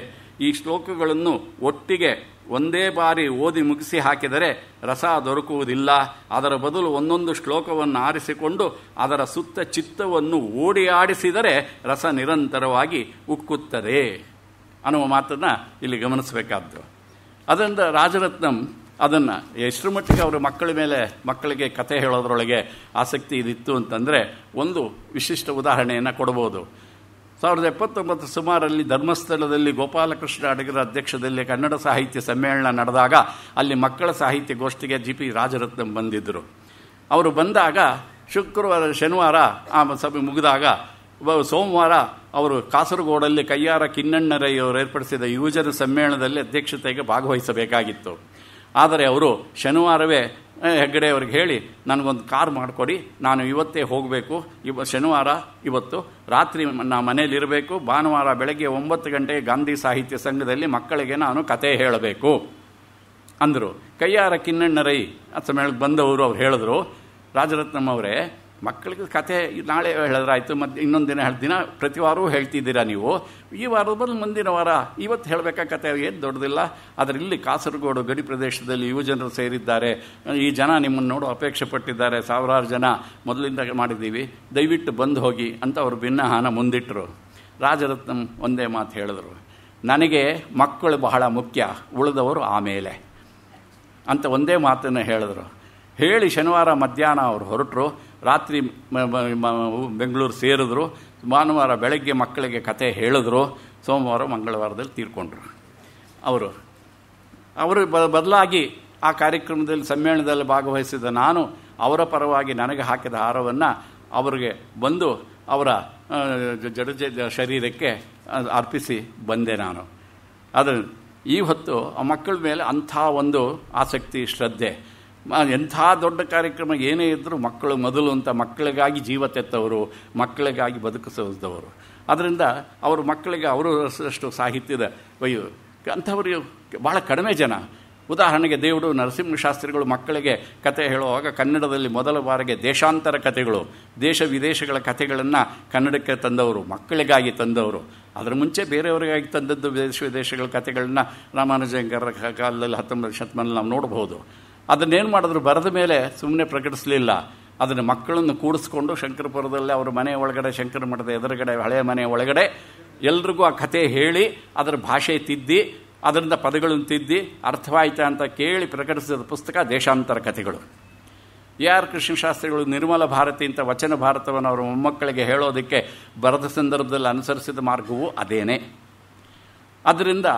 ಈ ಶ್ಲೋಕಗಳನ್ನು ಒಟ್ಟಿಗೆ ಒಂದೇ ಬಾರಿ ಓದಿ ಮುಗಿಸಿ ಹಾಕಿದರೆ ರಸ ದೊರಕುವುದಿಲ್ಲ ಅದರ ಬದಲು ಒಂದೊಂದು ಶ್ಲೋಕವನ್ನು ಆರಿಸಿಕೊಂಡು ಅದರ ಸುತ್ತ ಚಿತ್ತವನ್ನು ಓಡಿ ಆಡಿಸಿದರೆ ರಸ ನಿರಂತರವಾಗಿ ಉಕ್ಕುತ್ತದೆ ಅನ್ನುವ ಮಾತನ್ನು ಇಲ್ಲಿ ಗಮನಿಸಬೇಕಾದ್ದು ಅದರಿಂದ ರಾಜರತ್ನಂ ಅದನ್ನು ಎಷ್ಟರ ಮಟ್ಟಿಗೆ ಅವರು ಮಕ್ಕಳ ಮೇಲೆ ಮಕ್ಕಳಿಗೆ ಕತೆ ಹೇಳೋದ್ರೊಳಗೆ ಆಸಕ್ತಿ ಇದಿತ್ತು ಅಂತಂದರೆ ಒಂದು ವಿಶಿಷ್ಟ ಉದಾಹರಣೆಯನ್ನು ಕೊಡ್ಬೋದು ಸಾವಿರದ ಎಪ್ಪತ್ತೊಂಬತ್ತು ಸುಮಾರಲ್ಲಿ ಧರ್ಮಸ್ಥಳದಲ್ಲಿ ಗೋಪಾಲಕೃಷ್ಣ ಅಡಗರ ಅಧ್ಯಕ್ಷದಲ್ಲಿ ಕನ್ನಡ ಸಾಹಿತ್ಯ ಸಮ್ಮೇಳನ ನಡೆದಾಗ ಅಲ್ಲಿ ಮಕ್ಕಳ ಸಾಹಿತ್ಯ ಗೋಷ್ಠಿಗೆ ಜಿ ಪಿ ರಾಜರತ್ನಂ ಬಂದಿದ್ದರು ಅವರು ಬಂದಾಗ ಶುಕ್ರವಾರ ಶನಿವಾರ ಆ ಸಭೆ ಮುಗಿದಾಗ ಸೋಮವಾರ ಅವರು ಕಾಸರಗೋಡಲ್ಲಿ ಕೈಯಾರ ಕಿನ್ನಣ್ಣರೆಯವರು ಏರ್ಪಡಿಸಿದ ಯುವಜನ ಸಮ್ಮೇಳನದಲ್ಲಿ ಅಧ್ಯಕ್ಷತೆಗೆ ಭಾಗವಹಿಸಬೇಕಾಗಿತ್ತು ಆದರೆ ಅವರು ಶನಿವಾರವೇ ಹೆಗ್ಗಡೆಯವ್ರಿಗೆ ಹೇಳಿ ನನಗೊಂದು ಕಾರ್ ಮಾಡಿಕೊಡಿ ನಾನು ಇವತ್ತೇ ಹೋಗಬೇಕು ಇವ ಶನಿವಾರ ಇವತ್ತು ರಾತ್ರಿ ನಾ ಮನೇಲಿರಬೇಕು ಭಾನುವಾರ ಬೆಳಗ್ಗೆ ಒಂಬತ್ತು ಗಂಟೆಗೆ ಗಾಂಧಿ ಸಾಹಿತ್ಯ ಸಂಘದಲ್ಲಿ ಮಕ್ಕಳಿಗೆ ನಾನು ಕತೆ ಹೇಳಬೇಕು ಅಂದರು ಕೈಯಾರ ಕಿನ್ನಣ್ಣರೈ ಮೇಳಕ್ಕೆ ಬಂದವರು ಅವ್ರು ಹೇಳಿದ್ರು ರಾಜರತ್ನಂ ಅವರೇ ಮಕ್ಕಳಿಗೆ ಕತೆ ನಾಳೆ ಹೇಳಿದ್ರಾಯ್ತು ಮತ್ತು ಇನ್ನೊಂದು ದಿನ ದಿನ ಪ್ರತಿ ಹೇಳ್ತಿದ್ದೀರಾ ನೀವು ಈ ವಾರದ ಬದಲು ಮುಂದಿನ ವಾರ ಇವತ್ತು ಹೇಳಬೇಕಾ ಕತೆ ಏನು ದೊಡ್ಡದಿಲ್ಲ ಆದರೆ ಇಲ್ಲಿ ಕಾಸರಗೋಡು ಗಡಿ ಪ್ರದೇಶದಲ್ಲಿ ಯುವಜನರು ಸೇರಿದ್ದಾರೆ ಈ ಜನ ನಿಮ್ಮನ್ನು ನೋಡು ಅಪೇಕ್ಷೆ ಪಟ್ಟಿದ್ದಾರೆ ಸಾವಿರಾರು ಜನ ಮೊದಲಿಂದ ಮಾಡಿದ್ದೀವಿ ದಯವಿಟ್ಟು ಬಂದು ಹೋಗಿ ಅಂತ ಅವರು ಭಿನ್ನಹಾನ ಮುಂದಿಟ್ಟರು ರಾಜರತ್ನಂ ಒಂದೇ ಮಾತು ಹೇಳಿದ್ರು ನನಗೆ ಮಕ್ಕಳು ಬಹಳ ಮುಖ್ಯ ಉಳಿದವರು ಆಮೇಲೆ ಅಂತ ಒಂದೇ ಮಾತನ್ನು ಹೇಳಿದ್ರು ಹೇಳಿ ಶನಿವಾರ ಮಧ್ಯಾಹ್ನ ಅವರು ಹೊರಟರು ರಾತ್ರಿ ಬೆಂಗಳೂರು ಸೇರಿದ್ರು ಭಾನುವಾರ ಬೆಳಗ್ಗೆ ಮಕ್ಕಳಿಗೆ ಕತೆ ಹೇಳಿದ್ರು ಸೋಮವಾರ ಮಂಗಳವಾರದಲ್ಲಿ ತೀರ್ಕೊಂಡ್ರು ಅವರು ಅವರು ಬದಲಾಗಿ ಆ ಕಾರ್ಯಕ್ರಮದಲ್ಲಿ ಸಮ್ಮೇಳನದಲ್ಲಿ ಭಾಗವಹಿಸಿದ ನಾನು ಅವರ ಪರವಾಗಿ ನನಗೆ ಹಾಕಿದ ಹಾರವನ್ನು ಅವರಿಗೆ ಬಂದು ಅವರ ಜಡಜ ಶರೀರಕ್ಕೆ ಅರ್ಪಿಸಿ ಬಂದೆ ನಾನು ಆದರೆ ಈ ಹೊತ್ತು ಆ ಮಕ್ಕಳ ಮೇಲೆ ಅಂಥ ಒಂದು ಆಸಕ್ತಿ ಶ್ರದ್ಧೆ ಎಂಥ ದೊಡ್ಡ ಕಾರ್ಯಕ್ರಮ ಏನೇ ಇದ್ದರೂ ಮಕ್ಕಳು ಮೊದಲು ಅಂತ ಮಕ್ಕಳಿಗಾಗಿ ಜೀವ ತೆತ್ತವರು ಮಕ್ಕಳಿಗಾಗಿ ಬದುಕಿಸದವರು ಅದರಿಂದ ಅವರು ಮಕ್ಕಳಿಗೆ ಅವರು ಅಷ್ಟು ಸಾಹಿತ್ಯದ ವಯು ಅಂಥವರು ಭಾಳ ಕಡಿಮೆ ಜನ ಉದಾಹರಣೆಗೆ ದೇವರು ನರಸಿಂಹಶಾಸ್ತ್ರಿಗಳು ಮಕ್ಕಳಿಗೆ ಕತೆ ಹೇಳುವಾಗ ಕನ್ನಡದಲ್ಲಿ ಮೊದಲ ಬಾರಿಗೆ ದೇಶಾಂತರ ಕಥೆಗಳು ದೇಶ ವಿದೇಶಗಳ ಕಥೆಗಳನ್ನು ಕನ್ನಡಕ್ಕೆ ತಂದವರು ಮಕ್ಕಳಿಗಾಗಿ ತಂದವರು ಅದರ ಮುಂಚೆ ಬೇರೆಯವರಿಗಾಗಿ ತಂದದ್ದು ದೇಶ ವಿದೇಶಗಳ ಕಥೆಗಳನ್ನು ರಾಮಾನುಜಂಗರ ಕಾಲದಲ್ಲಿ ಹತ್ತೊಂಬತ್ತು ಶತಮಾನದಲ್ಲಿ ನಾವು ನೋಡಬಹುದು ಅದನ್ನೇನು ಮಾಡಿದ್ರು ಬರೆದ ಮೇಲೆ ಸುಮ್ಮನೆ ಪ್ರಕಟಿಸಲಿಲ್ಲ ಅದನ್ನು ಮಕ್ಕಳನ್ನು ಕೂಡಿಸ್ಕೊಂಡು ಶಂಕರಪುರದಲ್ಲಿ ಅವರ ಮನೆ ಒಳಗಡೆ ಶಂಕರ ಮಠದ ಎದುರುಗಡೆ ಹಳೆಯ ಮನೆ ಒಳಗಡೆ ಎಲ್ರಿಗೂ ಆ ಕಥೆ ಹೇಳಿ ಅದರ ಭಾಷೆ ತಿದ್ದಿ ಅದರಿಂದ ಪದಗಳನ್ನು ತಿದ್ದಿ ಅರ್ಥವಾಯ್ತಾ ಅಂತ ಕೇಳಿ ಪ್ರಕಟಿಸಿದ ಪುಸ್ತಕ ದೇಶಾಂತರ ಕಥೆಗಳು ಎ ಆರ್ ಕೃಷ್ಣಶಾಸ್ತ್ರಿಗಳು ನಿರ್ಮಲ ಭಾರತಿ ಅಂತ ವಚನ ಭಾರತವನ್ನು ಅವರ ಮೊಮ್ಮಕ್ಕಳಿಗೆ ಹೇಳೋದಕ್ಕೆ ಬರದ ಸಂದರ್ಭದಲ್ಲಿ ಅನುಸರಿಸಿದ ಮಾರ್ಗವೂ ಅದೇನೇ ಅದರಿಂದ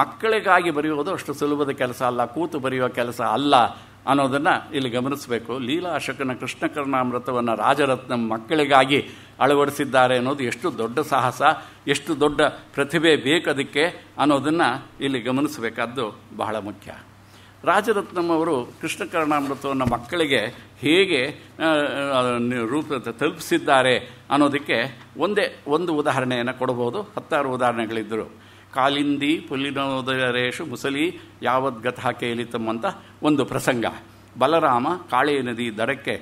ಮಕ್ಕಳಿಗಾಗಿ ಬರೆಯುವುದು ಅಷ್ಟು ಸುಲಭದ ಕೆಲಸ ಅಲ್ಲ ಕೂತು ಬರೆಯುವ ಕೆಲಸ ಅಲ್ಲ ಅನ್ನೋದನ್ನು ಇಲ್ಲಿ ಗಮನಿಸಬೇಕು ಲೀಲಾಶಕನ ಕೃಷ್ಣಕರ್ಣಾಮೃತವನ್ನು ರಾಜರತ್ನ ರಾಜರತ್ನಂ ಮಕ್ಕಳಿಗಾಗಿ ಅಳವಡಿಸಿದ್ದಾರೆ ಅನ್ನೋದು ಎಷ್ಟು ದೊಡ್ಡ ಸಾಹಸ ಎಷ್ಟು ದೊಡ್ಡ ಪ್ರತಿಭೆ ಬೇಕದಕ್ಕೆ ಅನ್ನೋದನ್ನು ಇಲ್ಲಿ ಗಮನಿಸಬೇಕಾದ್ದು ಬಹಳ ಮುಖ್ಯ ರಾಜರತ್ನಂ ಅವರು ಕೃಷ್ಣಕರ್ಣಾಮೃತವನ್ನು ಮಕ್ಕಳಿಗೆ ಹೇಗೆ ರೂಪ ತಲುಪಿಸಿದ್ದಾರೆ ಅನ್ನೋದಕ್ಕೆ ಒಂದೇ ಒಂದು ಉದಾಹರಣೆಯನ್ನು ಕೊಡಬಹುದು ಹತ್ತಾರು ಉದಾಹರಣೆಗಳಿದ್ದರು ಕಾಲಿಂದಿ ಪುಲ್ಲಿನೋದರೇಶು ಮುಸಲಿ ಯಾವದ್ಗತಃ ಕೇಲಿತಮ್ ಒಂದು ಪ್ರಸಂಗ ಬಲರಾಮ ಕಾಳೇ ನದಿ ದಡಕ್ಕೆ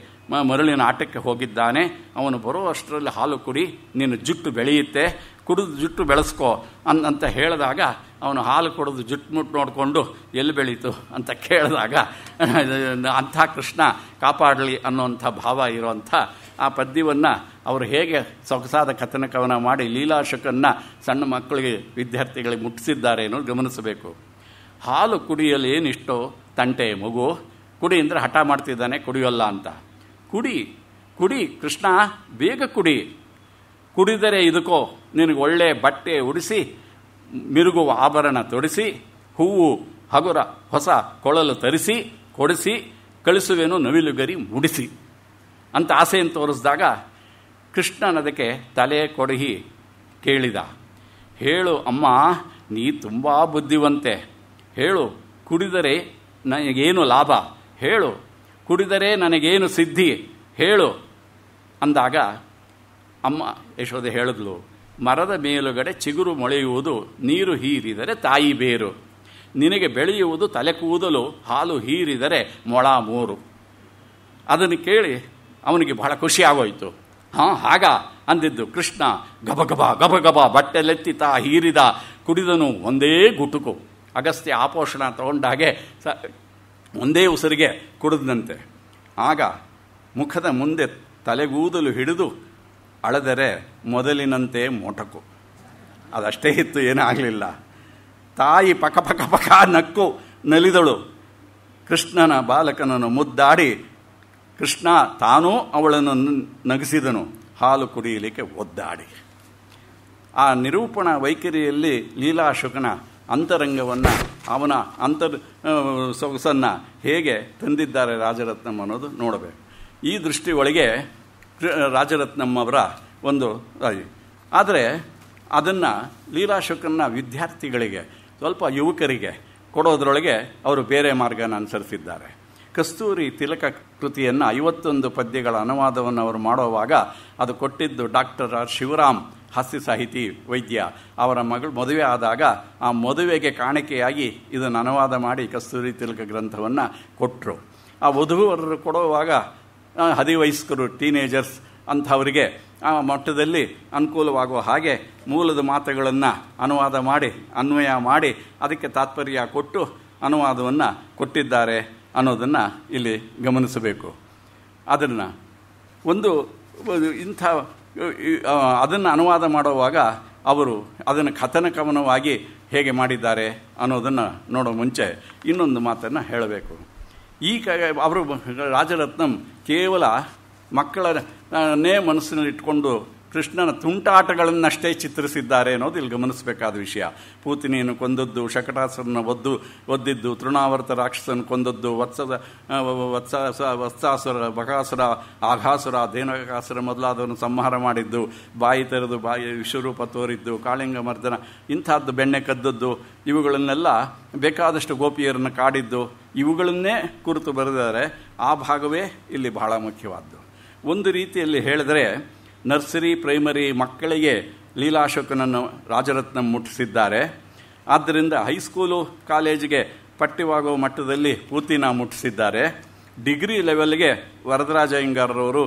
ಮರಳಿನ ಆಟಕ್ಕೆ ಹೋಗಿದ್ದಾನೆ ಅವನು ಬರೋ ಅಷ್ಟರಲ್ಲಿ ಹಾಲು ಕುಡಿ ನೀನು ಜುಟ್ಟು ಬೆಳೆಯುತ್ತೆ ಕುಡಿದು ಜುಟ್ಟು ಬೆಳೆಸ್ಕೋ ಅನ್ ಅಂತ ಹೇಳಿದಾಗ ಅವನು ಹಾಲು ಕುಡಿದು ಜುಟ್ಟು ಮುಟ್ಟು ನೋಡಿಕೊಂಡು ಎಲ್ಲಿ ಬೆಳೀತು ಅಂತ ಕೇಳಿದಾಗ ಅಂಥ ಕೃಷ್ಣ ಕಾಪಾಡಲಿ ಅನ್ನೋಂಥ ಭಾವ ಇರೋಂಥ ಆ ಪದ್ಯವನ್ನು ಅವರು ಹೇಗೆ ಸೊಗಸಾದ ಕಥನ ಕವನ ಮಾಡಿ ಲೀಲಾಶಕನ್ನು ಸಣ್ಣ ಮಕ್ಕಳಿಗೆ ವಿದ್ಯಾರ್ಥಿಗಳಿಗೆ ಮುಟ್ಟಿಸಿದ್ದಾರೆ ಅನ್ನೋದು ಗಮನಿಸಬೇಕು ಹಾಲು ಕುಡಿಯಲು ಏನಿಷ್ಟೋ ತಂಟೆ ಮಗು ಕುಡಿ ಅಂದರೆ ಹಠ ಮಾಡ್ತಿದ್ದಾನೆ ಕುಡಿಯೋಲ್ಲ ಅಂತ ಕುಡಿ ಕುಡಿ ಕೃಷ್ಣ ಬೇಗ ಕುಡಿ ಕುಡಿದರೆ ಇದಕ್ಕೋ ನಿನಗೆ ಒಳ್ಳೆಯ ಬಟ್ಟೆ ಉಡಿಸಿ ಮಿರುಗುವ ಆಭರಣ ತೊಡಿಸಿ ಹೂವು ಹಗುರ ಹೊಸ ಕೊಳಲು ತರಿಸಿ ಕೊಡಿಸಿ ಕಳಿಸುವೆನು ನವಿಲುಗರಿ ಮುಡಿಸಿ ಅಂತ ಆಸೆಯನ್ನು ತೋರಿಸಿದಾಗ ಕೃಷ್ಣನದಕ್ಕೆ ತಲೆ ಕೊಡಹಿ ಕೇಳಿದ ಹೇಳು ಅಮ್ಮ ನೀ ತುಂಬ ಬುದ್ಧಿವಂತೆ ಹೇಳು ಕುಡಿದರೆ ನನಗೇನು ಲಾಭ ಹೇಳು ಕುಡಿದರೆ ನನಗೇನು ಸಿದ್ಧಿ ಹೇಳು ಅಂದಾಗ ಅಮ್ಮ ಯಶೋದೆ ಹೇಳಿದ್ಲು ಮರದ ಮೇಲುಗಡೆ ಚಿಗುರು ಮೊಳೆಯುವುದು ನೀರು ಹೀರಿದರೆ ತಾಯಿ ಬೇರು ನಿನಗೆ ಬೆಳೆಯುವುದು ತಲೆ ಕೂದಲು ಹಾಲು ಹೀರಿದರೆ ಮೊಳ ಮೂರು ಅದನ್ನು ಕೇಳಿ ಅವನಿಗೆ ಬಹಳ ಖುಷಿಯಾಗೋಯಿತು ಹಾಂ ಹಾಗ ಅಂದಿದ್ದು ಕೃಷ್ಣ ಗಬಗಬ ಗಬಗಬ ಬಟ್ಟೆಲೆತ್ತಿತ ಹೀರಿದ ಕುಡಿದನು ಒಂದೇ ಗುಟುಕು ಅಗಸ್ತ್ಯ ಆಪೋಷಣ ತಗೊಂಡಾಗೆ ಸ ಒಂದೇ ಉಸಿರಿಗೆ ಕುಡಿದಂತೆ ಆಗ ಮುಖದ ಮುಂದೆ ತಲೆಗೂದಲು ಹಿಡಿದು ಅಳದರೆ ಮೊದಲಿನಂತೆ ಮೋಟಕು ಅದಷ್ಟೇ ಇತ್ತು ಏನಾಗಲಿಲ್ಲ ತಾಯಿ ಪಕ ಪಕ ಪಕ ನಕ್ಕು ನಲಿದಳು ಕೃಷ್ಣನ ಬಾಲಕನನ್ನು ಮುದ್ದಾಡಿ ಕೃಷ್ಣ ತಾನೂ ಅವಳನ್ನು ನಗಿಸಿದನು ಹಾಲು ಕುಡಿಯಲಿಕ್ಕೆ ಒದ್ದಾಡಿ ಆ ನಿರೂಪಣ ವೈಖರಿಯಲ್ಲಿ ಲೀಲಾಶುಕನ ಅಂತರಂಗವನ್ನು ಅವನ ಅಂತರ್ ಸೊಗಸನ್ನು ಹೇಗೆ ತಂದಿದ್ದಾರೆ ರಾಜರತ್ನಂ ಅನ್ನೋದು ನೋಡಬೇಕು ಈ ದೃಷ್ಟಿ ಒಳಗೆ ಒಂದು ಆದರೆ ಅದನ್ನು ಲೀಲಾಶುಕನ ವಿದ್ಯಾರ್ಥಿಗಳಿಗೆ ಸ್ವಲ್ಪ ಯುವಕರಿಗೆ ಕೊಡೋದ್ರೊಳಗೆ ಅವರು ಬೇರೆ ಮಾರ್ಗನ ಅನುಸರಿಸಿದ್ದಾರೆ ಕಸ್ತೂರಿ ತಿಲಕ ಕೃತಿಯನ್ನು ಐವತ್ತೊಂದು ಪದ್ಯಗಳ ಅನುವಾದವನ್ನು ಅವರು ಮಾಡುವಾಗ ಅದು ಕೊಟ್ಟಿದ್ದು ಡಾಕ್ಟರ್ ಆರ್ ಶಿವರಾಮ್ ಹಾಸ್ಯ ಸಾಹಿತಿ ವೈದ್ಯ ಅವರ ಮಗಳು ಮದುವೆ ಆದಾಗ ಆ ಮದುವೆಗೆ ಕಾಣಿಕೆಯಾಗಿ ಇದನ್ನು ಅನುವಾದ ಮಾಡಿ ಕಸ್ತೂರಿ ತಿಲಕ ಗ್ರಂಥವನ್ನು ಕೊಟ್ಟರು ಆ ವಧುವರರು ಕೊಡುವಾಗ ಹದಿವಯಸ್ಕರು ಟೀನೇಜರ್ಸ್ ಅಂಥವರಿಗೆ ಆ ಮಟ್ಟದಲ್ಲಿ ಅನುಕೂಲವಾಗುವ ಹಾಗೆ ಮೂಲದ ಮಾತುಗಳನ್ನು ಅನುವಾದ ಮಾಡಿ ಅನ್ವಯ ಮಾಡಿ ಅದಕ್ಕೆ ತಾತ್ಪರ್ಯ ಕೊಟ್ಟು ಅನುವಾದವನ್ನು ಕೊಟ್ಟಿದ್ದಾರೆ ಅನ್ನೋದನ್ನು ಇಲ್ಲಿ ಗಮನಿಸಬೇಕು ಅದನ್ನು ಒಂದು ಇಂಥ ಅದನ್ನು ಅನುವಾದ ಮಾಡುವಾಗ ಅವರು ಅದನ್ನು ಕಥನಕಮನವಾಗಿ ಹೇಗೆ ಮಾಡಿದ್ದಾರೆ ಅನ್ನೋದನ್ನು ನೋಡೋ ಮುಂಚೆ ಇನ್ನೊಂದು ಮಾತನ್ನು ಹೇಳಬೇಕು ಈ ಕ ಅವರು ರಾಜರತ್ನಂ ಕೇವಲ ಮಕ್ಕಳ ನೇ ಮನಸ್ಸಿನಲ್ಲಿ ಇಟ್ಕೊಂಡು ಕೃಷ್ಣನ ತುಂಟಾಟಗಳನ್ನಷ್ಟೇ ಚಿತ್ರಿಸಿದ್ದಾರೆ ಅನ್ನೋದು ಇಲ್ಲಿ ಗಮನಿಸಬೇಕಾದ ವಿಷಯ ಪೂತಿನಿಯನ್ನು ಕೊಂದದ್ದು ಶಕಟಾಸುರನ ಒದ್ದು ಒದ್ದಿದ್ದು ತೃಣಾವರ್ತ ರಾಕ್ಷಸನ ಕೊಂದದ್ದು ವತ್ಸದ ವತ್ಸ ವತ್ಸಾಸುರ ಬಕಾಸುರ ಆಘಾಸುರ ದೇನಕಾಸುರ ಮೊದಲಾದವನು ಸಂಹಾರ ಮಾಡಿದ್ದು ಬಾಯಿ ತೆರೆದು ಬಾಯಿ ವಿಶ್ವರೂಪ ತೋರಿದ್ದು ಕಾಳಿಂಗ ಮರ್ದನ ಇಂಥದ್ದು ಬೆಣ್ಣೆ ಕದ್ದದ್ದು ಇವುಗಳನ್ನೆಲ್ಲ ಬೇಕಾದಷ್ಟು ಗೋಪಿಯರನ್ನು ಕಾಡಿದ್ದು ಇವುಗಳನ್ನೇ ಕುರಿತು ಬರೆದಿದ್ದಾರೆ ಆ ಭಾಗವೇ ಇಲ್ಲಿ ಬಹಳ ಮುಖ್ಯವಾದ್ದು ಒಂದು ರೀತಿಯಲ್ಲಿ ಹೇಳಿದರೆ ನರ್ಸರಿ ಪ್ರೈಮರಿ ಮಕ್ಕಳಿಗೆ ಲೀಲಾಶೋಕನನ್ನು ರಾಜರತ್ನ ಮುಟ್ಟಿಸಿದ್ದಾರೆ ಆದ್ದರಿಂದ ಹೈಸ್ಕೂಲು ಕಾಲೇಜಿಗೆ ಪಠ್ಯವಾಗುವ ಮಟ್ಟದಲ್ಲಿ ಪೂರ್ತಿನ ಮುಟ್ಟಿಸಿದ್ದಾರೆ ಡಿಗ್ರಿ ಲೆವೆಲ್ಗೆ ವರದರಾಜ ಅಯ್ಯಂಗಾರರವರು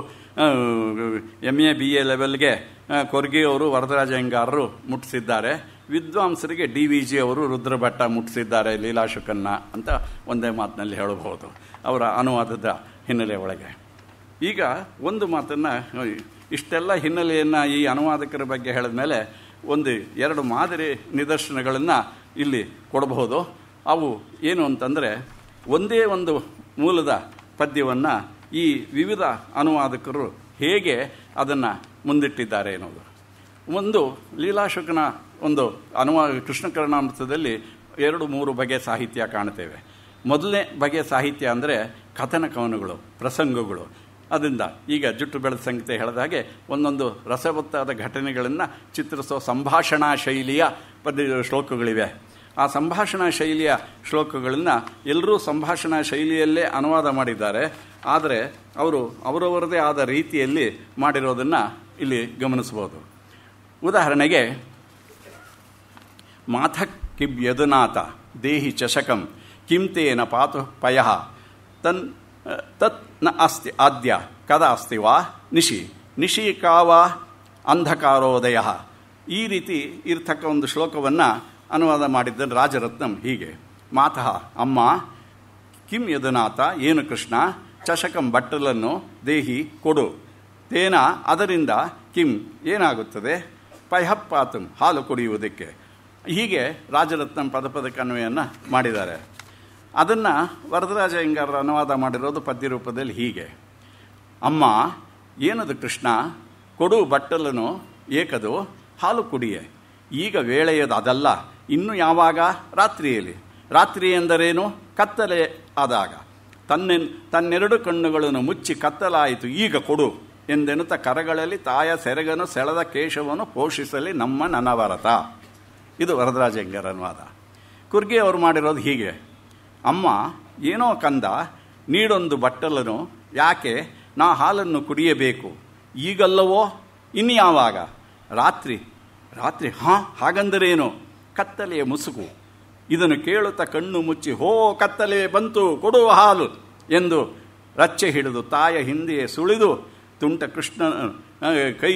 ಎಮ್ ಎ ಬಿ ಎ ಲೆವೆಲ್ಗೆ ಕೊರ್ಗೆಯವರು ವರದರಾಜ ಅಯ್ಯಂಗಾರರು ಮುಟ್ಟಿಸಿದ್ದಾರೆ ವಿದ್ವಾಂಸರಿಗೆ ಡಿ ವಿ ಜಿ ಅವರು ರುದ್ರಭಟ್ಟ ಮುಟ್ಟಿಸಿದ್ದಾರೆ ಲೀಲಾಶುಕನ್ನ ಅಂತ ಒಂದೇ ಮಾತಿನಲ್ಲಿ ಹೇಳಬಹುದು ಅವರ ಅನುವಾದದ ಹಿನ್ನೆಲೆ ಒಳಗೆ ಈಗ ಒಂದು ಮಾತನ್ನು ಇಷ್ಟೆಲ್ಲ ಹಿನ್ನೆಲೆಯನ್ನು ಈ ಅನುವಾದಕರ ಬಗ್ಗೆ ಹೇಳಿದ ಮೇಲೆ ಒಂದು ಎರಡು ಮಾದರಿ ನಿದರ್ಶನಗಳನ್ನು ಇಲ್ಲಿ ಕೊಡಬಹುದು ಅವು ಏನು ಅಂತಂದರೆ ಒಂದೇ ಒಂದು ಮೂಲದ ಪದ್ಯವನ್ನು ಈ ವಿವಿಧ ಅನುವಾದಕರು ಹೇಗೆ ಅದನ್ನು ಮುಂದಿಟ್ಟಿದ್ದಾರೆ ಎನ್ನುವುದು ಒಂದು ಲೀಲಾಶುಕನ ಒಂದು ಅನುವಾದ ಕೃಷ್ಣಕರ್ಣಾಮೃತದಲ್ಲಿ ಎರಡು ಮೂರು ಬಗೆಯ ಸಾಹಿತ್ಯ ಕಾಣ್ತೇವೆ ಮೊದಲನೇ ಬಗೆಯ ಸಾಹಿತ್ಯ ಅಂದರೆ ಕಥನ ಕವನಗಳು ಪ್ರಸಂಗಗಳು ಅದರಿಂದ ಈಗ ಜುಟ್ಟು ಬೆಳೆದ ಸಂಗೀತ ಹೇಳಿದ ಹಾಗೆ ಒಂದೊಂದು ರಸವತ್ತಾದ ಘಟನೆಗಳನ್ನು ಚಿತ್ರಿಸೋ ಸಂಭಾಷಣಾ ಶೈಲಿಯ ಪದ ಶ್ಲೋಕಗಳಿವೆ ಆ ಸಂಭಾಷಣಾ ಶೈಲಿಯ ಶ್ಲೋಕಗಳನ್ನು ಎಲ್ಲರೂ ಸಂಭಾಷಣಾ ಶೈಲಿಯಲ್ಲೇ ಅನುವಾದ ಮಾಡಿದ್ದಾರೆ ಆದರೆ ಅವರು ಅವರವರದೇ ಆದ ರೀತಿಯಲ್ಲಿ ಮಾಡಿರೋದನ್ನು ಇಲ್ಲಿ ಗಮನಿಸ್ಬೋದು ಉದಾಹರಣೆಗೆ ಮಾಥ ಕಿಬ್ ಯದುನಾಥ ದೇಹಿ ಚಷಕಂ ಕಿಮ್ತೇನ ಪಾತು ಪಯ ತನ್ ತತ್ ನ ಅಸ್ತಿ ಆದ್ಯ ಕದ ಅಸ್ತಿ ವಾ ನಿಶಿ ನಿಶಿ ಕಾವಾ ಅಂಧಕಾರೋದಯ ಈ ರೀತಿ ಇರ್ತಕ್ಕ ಒಂದು ಶ್ಲೋಕವನ್ನು ಅನುವಾದ ಮಾಡಿದ್ದ ರಾಜರತ್ನಂ ಹೀಗೆ ಮಾತಃ ಅಮ್ಮ ಕಿಂ ಯದುನಾಥ ಏನು ಕೃಷ್ಣ ಚಷಕಂ ಬಟ್ಟಲನ್ನು ದೇಹಿ ಕೊಡು ತೇನ ಅದರಿಂದ ಕಿಂ ಏನಾಗುತ್ತದೆ ಪೈಹಪ್ಪಾತಂ ಹಾಲು ಕುಡಿಯುವುದಕ್ಕೆ ಹೀಗೆ ರಾಜರತ್ನಂ ಪದಪದಕನ್ವೆಯನ್ನು ಮಾಡಿದ್ದಾರೆ ಅದನ್ನು ವರದರಾಜ ಅಯ್ಯಂಗಾರರು ಅನುವಾದ ಮಾಡಿರೋದು ಪದ್ಯ ರೂಪದಲ್ಲಿ ಹೀಗೆ ಅಮ್ಮ ಏನದು ಕೃಷ್ಣ ಕೊಡು ಬಟ್ಟಲನು ಏಕದು ಹಾಲು ಕುಡಿಯೆ ಈಗ ವೇಳೆಯದು ಅದಲ್ಲ ಇನ್ನು ಯಾವಾಗ ರಾತ್ರಿಯಲ್ಲಿ ರಾತ್ರಿ ಎಂದರೇನು ಕತ್ತಲೆ ಆದಾಗ ತನ್ನೆ ತನ್ನೆರಡು ಕಣ್ಣುಗಳನ್ನು ಮುಚ್ಚಿ ಕತ್ತಲಾಯಿತು ಈಗ ಕೊಡು ಎಂದೆನ್ನುತ್ತ ಕರಗಳಲ್ಲಿ ತಾಯ ಸೆರಗನು ಸೆಳೆದ ಕೇಶವನ್ನು ಪೋಷಿಸಲಿ ನಮ್ಮ ನನವರತ ಇದು ವರದರಾಜಂಗರ ಅನುವಾದ ಕುರ್ಗೆ ಅವರು ಮಾಡಿರೋದು ಹೀಗೆ ಅಮ್ಮ ಏನೋ ಕಂದ ನೀಡೊಂದು ಬಟ್ಟಲನು ಯಾಕೆ ನಾ ಹಾಲನ್ನು ಕುಡಿಯಬೇಕು ಈಗಲ್ಲವೋ ಇನ್ಯಾವಾಗ ರಾತ್ರಿ ರಾತ್ರಿ ಹಾಂ ಹಾಗಂದರೇನು ಕತ್ತಲೆಯ ಮುಸುಕು ಇದನ್ನು ಕೇಳುತ್ತಾ ಕಣ್ಣು ಮುಚ್ಚಿ ಹೋ ಕತ್ತಲೆ ಬಂತು ಕೊಡುವ ಹಾಲು ಎಂದು ರಚ್ಚೆ ಹಿಡಿದು ತಾಯ ಹಿಂದೆಯೇ ಸುಳಿದು ತುಂಟ ಕೃಷ್ಣ ಕೈ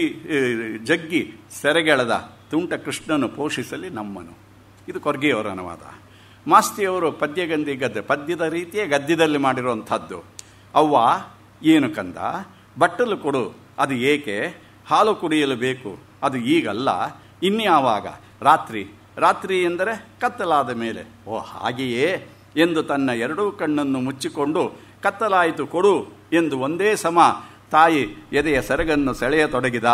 ಜಗ್ಗಿ ಸೆರೆಗೆಳೆದ ತುಂಟ ಕೃಷ್ಣನು ಪೋಷಿಸಲಿ ನಮ್ಮನು ಇದು ಕೊರ್ಗೆಯವರ ಅನುವಾದ ಮಾಸ್ತಿಯವರು ಪದ್ಯಗಂಧಿ ಗದ್ದೆ ಪದ್ಯದ ರೀತಿಯೇ ಗದ್ಯದಲ್ಲಿ ಮಾಡಿರುವಂಥದ್ದು ಅವ್ವ ಏನು ಕಂದ ಬಟ್ಟಲು ಕೊಡು ಅದು ಏಕೆ ಹಾಲು ಕುಡಿಯಲು ಬೇಕು ಅದು ಈಗಲ್ಲ ಇನ್ಯಾವಾಗ ರಾತ್ರಿ ರಾತ್ರಿ ಎಂದರೆ ಕತ್ತಲಾದ ಮೇಲೆ ಓ ಹಾಗೆಯೇ ಎಂದು ತನ್ನ ಎರಡೂ ಕಣ್ಣನ್ನು ಮುಚ್ಚಿಕೊಂಡು ಕತ್ತಲಾಯಿತು ಕೊಡು ಎಂದು ಒಂದೇ ಸಮ ತಾಯಿ ಎದೆಯ ಸೆರಗನ್ನು ಸೆಳೆಯತೊಡಗಿದ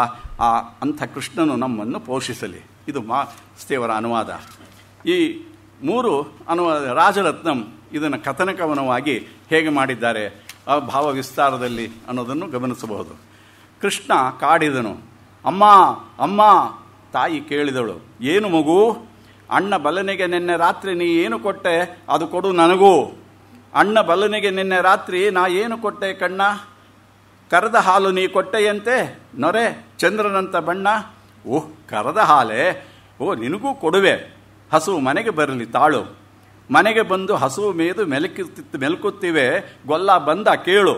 ಆ ಅಂಥ ಕೃಷ್ಣನು ನಮ್ಮನ್ನು ಪೋಷಿಸಲಿ ಇದು ಮಾಸ್ತೇವರ ಅನುವಾದ ಈ ಮೂರು ಅನ್ನುವ ರಾಜರತ್ನಂ ಇದನ್ನು ಕಥನಕವನವಾಗಿ ಹೇಗೆ ಮಾಡಿದ್ದಾರೆ ಆ ಭಾವ ವಿಸ್ತಾರದಲ್ಲಿ ಅನ್ನೋದನ್ನು ಗಮನಿಸಬಹುದು ಕೃಷ್ಣ ಕಾಡಿದನು ಅಮ್ಮ ಅಮ್ಮ ತಾಯಿ ಕೇಳಿದಳು ಏನು ಮಗು ಅಣ್ಣ ಬಲನೆಗೆ ನಿನ್ನೆ ರಾತ್ರಿ ನೀ ಏನು ಕೊಟ್ಟೆ ಅದು ಕೊಡು ನನಗೂ ಅಣ್ಣ ಬಲನೆಗೆ ನಿನ್ನೆ ರಾತ್ರಿ ನಾ ಏನು ಕೊಟ್ಟೆ ಕಣ್ಣ ಕರೆದ ಹಾಲು ನೀ ಕೊಟ್ಟೆಯಂತೆ ನೊರೆ ಚಂದ್ರನಂತ ಬಣ್ಣ ಓಹ್ ಕರೆದ ಹಾಲೇ ಓ ನಿನಗೂ ಕೊಡುವೆ ಹಸು ಮನೆಗೆ ಬರಲಿ ತಾಳು ಮನೆಗೆ ಬಂದು ಹಸು ಮೇದು ಮೆಲುಕುತ್ತಿತ್ತು ಮೆಲುಕುತ್ತಿವೆ ಗೊಲ್ಲ ಬಂದ ಕೇಳು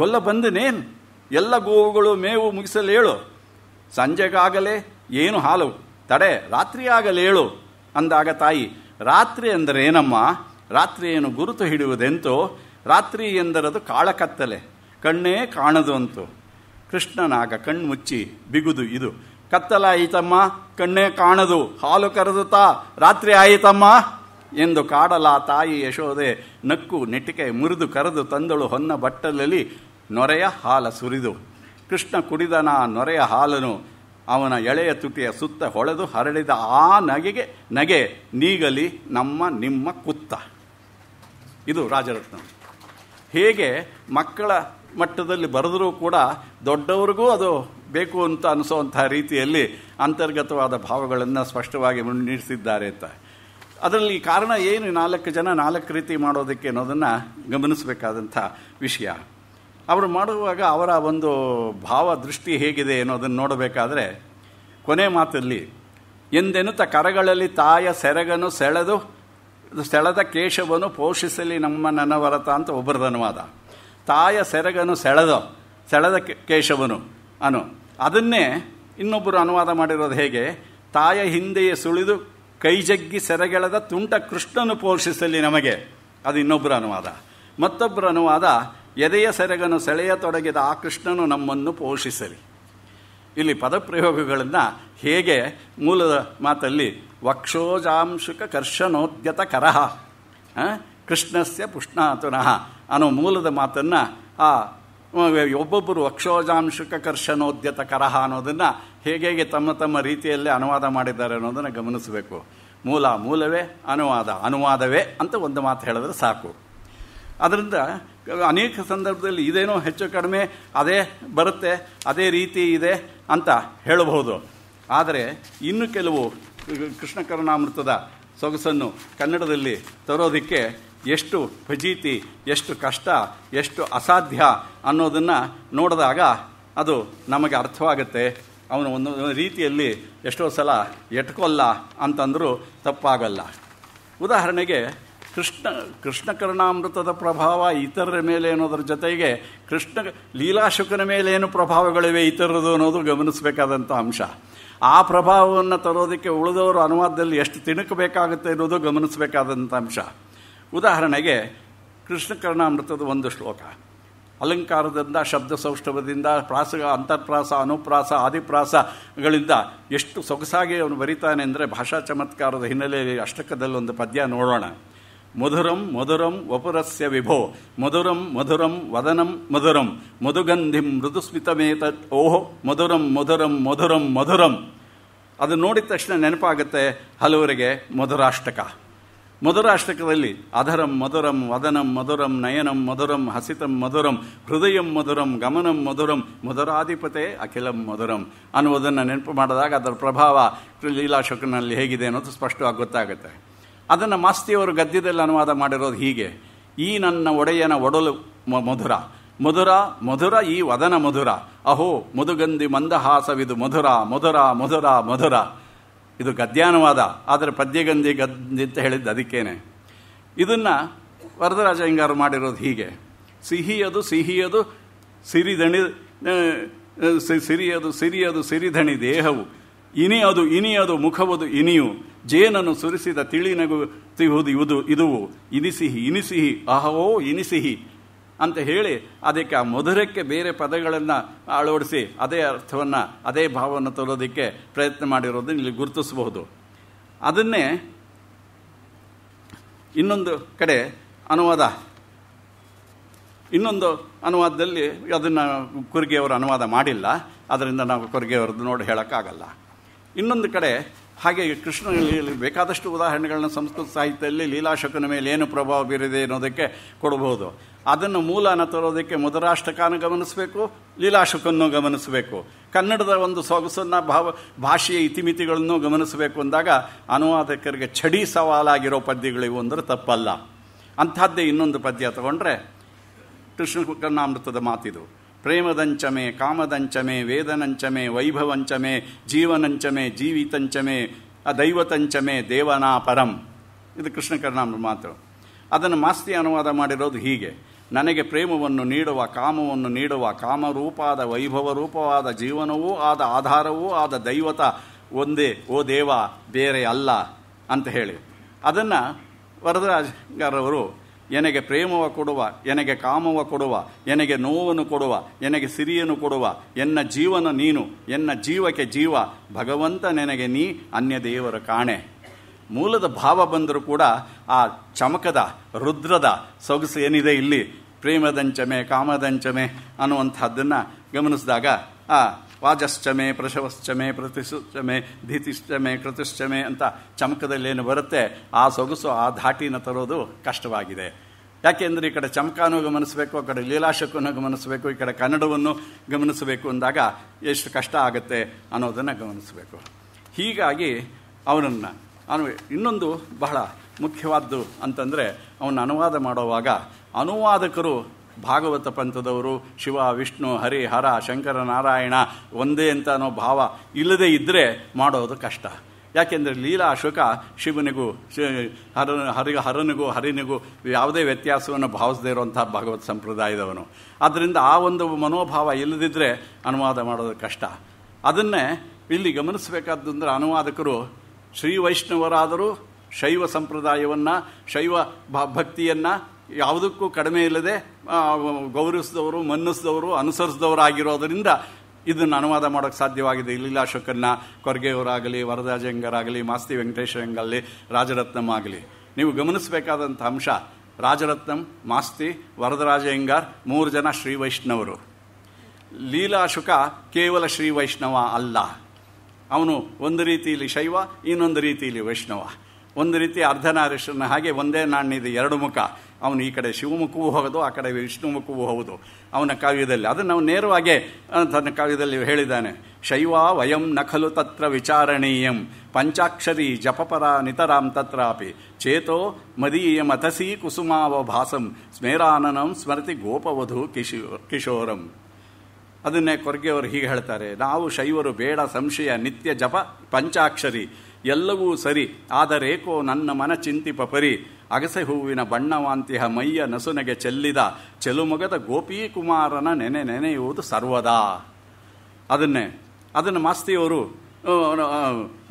ಗೊಲ್ಲ ಬಂದನೇನು ಎಲ್ಲ ಗೋವುಗಳು ಮೇವು ಮುಗಿಸಲು ಹೇಳು ಸಂಜೆಗಾಗಲೇ ಏನು ಹಾಲು ತಡೆ ರಾತ್ರಿ ಆಗಲೇ ಹೇಳು ಅಂದಾಗ ತಾಯಿ ರಾತ್ರಿ ಅಂದರೆ ಏನಮ್ಮ ರಾತ್ರಿ ಏನು ಗುರುತು ಹಿಡಿಯುವುದೆಂತೋ ರಾತ್ರಿ ಎಂದರದು ಕಾಳಕತ್ತಲೆ ಕಣ್ಣೇ ಕಾಣದು ಅಂತು ಕೃಷ್ಣನಾಗ ಕಣ್ಮುಚ್ಚಿ ಬಿಗುದು ಇದು ಕತ್ತಲಾಯಿತಮ್ಮ ಕಣ್ಣೇ ಕಾಣದು ಹಾಲು ತಾ ರಾತ್ರಿ ಆಯಿತಮ್ಮ ಎಂದು ಕಾಡಲ ತಾಯಿ ಯಶೋದೆ ನಕ್ಕು ನೆಟ್ಟಿಗೆ ಮುರಿದು ಕರೆದು ತಂದಳು ಹೊನ್ನ ಬಟ್ಟಲಲ್ಲಿ ನೊರೆಯ ಹಾಲ ಸುರಿದು ಕೃಷ್ಣ ಕುಡಿದನ ನೊರೆಯ ಹಾಲನು ಅವನ ಎಳೆಯ ತುಟಿಯ ಸುತ್ತ ಹೊಳೆದು ಹರಡಿದ ಆ ನಗೆಗೆ ನಗೆ ನೀಗಲಿ ನಮ್ಮ ನಿಮ್ಮ ಕುತ್ತ ಇದು ರಾಜರತ್ನ ಹೇಗೆ ಮಕ್ಕಳ ಮಟ್ಟದಲ್ಲಿ ಬರೆದರೂ ಕೂಡ ದೊಡ್ಡವ್ರಿಗೂ ಅದು ಬೇಕು ಅಂತ ಅನಿಸೋವಂಥ ರೀತಿಯಲ್ಲಿ ಅಂತರ್ಗತವಾದ ಭಾವಗಳನ್ನು ಸ್ಪಷ್ಟವಾಗಿ ಮುನ್ನಡೆಸಿದ್ದಾರೆ ಅಂತ ಅದರಲ್ಲಿ ಕಾರಣ ಏನು ನಾಲ್ಕು ಜನ ನಾಲ್ಕು ರೀತಿ ಮಾಡೋದಕ್ಕೆ ಅನ್ನೋದನ್ನು ಗಮನಿಸಬೇಕಾದಂಥ ವಿಷಯ ಅವರು ಮಾಡುವಾಗ ಅವರ ಒಂದು ಭಾವ ದೃಷ್ಟಿ ಹೇಗಿದೆ ಅನ್ನೋದನ್ನು ನೋಡಬೇಕಾದ್ರೆ ಕೊನೆ ಮಾತಲ್ಲಿ ತ ಕರಗಳಲ್ಲಿ ತಾಯ ಸೆರಗನು ಸೆಳೆದು ಸೆಳೆದ ಕೇಶವನು ಪೋಷಿಸಲಿ ನಮ್ಮ ನನವರತ ಅಂತ ಒಬ್ಬರದನುವಾದ ತಾಯ ಸೆರಗನು ಸೆಳೆದ ಸೆಳೆದ ಕೇಶವನು ಅನು ಅದನ್ನೇ ಇನ್ನೊಬ್ಬರು ಅನುವಾದ ಮಾಡಿರೋದು ಹೇಗೆ ತಾಯ ಹಿಂದೆಯೇ ಸುಳಿದು ಕೈಜಗ್ಗಿ ಸೆರೆಗೆಳೆದ ತುಂಟ ಕೃಷ್ಣನು ಪೋಷಿಸಲಿ ನಮಗೆ ಅದು ಇನ್ನೊಬ್ಬರ ಅನುವಾದ ಮತ್ತೊಬ್ಬರ ಅನುವಾದ ಎದೆಯ ಸೆರೆಗನು ಸೆಳೆಯ ತೊಡಗಿದ ಆ ಕೃಷ್ಣನು ನಮ್ಮನ್ನು ಪೋಷಿಸಲಿ ಇಲ್ಲಿ ಪದಪ್ರಯೋಗಗಳನ್ನು ಹೇಗೆ ಮೂಲದ ಮಾತಲ್ಲಿ ವಕ್ಷೋಜಾಂಶುಕ ಕರ್ಷಣೋದ್ಯತ ಕರಹ ಕೃಷ್ಣಸ್ಯ ಪುಷ್ಣಾತುನಃ ಅನ್ನೋ ಮೂಲದ ಮಾತನ್ನು ಆ ಒಬ್ಬೊಬ್ಬರು ಕರಹ ಅನ್ನೋದನ್ನು ಹೇಗೆ ಹೇಗೆ ತಮ್ಮ ತಮ್ಮ ರೀತಿಯಲ್ಲಿ ಅನುವಾದ ಮಾಡಿದ್ದಾರೆ ಅನ್ನೋದನ್ನು ಗಮನಿಸಬೇಕು ಮೂಲ ಮೂಲವೇ ಅನುವಾದ ಅನುವಾದವೇ ಅಂತ ಒಂದು ಮಾತು ಹೇಳಿದ್ರೆ ಸಾಕು ಅದರಿಂದ ಅನೇಕ ಸಂದರ್ಭದಲ್ಲಿ ಇದೇನೋ ಹೆಚ್ಚು ಕಡಿಮೆ ಅದೇ ಬರುತ್ತೆ ಅದೇ ರೀತಿ ಇದೆ ಅಂತ ಹೇಳಬಹುದು ಆದರೆ ಇನ್ನು ಕೆಲವು ಕೃಷ್ಣ ಸೊಗಸನ್ನು ಕನ್ನಡದಲ್ಲಿ ತರೋದಕ್ಕೆ ಎಷ್ಟು ಫಜೀತಿ ಎಷ್ಟು ಕಷ್ಟ ಎಷ್ಟು ಅಸಾಧ್ಯ ಅನ್ನೋದನ್ನು ನೋಡಿದಾಗ ಅದು ನಮಗೆ ಅರ್ಥವಾಗುತ್ತೆ ಅವನು ಒಂದು ರೀತಿಯಲ್ಲಿ ಎಷ್ಟೋ ಸಲ ಎಟ್ಕೊಲ್ಲ ಅಂತಂದರೂ ತಪ್ಪಾಗಲ್ಲ ಉದಾಹರಣೆಗೆ ಕೃಷ್ಣ ಕೃಷ್ಣಕರ್ಣಾಮೃತದ ಪ್ರಭಾವ ಇತರರ ಮೇಲೆ ಅನ್ನೋದ್ರ ಜೊತೆಗೆ ಕೃಷ್ಣ ಲೀಲಾಶುಕನ ಮೇಲೆ ಏನು ಪ್ರಭಾವಗಳಿವೆ ಇತರದು ಅನ್ನೋದು ಗಮನಿಸಬೇಕಾದಂಥ ಅಂಶ ಆ ಪ್ರಭಾವವನ್ನು ತರೋದಕ್ಕೆ ಉಳಿದವರು ಅನುವಾದದಲ್ಲಿ ಎಷ್ಟು ತಿಣುಕಬೇಕಾಗುತ್ತೆ ಅನ್ನೋದು ಗಮನಿಸಬೇಕಾದಂಥ ಅಂಶ ಉದಾಹರಣೆಗೆ ಕೃಷ್ಣಕರ್ಣಾಮೃತದ ಒಂದು ಶ್ಲೋಕ ಅಲಂಕಾರದಿಂದ ಶಬ್ದ ಸೌಷ್ಠವದಿಂದ ಪ್ರಾಸ ಅಂತರ್ಪ್ರಾಸ ಅನುಪ್ರಾಸ ಆದಿಪ್ರಾಸಗಳಿಂದ ಎಷ್ಟು ಸೊಗಸಾಗಿ ಅವನು ಬರೀತಾನೆ ಅಂದರೆ ಭಾಷಾ ಚಮತ್ಕಾರದ ಹಿನ್ನೆಲೆಯಲ್ಲಿ ಅಷ್ಟಕದಲ್ಲಿ ಒಂದು ಪದ್ಯ ನೋಡೋಣ ಮಧುರಂ ಮಧುರಂ ವಪುರಸ್ಯ ವಿಭೋ ಮಧುರಂ ಮಧುರಂ ವದನಂ ಮಧುರಂ ಮಧುಗಂಧಿಂ ಮೃದುಸ್ಮಿತಮೇತ ಓಹೋ ಮಧುರಂ ಮಧುರಂ ಮಧುರಂ ಮಧುರಂ ಅದು ನೋಡಿದ ತಕ್ಷಣ ನೆನಪಾಗುತ್ತೆ ಹಲವರಿಗೆ ಮಧುರಾಷ್ಟಕ ಮಧುರಾಷ್ಟಕದಲ್ಲಿ ಅಧರಂ ಮಧುರಂ ವದನಂ ಮಧುರಂ ನಯನಂ ಮಧುರಂ ಹಸಿತಂ ಮಧುರಂ ಹೃದಯಂ ಮಧುರಂ ಗಮನಂ ಮಧುರಂ ಮಧುರಾಧಿಪತೆ ಅಖಿಲಂ ಮಧುರಂ ಅನ್ನುವುದನ್ನು ನೆನಪು ಮಾಡಿದಾಗ ಅದರ ಪ್ರಭಾವ ಲೀಲಾಶಕನಲ್ಲಿ ಹೇಗಿದೆ ಅನ್ನೋದು ಸ್ಪಷ್ಟವಾಗಿ ಗೊತ್ತಾಗುತ್ತೆ ಅದನ್ನು ಮಾಸ್ತಿಯವರು ಗದ್ಯದಲ್ಲಿ ಅನುವಾದ ಮಾಡಿರೋದು ಹೀಗೆ ಈ ನನ್ನ ಒಡೆಯನ ಒಡಲು ಮಧುರ ಮಧುರ ಮಧುರ ಈ ವದನ ಮಧುರ ಅಹೋ ಮಧುಗಂಧಿ ಮಂದಹಾಸವಿದು ಮಧುರ ಮಧುರ ಮಧುರ ಮಧುರ ಇದು ಗದ್ಯಾನುವಾದ ಆದರೆ ಪದ್ಯಗಂಧಿ ಗದ್ದಿ ಅಂತ ಹೇಳಿದ್ದು ಅದಕ್ಕೇನೆ ಇದನ್ನು ವರದರಾಜ ಅಯ್ಯಂಗಾರು ಮಾಡಿರೋದು ಹೀಗೆ ಸಿಹಿಯದು ಸಿಹಿಯದು ಸಿರಿದಣಿ ಸಿರಿಯದು ಸಿರಿಯದು ಸಿರಿಧಣಿ ದೇಹವು ಇನಿಯದು ಇನಿಯದು ಮುಖವದು ಇನಿಯು ಜೇನನ್ನು ಸುರಿಸಿದ ತಿಳಿನಗು ತಿಹುದು ಇವುದು ಇದುವು ಇನಿಸಿಹಿ ಇನಿಸಿಹಿ ಅಹವೋ ಇನಿಸಿಹಿ ಅಂತ ಹೇಳಿ ಅದಕ್ಕೆ ಆ ಮಧುರಕ್ಕೆ ಬೇರೆ ಪದಗಳನ್ನು ಅಳವಡಿಸಿ ಅದೇ ಅರ್ಥವನ್ನು ಅದೇ ಭಾವವನ್ನು ತರೋದಕ್ಕೆ ಪ್ರಯತ್ನ ಮಾಡಿರೋದನ್ನು ಇಲ್ಲಿ ಗುರುತಿಸಬಹುದು ಅದನ್ನೇ ಇನ್ನೊಂದು ಕಡೆ ಅನುವಾದ ಇನ್ನೊಂದು ಅನುವಾದದಲ್ಲಿ ಅದನ್ನು ಕುರ್ಗೆಯವರು ಅನುವಾದ ಮಾಡಿಲ್ಲ ಅದರಿಂದ ನಾವು ಕುರ್ಗೆಯವ್ರದ್ದು ನೋಡಿ ಹೇಳೋಕ್ಕಾಗಲ್ಲ ಇನ್ನೊಂದು ಕಡೆ ಹಾಗೆ ಕೃಷ್ಣ ಬೇಕಾದಷ್ಟು ಉದಾಹರಣೆಗಳನ್ನ ಸಂಸ್ಕೃತ ಸಾಹಿತ್ಯದಲ್ಲಿ ಲೀಲಾಶಕನ ಮೇಲೆ ಏನು ಪ್ರಭಾವ ಬೀರಿದೆ ಅನ್ನೋದಕ್ಕೆ ಕೊಡಬಹುದು ಅದನ್ನು ಮೂಲನ ತರೋದಕ್ಕೆ ಮಧುರಾಷ್ಟಕಾನ ಗಮನಿಸಬೇಕು ಲೀಲಾಶಕನ್ನು ಗಮನಿಸಬೇಕು ಕನ್ನಡದ ಒಂದು ಸೊಗಸನ್ನು ಭಾವ ಭಾಷೆಯ ಇತಿಮಿತಿಗಳನ್ನು ಗಮನಿಸಬೇಕು ಅಂದಾಗ ಅನುವಾದಕರಿಗೆ ಛಡಿ ಸವಾಲಾಗಿರೋ ಪದ್ಯಗಳಿವು ಅಂದರೆ ತಪ್ಪಲ್ಲ ಅಂಥದ್ದೇ ಇನ್ನೊಂದು ಪದ್ಯ ತಗೊಂಡ್ರೆ ಕೃಷ್ಣಕರ್ಣಾಮೃತದ ಮಾತಿದು ಪ್ರೇಮದಂಚಮೆ ಕಾಮದಂಚಮೆ ವೇದನಂಚಮೆ ವೈಭವಂಚಮೆ ಜೀವನಂಚಮೆ ಜೀವಿತಂಚಮೆ ದೈವತಂಚಮೆ ದೇವನಾ ಪರಂ ಇದು ಕೃಷ್ಣ ಕರ್ಣಾಮೃತ ಮಾತು ಅದನ್ನು ಮಾಸ್ತಿ ಅನುವಾದ ಮಾಡಿರೋದು ಹೀಗೆ ನನಗೆ ಪ್ರೇಮವನ್ನು ನೀಡುವ ಕಾಮವನ್ನು ನೀಡುವ ಕಾಮರೂಪಾದ ವೈಭವ ರೂಪವಾದ ಜೀವನವೂ ಆದ ಆಧಾರವೂ ಆದ ದೈವತ ಒಂದೇ ಓ ದೇವ ಬೇರೆ ಅಲ್ಲ ಅಂತ ಹೇಳಿ ಅದನ್ನು ವರದರಾಜ್ಗಾರವರು ಎನಗೆ ಪ್ರೇಮವ ಕೊಡುವ ಎನಗೆ ಕಾಮವ ಕೊಡುವ ಎನಗೆ ನೋವನ್ನು ಕೊಡುವ ಎನಗೆ ಸಿರಿಯನ್ನು ಕೊಡುವ ಎನ್ನ ಜೀವನ ನೀನು ಎನ್ನ ಜೀವಕ್ಕೆ ಜೀವ ಭಗವಂತ ನನಗೆ ನೀ ಅನ್ಯ ದೇವರ ಕಾಣೆ ಮೂಲದ ಭಾವ ಬಂದರೂ ಕೂಡ ಆ ಚಮಕದ ರುದ್ರದ ಸೊಗಸು ಏನಿದೆ ಇಲ್ಲಿ ಪ್ರೇಮದಂಚಮೆ ಕಾಮದಂಚಮೆ ಅನ್ನುವಂಥದ್ದನ್ನು ಗಮನಿಸಿದಾಗ ಆ ವಾಜಶ್ಚಮೆ ಪ್ರಶವಶ್ಚಮೆ ಪ್ರತಿಶ್ಚಮೆ ಧೀತಿಶ್ಚಮೆ ಕೃತಿಶ್ಚಮೆ ಅಂತ ಚಮಕದಲ್ಲಿ ಏನು ಬರುತ್ತೆ ಆ ಸೊಗಸು ಆ ಧಾಟಿನ ತರೋದು ಕಷ್ಟವಾಗಿದೆ ಯಾಕೆಂದರೆ ಈ ಕಡೆ ಚಮಕನೂ ಗಮನಿಸಬೇಕು ಆ ಕಡೆ ಲೀಲಾಶಕ್ಕೂ ಗಮನಿಸಬೇಕು ಈ ಕಡೆ ಕನ್ನಡವನ್ನು ಗಮನಿಸಬೇಕು ಅಂದಾಗ ಎಷ್ಟು ಕಷ್ಟ ಆಗುತ್ತೆ ಅನ್ನೋದನ್ನು ಗಮನಿಸಬೇಕು ಹೀಗಾಗಿ ಅವನನ್ನು ಇನ್ನೊಂದು ಬಹಳ ಮುಖ್ಯವಾದ್ದು ಅಂತಂದರೆ ಅವನ ಅನುವಾದ ಮಾಡುವಾಗ ಅನುವಾದಕರು ಭಾಗವತ ಪಂಥದವರು ಶಿವ ವಿಷ್ಣು ಹರಿ ಹರ ಶಂಕರ ನಾರಾಯಣ ಒಂದೇ ಅಂತ ಅನ್ನೋ ಭಾವ ಇಲ್ಲದೇ ಇದ್ದರೆ ಮಾಡೋದು ಕಷ್ಟ ಯಾಕೆಂದರೆ ಲೀಲಾ ಅಶೋಕ ಶಿವನಿಗೂ ಹರ ಹರಿ ಹರನಿಗೂ ಹರಿನಿಗೂ ಯಾವುದೇ ವ್ಯತ್ಯಾಸವನ್ನು ಭಾವಿಸದೇ ಇರುವಂಥ ಭಾಗವತ್ ಸಂಪ್ರದಾಯದವನು ಆದ್ದರಿಂದ ಆ ಒಂದು ಮನೋಭಾವ ಇಲ್ಲದಿದ್ದರೆ ಅನುವಾದ ಮಾಡೋದು ಕಷ್ಟ ಅದನ್ನೇ ಇಲ್ಲಿ ಗಮನಿಸಬೇಕಾದ್ದು ಅನುವಾದಕರು ಶ್ರೀ ವೈಷ್ಣವರಾದರೂ ಶೈವ ಸಂಪ್ರದಾಯವನ್ನು ಶೈವ ಭಕ್ತಿಯನ್ನು ಯಾವುದಕ್ಕೂ ಕಡಿಮೆ ಇಲ್ಲದೆ ಗೌರವಿಸಿದವರು ಮನ್ನಿಸಿದವರು ಆಗಿರೋದರಿಂದ ಇದನ್ನು ಅನುವಾದ ಮಾಡೋಕ್ಕೆ ಸಾಧ್ಯವಾಗಿದೆ ಇಲ್ಲಿಲ್ಲ ಅಶೋಕನ್ನ ಕೊರ್ಗೆಯವರಾಗಲಿ ವರದಾಜಂಗರಾಗಲಿ ಮಾಸ್ತಿ ವೆಂಕಟೇಶ್ವರಂಗಲ್ಲಿ ರಾಜರತ್ನಂ ಆಗಲಿ ನೀವು ಗಮನಿಸಬೇಕಾದಂಥ ಅಂಶ ರಾಜರತ್ನಂ ಮಾಸ್ತಿ ವರದರಾಜಯ್ಯಂಗಾರ್ ಮೂರು ಜನ ಶ್ರೀ ವೈಷ್ಣವರು ಲೀಲಾಶುಕ ಕೇವಲ ಶ್ರೀ ವೈಷ್ಣವ ಅಲ್ಲ ಅವನು ಒಂದು ರೀತಿಯಲ್ಲಿ ಶೈವ ಇನ್ನೊಂದು ರೀತಿಯಲ್ಲಿ ವೈಷ್ಣವ ಒಂದು ರೀತಿ ಅರ್ಧನಾರೀಶ್ವರನ ಹಾಗೆ ಒಂದೇ ನಾಣ್ಯದ ಎರಡು ಮುಖ ಅವನು ಈ ಕಡೆ ಶಿವಮುಖವೂ ಹೋಗೋದು ಆ ಕಡೆ ಮುಖವೂ ಹೋಗೋದು ಅವನ ಕಾವ್ಯದಲ್ಲಿ ಅದನ್ನು ಅವನು ನೇರವಾಗಿ ತನ್ನ ಕಾವ್ಯದಲ್ಲಿ ಹೇಳಿದ್ದಾನೆ ಶೈವ ವಯಂ ನಖಲು ತತ್ರ ವಿಚಾರಣೀಯಂ ಪಂಚಾಕ್ಷರಿ ಜಪಪರ ನಿತರಾಂ ತತ್ರಾಪಿ ಚೇತೋ ಮದೀಯ ಮತಸಿ ಭಾಸಂ ಸ್ಮೇರಾನನಂ ಸ್ಮೃತಿ ಗೋಪವಧು ಕಿಶೋ ಕಿಶೋರಂ ಅದನ್ನೇ ಕೊರಗೆಯವರು ಹೀಗೆ ಹೇಳ್ತಾರೆ ನಾವು ಶೈವರು ಬೇಡ ಸಂಶಯ ನಿತ್ಯ ಜಪ ಪಂಚಾಕ್ಷರಿ ಎಲ್ಲವೂ ಸರಿ ಆದರೇಕೋ ನನ್ನ ಮನ ಚಿಂತಿ ಪಪರಿ ಅಗಸೆ ಹೂವಿನ ಬಣ್ಣವಾಂತಿಹ ಮೈಯ ನಸುನಗೆ ಚೆಲ್ಲಿದ ಚೆಲುಮೊಗದ ಗೋಪೀಕುಮಾರನ ನೆನೆ ನೆನೆಯುವುದು ಸರ್ವದಾ ಅದನ್ನೇ ಅದನ್ನು ಮಾಸ್ತಿಯವರು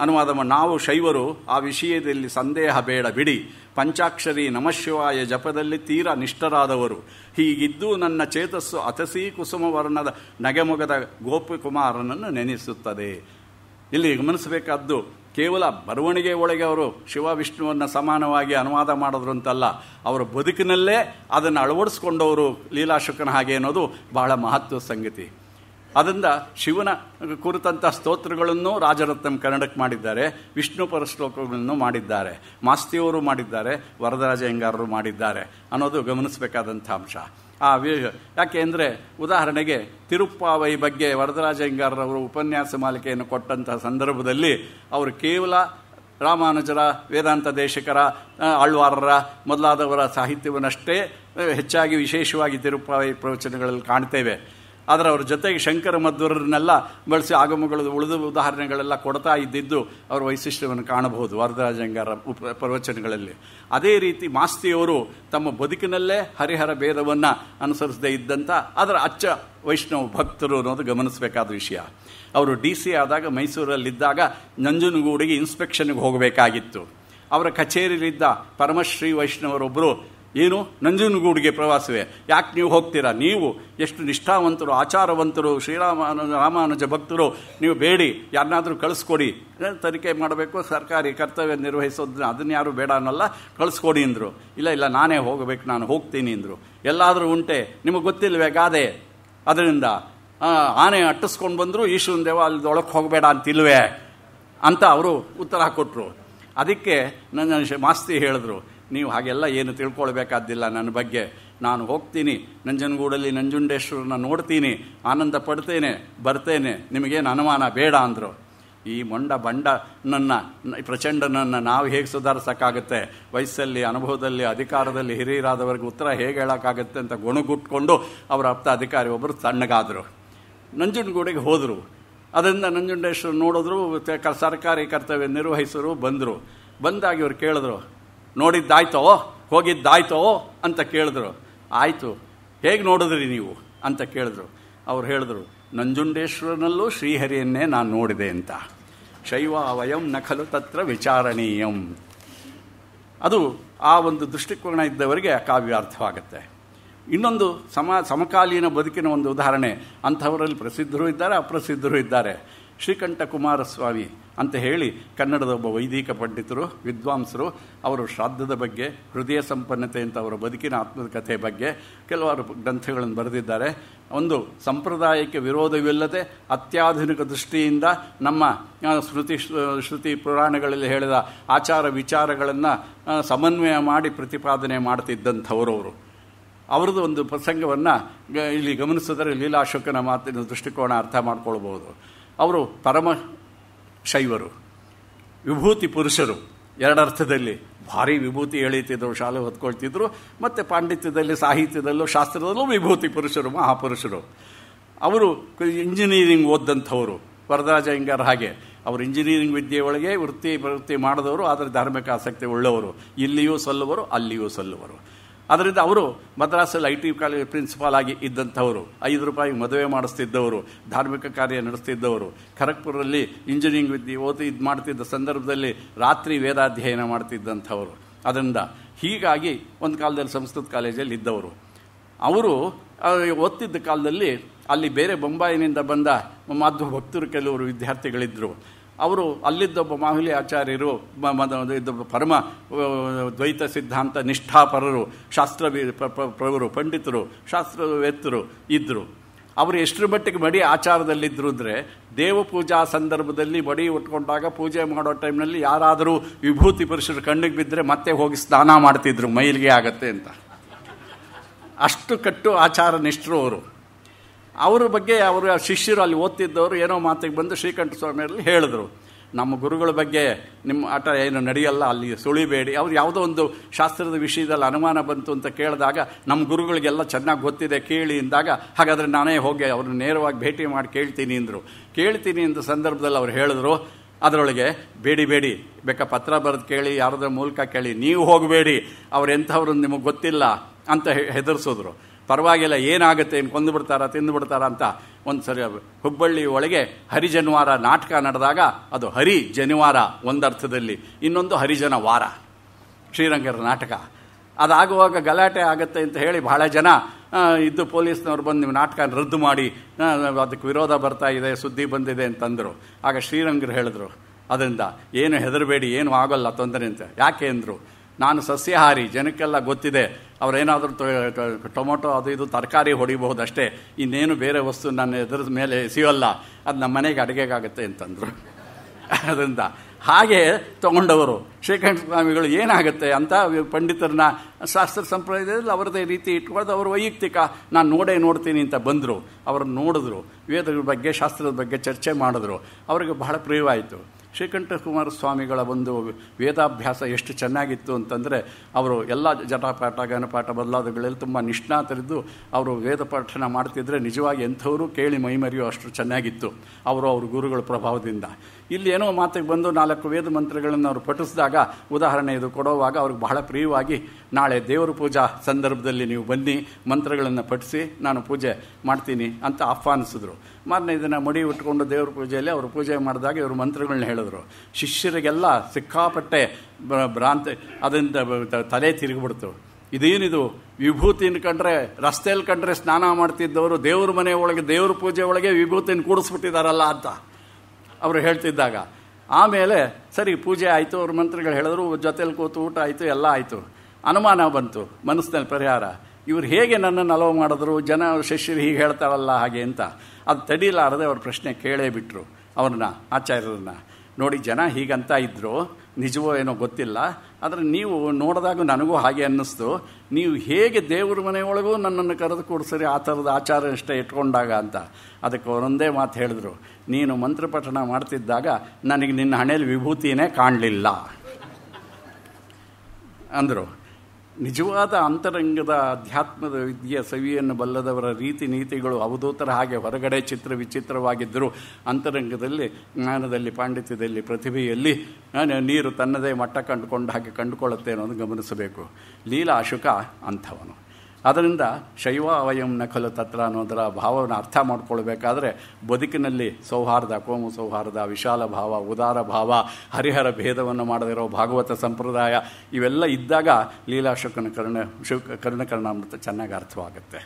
ಅನುವಾದ ನಾವು ಶೈವರು ಆ ವಿಷಯದಲ್ಲಿ ಸಂದೇಹ ಬೇಡ ಬಿಡಿ ಪಂಚಾಕ್ಷರಿ ನಮಶಿವಾಯ ಜಪದಲ್ಲಿ ತೀರಾ ನಿಷ್ಠರಾದವರು ಹೀಗಿದ್ದು ನನ್ನ ಚೇತಸ್ಸು ಕುಸುಮ ವರ್ಣದ ನಗೆಮೊಗದ ಗೋಪಿಕುಮಾರನನ್ನು ನೆನೆಸುತ್ತದೆ ಇಲ್ಲಿ ಗಮನಿಸಬೇಕಾದ್ದು ಕೇವಲ ಬರವಣಿಗೆ ಒಳಗೆ ಅವರು ಶಿವ ವಿಷ್ಣುವನ್ನು ಸಮಾನವಾಗಿ ಅನುವಾದ ಮಾಡಿದ್ರು ಅಂತಲ್ಲ ಅವರ ಬದುಕಿನಲ್ಲೇ ಅದನ್ನು ಅಳವಡಿಸ್ಕೊಂಡವರು ಲೀಲಾಶುಕನ ಹಾಗೆ ಅನ್ನೋದು ಬಹಳ ಮಹತ್ವದ ಸಂಗತಿ ಅದರಿಂದ ಶಿವನ ಕುರಿತಂಥ ಸ್ತೋತ್ರಗಳನ್ನು ರಾಜರತ್ನ ಕನ್ನಡಕ್ಕೆ ಮಾಡಿದ್ದಾರೆ ವಿಷ್ಣು ಪರಶ್ಲೋಕಗಳನ್ನು ಶ್ಲೋಕಗಳನ್ನು ಮಾಡಿದ್ದಾರೆ ಮಾಸ್ತಿಯವರು ಮಾಡಿದ್ದಾರೆ ವರದರಾಜ ಹೆಂಗಾರರು ಮಾಡಿದ್ದಾರೆ ಅನ್ನೋದು ಗಮನಿಸಬೇಕಾದಂಥ ಅಂಶ ಆ ಯಾಕೆ ಅಂದರೆ ಉದಾಹರಣೆಗೆ ತಿರುಪ್ಪಾವೈ ಬಗ್ಗೆ ವರದರಾಜಯ್ಯಂಗಾರರವರು ಉಪನ್ಯಾಸ ಮಾಲಿಕೆಯನ್ನು ಕೊಟ್ಟಂತಹ ಸಂದರ್ಭದಲ್ಲಿ ಅವರು ಕೇವಲ ರಾಮಾನುಜರ ವೇದಾಂತ ದೇಶಕರ ಆಳ್ವಾರರ ಮೊದಲಾದವರ ಸಾಹಿತ್ಯವನ್ನಷ್ಟೇ ಹೆಚ್ಚಾಗಿ ವಿಶೇಷವಾಗಿ ತಿರುಪ್ಪಾವೈ ಪ್ರವಚನಗಳಲ್ಲಿ ಕಾಣ್ತೇವೆ ಆದರೆ ಅವ್ರ ಜೊತೆಗೆ ಶಂಕರ ಮಧ್ವರನ್ನೆಲ್ಲ ಬಳಸಿ ಆಗಮಗಳು ಉಳಿದ ಉದಾಹರಣೆಗಳೆಲ್ಲ ಕೊಡ್ತಾ ಇದ್ದಿದ್ದು ಅವರ ವೈಶಿಷ್ಟ್ಯವನ್ನು ಕಾಣಬಹುದು ವರದರಾಜಂಗಾರ ಉಪ ಪ್ರವಚನಗಳಲ್ಲಿ ಅದೇ ರೀತಿ ಮಾಸ್ತಿಯವರು ತಮ್ಮ ಬದುಕಿನಲ್ಲೇ ಹರಿಹರ ಭೇದವನ್ನು ಅನುಸರಿಸದೇ ಇದ್ದಂಥ ಅದರ ಅಚ್ಚ ವೈಷ್ಣವ ಭಕ್ತರು ಅನ್ನೋದು ಗಮನಿಸಬೇಕಾದ ವಿಷಯ ಅವರು ಡಿ ಸಿ ಆದಾಗ ಮೈಸೂರಲ್ಲಿದ್ದಾಗ ನಂಜನಗೂಡಿಗೆ ಇನ್ಸ್ಪೆಕ್ಷನ್ಗೆ ಹೋಗಬೇಕಾಗಿತ್ತು ಅವರ ಕಚೇರಿಯಲ್ಲಿದ್ದ ಪರಮಶ್ರೀ ವೈಷ್ಣವರೊಬ್ಬರು ಏನು ನಂಜನಗೂಡಿಗೆ ಪ್ರವಾಸವೇ ಯಾಕೆ ನೀವು ಹೋಗ್ತೀರಾ ನೀವು ಎಷ್ಟು ನಿಷ್ಠಾವಂತರು ಆಚಾರವಂತರು ಶ್ರೀರಾಮಾನು ರಾಮಾನುಜ ಭಕ್ತರು ನೀವು ಬೇಡಿ ಯಾರನ್ನಾದರೂ ಕಳಿಸ್ಕೊಡಿ ತನಿಖೆ ಮಾಡಬೇಕು ಸರ್ಕಾರಿ ಕರ್ತವ್ಯ ನಿರ್ವಹಿಸೋದನ್ನ ಅದನ್ನ ಯಾರು ಬೇಡ ಅನ್ನಲ್ಲ ಕಳಿಸ್ಕೊಡಿ ಅಂದರು ಇಲ್ಲ ಇಲ್ಲ ನಾನೇ ಹೋಗಬೇಕು ನಾನು ಹೋಗ್ತೀನಿ ಅಂದರು ಎಲ್ಲಾದರೂ ಉಂಟೆ ನಿಮಗೆ ಗೊತ್ತಿಲ್ವೇ ಗಾದೆ ಅದರಿಂದ ಆನೆ ಅಟ್ಟಿಸ್ಕೊಂಡು ಬಂದರೂ ಈಶ್ವರನ ದೇವಾಲಯದ ಒಳಗೆ ಹೋಗಬೇಡ ಅಂತಿಲ್ವೇ ಅಂತ ಅವರು ಉತ್ತರ ಕೊಟ್ಟರು ಅದಕ್ಕೆ ನನ್ನ ಮಾಸ್ತಿ ಹೇಳಿದ್ರು ನೀವು ಹಾಗೆಲ್ಲ ಏನು ತಿಳ್ಕೊಳ್ಬೇಕಾದ್ದಿಲ್ಲ ನನ್ನ ಬಗ್ಗೆ ನಾನು ಹೋಗ್ತೀನಿ ನಂಜನಗೂಡಲ್ಲಿ ನಂಜುಂಡೇಶ್ವರನ ನೋಡ್ತೀನಿ ಆನಂದ ಪಡ್ತೇನೆ ಬರ್ತೇನೆ ನಿಮಗೇನು ಅನುಮಾನ ಬೇಡ ಅಂದರು ಈ ಮೊಂಡ ಬಂಡ ನನ್ನ ಪ್ರಚಂಡನನ್ನು ನಾವು ಹೇಗೆ ಸುಧಾರಿಸೋಕ್ಕಾಗುತ್ತೆ ವಯಸ್ಸಲ್ಲಿ ಅನುಭವದಲ್ಲಿ ಅಧಿಕಾರದಲ್ಲಿ ಹಿರಿಯರಾದವರಿಗೆ ಉತ್ತರ ಹೇಗೆ ಹೇಳೋಕ್ಕಾಗುತ್ತೆ ಅಂತ ಗುಣಗುಟ್ಕೊಂಡು ಅವರ ಅಪ್ತ ಅಧಿಕಾರಿ ಒಬ್ಬರು ತಣ್ಣಗಾದರು ನಂಜುಂಡಗೂಡಿಗೆ ಹೋದರು ಅದರಿಂದ ನಂಜುಂಡೇಶ್ವರ ನೋಡಿದ್ರು ಸರ್ಕಾರಿ ಕರ್ತವ್ಯ ನಿರ್ವಹಿಸರು ಬಂದರು ಬಂದಾಗಿ ಇವ್ರು ಕೇಳಿದ್ರು ನೋಡಿದ್ದಾಯ್ತೋ ಹೋಗಿದ್ದಾಯ್ತೋ ಅಂತ ಕೇಳಿದ್ರು ಆಯಿತು ಹೇಗೆ ನೋಡಿದ್ರಿ ನೀವು ಅಂತ ಕೇಳಿದ್ರು ಅವ್ರು ಹೇಳಿದ್ರು ನಂಜುಂಡೇಶ್ವರನಲ್ಲೂ ಶ್ರೀಹರಿಯನ್ನೇ ನಾನು ನೋಡಿದೆ ಅಂತ ಶೈವ ವಯಂ ನಖಲು ತತ್ರ ವಿಚಾರಣೀಯಂ ಅದು ಆ ಒಂದು ದೃಷ್ಟಿಕೋನ ಇದ್ದವರಿಗೆ ಕಾವ್ಯ ಅರ್ಥವಾಗುತ್ತೆ ಇನ್ನೊಂದು ಸಮ ಸಮಕಾಲೀನ ಬದುಕಿನ ಒಂದು ಉದಾಹರಣೆ ಅಂಥವರಲ್ಲಿ ಪ್ರಸಿದ್ಧರೂ ಇದ್ದಾರೆ ಅಪ್ರಸಿದ್ಧರೂ ಇದ್ದಾರೆ ಶ್ರೀಕಂಠ ಕುಮಾರಸ್ವಾಮಿ ಅಂತ ಹೇಳಿ ಕನ್ನಡದ ಒಬ್ಬ ವೈದಿಕ ಪಂಡಿತರು ವಿದ್ವಾಂಸರು ಅವರು ಶ್ರಾದ್ದದ ಬಗ್ಗೆ ಹೃದಯ ಸಂಪನ್ನತೆ ಅಂತ ಅವರ ಬದುಕಿನ ಆತ್ಮದ ಕಥೆ ಬಗ್ಗೆ ಕೆಲವಾರು ಗ್ರಂಥಗಳನ್ನು ಬರೆದಿದ್ದಾರೆ ಒಂದು ಸಂಪ್ರದಾಯಕ್ಕೆ ವಿರೋಧವಿಲ್ಲದೆ ಅತ್ಯಾಧುನಿಕ ದೃಷ್ಟಿಯಿಂದ ನಮ್ಮ ಶ್ರುತಿ ಶ್ರುತಿ ಪುರಾಣಗಳಲ್ಲಿ ಹೇಳಿದ ಆಚಾರ ವಿಚಾರಗಳನ್ನು ಸಮನ್ವಯ ಮಾಡಿ ಪ್ರತಿಪಾದನೆ ಮಾಡುತ್ತಿದ್ದಂಥವರವರು ಅವರದು ಒಂದು ಪ್ರಸಂಗವನ್ನು ಇಲ್ಲಿ ಗಮನಿಸಿದರೆ ಲೀಲಾಶೋಕನ ಮಾತಿನ ದೃಷ್ಟಿಕೋನ ಅರ್ಥ ಮಾಡ್ಕೊಳ್ಬೋದು ಅವರು ಪರಮ ಶೈವರು ವಿಭೂತಿ ಪುರುಷರು ಎರಡರ್ಥದಲ್ಲಿ ಭಾರಿ ವಿಭೂತಿ ಎಳೀತಿದ್ರು ಶಾಲೆ ಹೊತ್ಕೊಳ್ತಿದ್ರು ಮತ್ತು ಪಾಂಡಿತ್ಯದಲ್ಲಿ ಸಾಹಿತ್ಯದಲ್ಲೂ ಶಾಸ್ತ್ರದಲ್ಲೂ ವಿಭೂತಿ ಪುರುಷರು ಮಹಾಪುರುಷರು ಅವರು ಇಂಜಿನಿಯರಿಂಗ್ ಓದ್ದಂಥವರು ವರದರಾಜ ಹಿಂಗಾರ ಹಾಗೆ ಅವರು ಇಂಜಿನಿಯರಿಂಗ್ ವಿದ್ಯೆಯೊಳಗೆ ವೃತ್ತಿ ಪ್ರವೃತ್ತಿ ಮಾಡಿದವರು ಆದರೆ ಧಾರ್ಮಿಕ ಆಸಕ್ತಿ ಉಳ್ಳವರು ಇಲ್ಲಿಯೂ ಸಲ್ಲುವರು ಅಲ್ಲಿಯೂ ಸಲ್ಲುವರು ಅದರಿಂದ ಅವರು ಮದ್ರಾಸಲ್ಲಿ ಐ ಟಿ ಕಾಲೇಜ್ ಪ್ರಿನ್ಸಿಪಾಲ್ ಆಗಿ ಇದ್ದಂಥವರು ಐದು ರೂಪಾಯಿ ಮದುವೆ ಮಾಡಿಸ್ತಿದ್ದವರು ಧಾರ್ಮಿಕ ಕಾರ್ಯ ನಡೆಸ್ತಿದ್ದವರು ಖರಗ್ಪುರದಲ್ಲಿ ಇಂಜಿನಿಯರಿಂಗ್ ವಿದ್ಯೆ ಓದಿ ಇದು ಮಾಡ್ತಿದ್ದ ಸಂದರ್ಭದಲ್ಲಿ ರಾತ್ರಿ ವೇದಾಧ್ಯಯನ ಮಾಡ್ತಿದ್ದಂಥವರು ಅದರಿಂದ ಹೀಗಾಗಿ ಒಂದು ಕಾಲದಲ್ಲಿ ಸಂಸ್ಕೃತ ಕಾಲೇಜಲ್ಲಿ ಇದ್ದವರು ಅವರು ಓದ್ತಿದ್ದ ಕಾಲದಲ್ಲಿ ಅಲ್ಲಿ ಬೇರೆ ಬೊಂಬಾಯಿನಿಂದ ಬಂದ ಮಾಧ್ವ ಭಕ್ತರು ಕೆಲವರು ವಿದ್ಯಾರ್ಥಿಗಳಿದ್ದರು ಅವರು ಅಲ್ಲಿದ್ದೊಬ್ಬ ಮಾಹುಲಿ ಆಚಾರ್ಯರು ಇದ್ದೊಬ್ಬ ಪರಮ ದ್ವೈತ ಸಿದ್ಧಾಂತ ನಿಷ್ಠಾಪರರು ಶಾಸ್ತ್ರ ಪ್ರವರು ಪಂಡಿತರು ಶಾಸ್ತ್ರವೇತ್ತರು ಇದ್ದರು ಅವರು ಎಷ್ಟರ ಮಟ್ಟಿಗೆ ಮಡಿ ಆಚಾರದಲ್ಲಿದ್ದರು ಅಂದರೆ ಪೂಜಾ ಸಂದರ್ಭದಲ್ಲಿ ಮಡಿ ಉಟ್ಕೊಂಡಾಗ ಪೂಜೆ ಮಾಡೋ ಟೈಮ್ನಲ್ಲಿ ಯಾರಾದರೂ ವಿಭೂತಿ ಪುರುಷರು ಕಣ್ಣಿಗೆ ಬಿದ್ದರೆ ಮತ್ತೆ ಹೋಗಿ ಸ್ನಾನ ಮಾಡ್ತಿದ್ರು ಮೈಲಿಗೆ ಆಗತ್ತೆ ಅಂತ ಅಷ್ಟು ಕಟ್ಟು ಆಚಾರ ನಿಷ್ಠರು ಅವರು ಅವರ ಬಗ್ಗೆ ಅವರು ಶಿಷ್ಯರು ಅಲ್ಲಿ ಓದ್ತಿದ್ದವರು ಏನೋ ಮಾತಿಗೆ ಬಂದು ಶ್ರೀಕಂಠ ಸ್ವಾಮಿಯಲ್ಲಿ ಹೇಳಿದ್ರು ನಮ್ಮ ಗುರುಗಳ ಬಗ್ಗೆ ನಿಮ್ಮ ಆಟ ಏನು ನಡೆಯಲ್ಲ ಅಲ್ಲಿ ಸುಳಿಬೇಡಿ ಅವ್ರು ಯಾವುದೋ ಒಂದು ಶಾಸ್ತ್ರದ ವಿಷಯದಲ್ಲಿ ಅನುಮಾನ ಬಂತು ಅಂತ ಕೇಳಿದಾಗ ನಮ್ಮ ಗುರುಗಳಿಗೆಲ್ಲ ಚೆನ್ನಾಗಿ ಗೊತ್ತಿದೆ ಕೇಳಿ ಅಂದಾಗ ಹಾಗಾದರೆ ನಾನೇ ಹೋಗಿ ಅವ್ರನ್ನ ನೇರವಾಗಿ ಭೇಟಿ ಮಾಡಿ ಕೇಳ್ತೀನಿ ಅಂದರು ಕೇಳ್ತೀನಿ ಅಂತ ಸಂದರ್ಭದಲ್ಲಿ ಅವ್ರು ಹೇಳಿದ್ರು ಅದರೊಳಗೆ ಬೇಡಿ ಬೇಡಿ ಬೇಕಾ ಪತ್ರ ಬರೆದು ಕೇಳಿ ಯಾರದ್ರ ಮೂಲಕ ಕೇಳಿ ನೀವು ಹೋಗಬೇಡಿ ಅವ್ರು ಎಂಥವ್ರು ನಿಮಗೆ ಗೊತ್ತಿಲ್ಲ ಅಂತ ಹೆದರ್ಸಿದ್ರು ಪರವಾಗಿಲ್ಲ ಏನಾಗುತ್ತೆ ಏನು ಕೊಂದು ಬಿಡ್ತಾರಾ ತಿಂದು ಅಂತ ಒಂದು ಸರಿ ಹುಬ್ಬಳ್ಳಿ ಒಳಗೆ ಹರಿಜನವಾರ ನಾಟಕ ನಡೆದಾಗ ಅದು ಹರಿ ಜನಿವಾರ ಒಂದರ್ಥದಲ್ಲಿ ಇನ್ನೊಂದು ಹರಿಜನ ವಾರ ಶ್ರೀರಂಗರ ನಾಟಕ ಅದಾಗುವಾಗ ಗಲಾಟೆ ಆಗುತ್ತೆ ಅಂತ ಹೇಳಿ ಬಹಳ ಜನ ಇದ್ದು ಪೊಲೀಸ್ನವ್ರು ಬಂದು ನೀವು ನಾಟಕ ರದ್ದು ಮಾಡಿ ಅದಕ್ಕೆ ವಿರೋಧ ಬರ್ತಾ ಇದೆ ಸುದ್ದಿ ಬಂದಿದೆ ಅಂತಂದರು ಆಗ ಶ್ರೀರಂಗರು ಹೇಳಿದ್ರು ಅದರಿಂದ ಏನು ಹೆದರಬೇಡಿ ಏನು ಆಗೋಲ್ಲ ತೊಂದರೆ ಅಂತ ಯಾಕೆ ಅಂದರು ನಾನು ಸಸ್ಯಾಹಾರಿ ಜನಕ್ಕೆಲ್ಲ ಗೊತ್ತಿದೆ ಅವರೇನಾದರೂ ಟೊಮೊಟೊ ಅದು ಇದು ತರಕಾರಿ ಹೊಡಿಬಹುದಷ್ಟೇ ಇನ್ನೇನು ಬೇರೆ ವಸ್ತು ನನ್ನ ಎದುರ ಮೇಲೆ ಸಿಗೋಲ್ಲ ಅದು ನಮ್ಮ ಮನೆಗೆ ಅಡುಗೆಗಾಗುತ್ತೆ ಅಂತಂದರು ಅದರಿಂದ ಹಾಗೆ ತಗೊಂಡವರು ಶ್ರೀಕಂಠ ಸ್ವಾಮಿಗಳು ಏನಾಗುತ್ತೆ ಅಂತ ಪಂಡಿತರನ್ನ ಶಾಸ್ತ್ರ ಸಂಪ್ರದಾಯದಲ್ಲಿ ಅವರದೇ ರೀತಿ ಇಟ್ಕೊಳ್ಳೋದು ಅವರು ವೈಯಕ್ತಿಕ ನಾನು ನೋಡೇ ನೋಡ್ತೀನಿ ಅಂತ ಬಂದರು ಅವ್ರನ್ನ ನೋಡಿದ್ರು ವೇದಗಳ ಬಗ್ಗೆ ಶಾಸ್ತ್ರದ ಬಗ್ಗೆ ಚರ್ಚೆ ಮಾಡಿದ್ರು ಅವ್ರಿಗೆ ಬಹಳ ಪ್ರಿಯವಾಯಿತು ಶ್ರೀಕಂಠಕುಮಾರ ಸ್ವಾಮಿಗಳ ಒಂದು ವೇದಾಭ್ಯಾಸ ಎಷ್ಟು ಚೆನ್ನಾಗಿತ್ತು ಅಂತಂದರೆ ಅವರು ಎಲ್ಲ ಜಟಾಪಾಠ ಗಣಪಾಠ ಬದಲಾದಗಳಲ್ಲಿ ತುಂಬ ನಿಷ್ಣಾತರಿದ್ದು ಅವರು ವೇದ ಪಠನ ಮಾಡ್ತಿದ್ರೆ ನಿಜವಾಗಿ ಎಂಥವರು ಕೇಳಿ ಮೈಮರಿಯೋ ಅಷ್ಟು ಚೆನ್ನಾಗಿತ್ತು ಅವರು ಅವ್ರ ಗುರುಗಳ ಪ್ರಭಾವದಿಂದ ಇಲ್ಲಿ ಏನೋ ಮಾತಿಗೆ ಬಂದು ನಾಲ್ಕು ವೇದ ಮಂತ್ರಗಳನ್ನು ಅವರು ಪಠಿಸಿದಾಗ ಉದಾಹರಣೆ ಇದು ಕೊಡುವಾಗ ಅವ್ರಿಗೆ ಬಹಳ ಪ್ರಿಯವಾಗಿ ನಾಳೆ ದೇವರ ಪೂಜಾ ಸಂದರ್ಭದಲ್ಲಿ ನೀವು ಬನ್ನಿ ಮಂತ್ರಗಳನ್ನು ಪಠಿಸಿ ನಾನು ಪೂಜೆ ಮಾಡ್ತೀನಿ ಅಂತ ಆಹ್ವಾನಿಸಿದ್ರು ಮಾರನೇ ಇದನ್ನು ಮಡಿ ಉಟ್ಕೊಂಡು ದೇವ್ರ ಪೂಜೆಯಲ್ಲಿ ಅವರು ಪೂಜೆ ಮಾಡಿದಾಗ ಇವರು ಮಂತ್ರಗಳನ್ನ ಹೇಳಿದ್ರು ಶಿಷ್ಯರಿಗೆಲ್ಲ ಸಿಕ್ಕಾಪಟ್ಟೆ ಭ್ರಾಂತಿ ಅದರಿಂದ ತಲೆ ತಿರುಗಿಬಿಡ್ತು ಇದೇನಿದು ವಿಭೂತಿನ ಕಂಡ್ರೆ ರಸ್ತೆಯಲ್ಲಿ ಕಂಡ್ರೆ ಸ್ನಾನ ಮಾಡ್ತಿದ್ದವರು ದೇವ್ರ ಮನೆ ಒಳಗೆ ದೇವ್ರ ಪೂಜೆ ಒಳಗೆ ವಿಭೂತಿನ ಕೂಡಿಸ್ಬಿಟ್ಟಿದಾರಲ್ಲ ಅಂತ ಅವರು ಹೇಳ್ತಿದ್ದಾಗ ಆಮೇಲೆ ಸರಿ ಪೂಜೆ ಆಯಿತು ಅವ್ರ ಮಂತ್ರಿಗಳು ಹೇಳಿದ್ರು ಜೊತೆಲಿ ಕೂತು ಊಟ ಆಯಿತು ಎಲ್ಲ ಆಯಿತು ಅನುಮಾನ ಬಂತು ಮನಸ್ಸಿನಲ್ಲಿ ಪರಿಹಾರ ಇವರು ಹೇಗೆ ನನ್ನನ್ನು ಅಲೋ ಮಾಡಿದ್ರು ಜನ ಶಿಷ್ಯರು ಹೀಗೆ ಹೇಳ್ತಾರಲ್ಲ ಹಾಗೆ ಅಂತ ಅದು ತಡೀಲಾರದೆ ಅವ್ರ ಪ್ರಶ್ನೆ ಕೇಳೇ ಬಿಟ್ಟರು ಅವ್ರನ್ನ ಆಚಾರ್ಯರನ್ನ ನೋಡಿ ಜನ ಹೀಗಂತ ಇದ್ದರು ನಿಜವೋ ಏನೋ ಗೊತ್ತಿಲ್ಲ ಆದರೆ ನೀವು ನೋಡಿದಾಗ ನನಗೂ ಹಾಗೆ ಅನ್ನಿಸ್ತು ನೀವು ಹೇಗೆ ದೇವ್ರ ಮನೆಯೊಳಗೂ ನನ್ನನ್ನು ಕರೆದು ಕೂಡಿಸ್ರಿ ಆ ಥರದ ಆಚಾರ ಇಷ್ಟ ಇಟ್ಕೊಂಡಾಗ ಅಂತ ಅದಕ್ಕೆ ಅವರೊಂದೇ ಮಾತು ಹೇಳಿದ್ರು ನೀನು ಪಠಣ ಮಾಡ್ತಿದ್ದಾಗ ನನಗೆ ನಿನ್ನ ಹಣೆಯಲ್ಲಿ ವಿಭೂತಿಯೇ ಕಾಣಲಿಲ್ಲ ಅಂದರು ನಿಜವಾದ ಅಂತರಂಗದ ಆಧ್ಯಾತ್ಮದ ವಿದ್ಯೆಯ ಸವಿಯನ್ನು ಬಲ್ಲದವರ ರೀತಿ ನೀತಿಗಳು ಅವಧೂತರ ಹಾಗೆ ಹೊರಗಡೆ ಚಿತ್ರ ವಿಚಿತ್ರವಾಗಿದ್ದರೂ ಅಂತರಂಗದಲ್ಲಿ ಜ್ಞಾನದಲ್ಲಿ ಪಾಂಡಿತ್ಯದಲ್ಲಿ ಪ್ರತಿಭೆಯಲ್ಲಿ ನೀರು ತನ್ನದೇ ಮಟ್ಟ ಕಂಡುಕೊಂಡ ಹಾಗೆ ಕಂಡುಕೊಳ್ಳುತ್ತೆ ಅನ್ನೋದು ಗಮನಿಸಬೇಕು ಲೀಲಾ ಅಶುಕ ಅಂಥವನು ಅದರಿಂದ ಶೈವ ಅವಯಂನ ಕಲು ತತ್ರ ಅನ್ನೋದರ ಭಾವವನ್ನು ಅರ್ಥ ಮಾಡ್ಕೊಳ್ಬೇಕಾದ್ರೆ ಬದುಕಿನಲ್ಲಿ ಸೌಹಾರ್ದ ಕೋಮು ಸೌಹಾರ್ದ ವಿಶಾಲ ಭಾವ ಉದಾರ ಭಾವ ಹರಿಹರ ಭೇದವನ್ನು ಮಾಡದಿರೋ ಭಾಗವತ ಸಂಪ್ರದಾಯ ಇವೆಲ್ಲ ಇದ್ದಾಗ ಲೀಲಾಶುಕನ ಕರ್ಣ ಕರ್ಣಕರ್ಣ ಕರ್ಣಕರ್ಣಾಮೃತ ಚೆನ್ನಾಗಿ ಅರ್ಥವಾಗುತ್ತೆ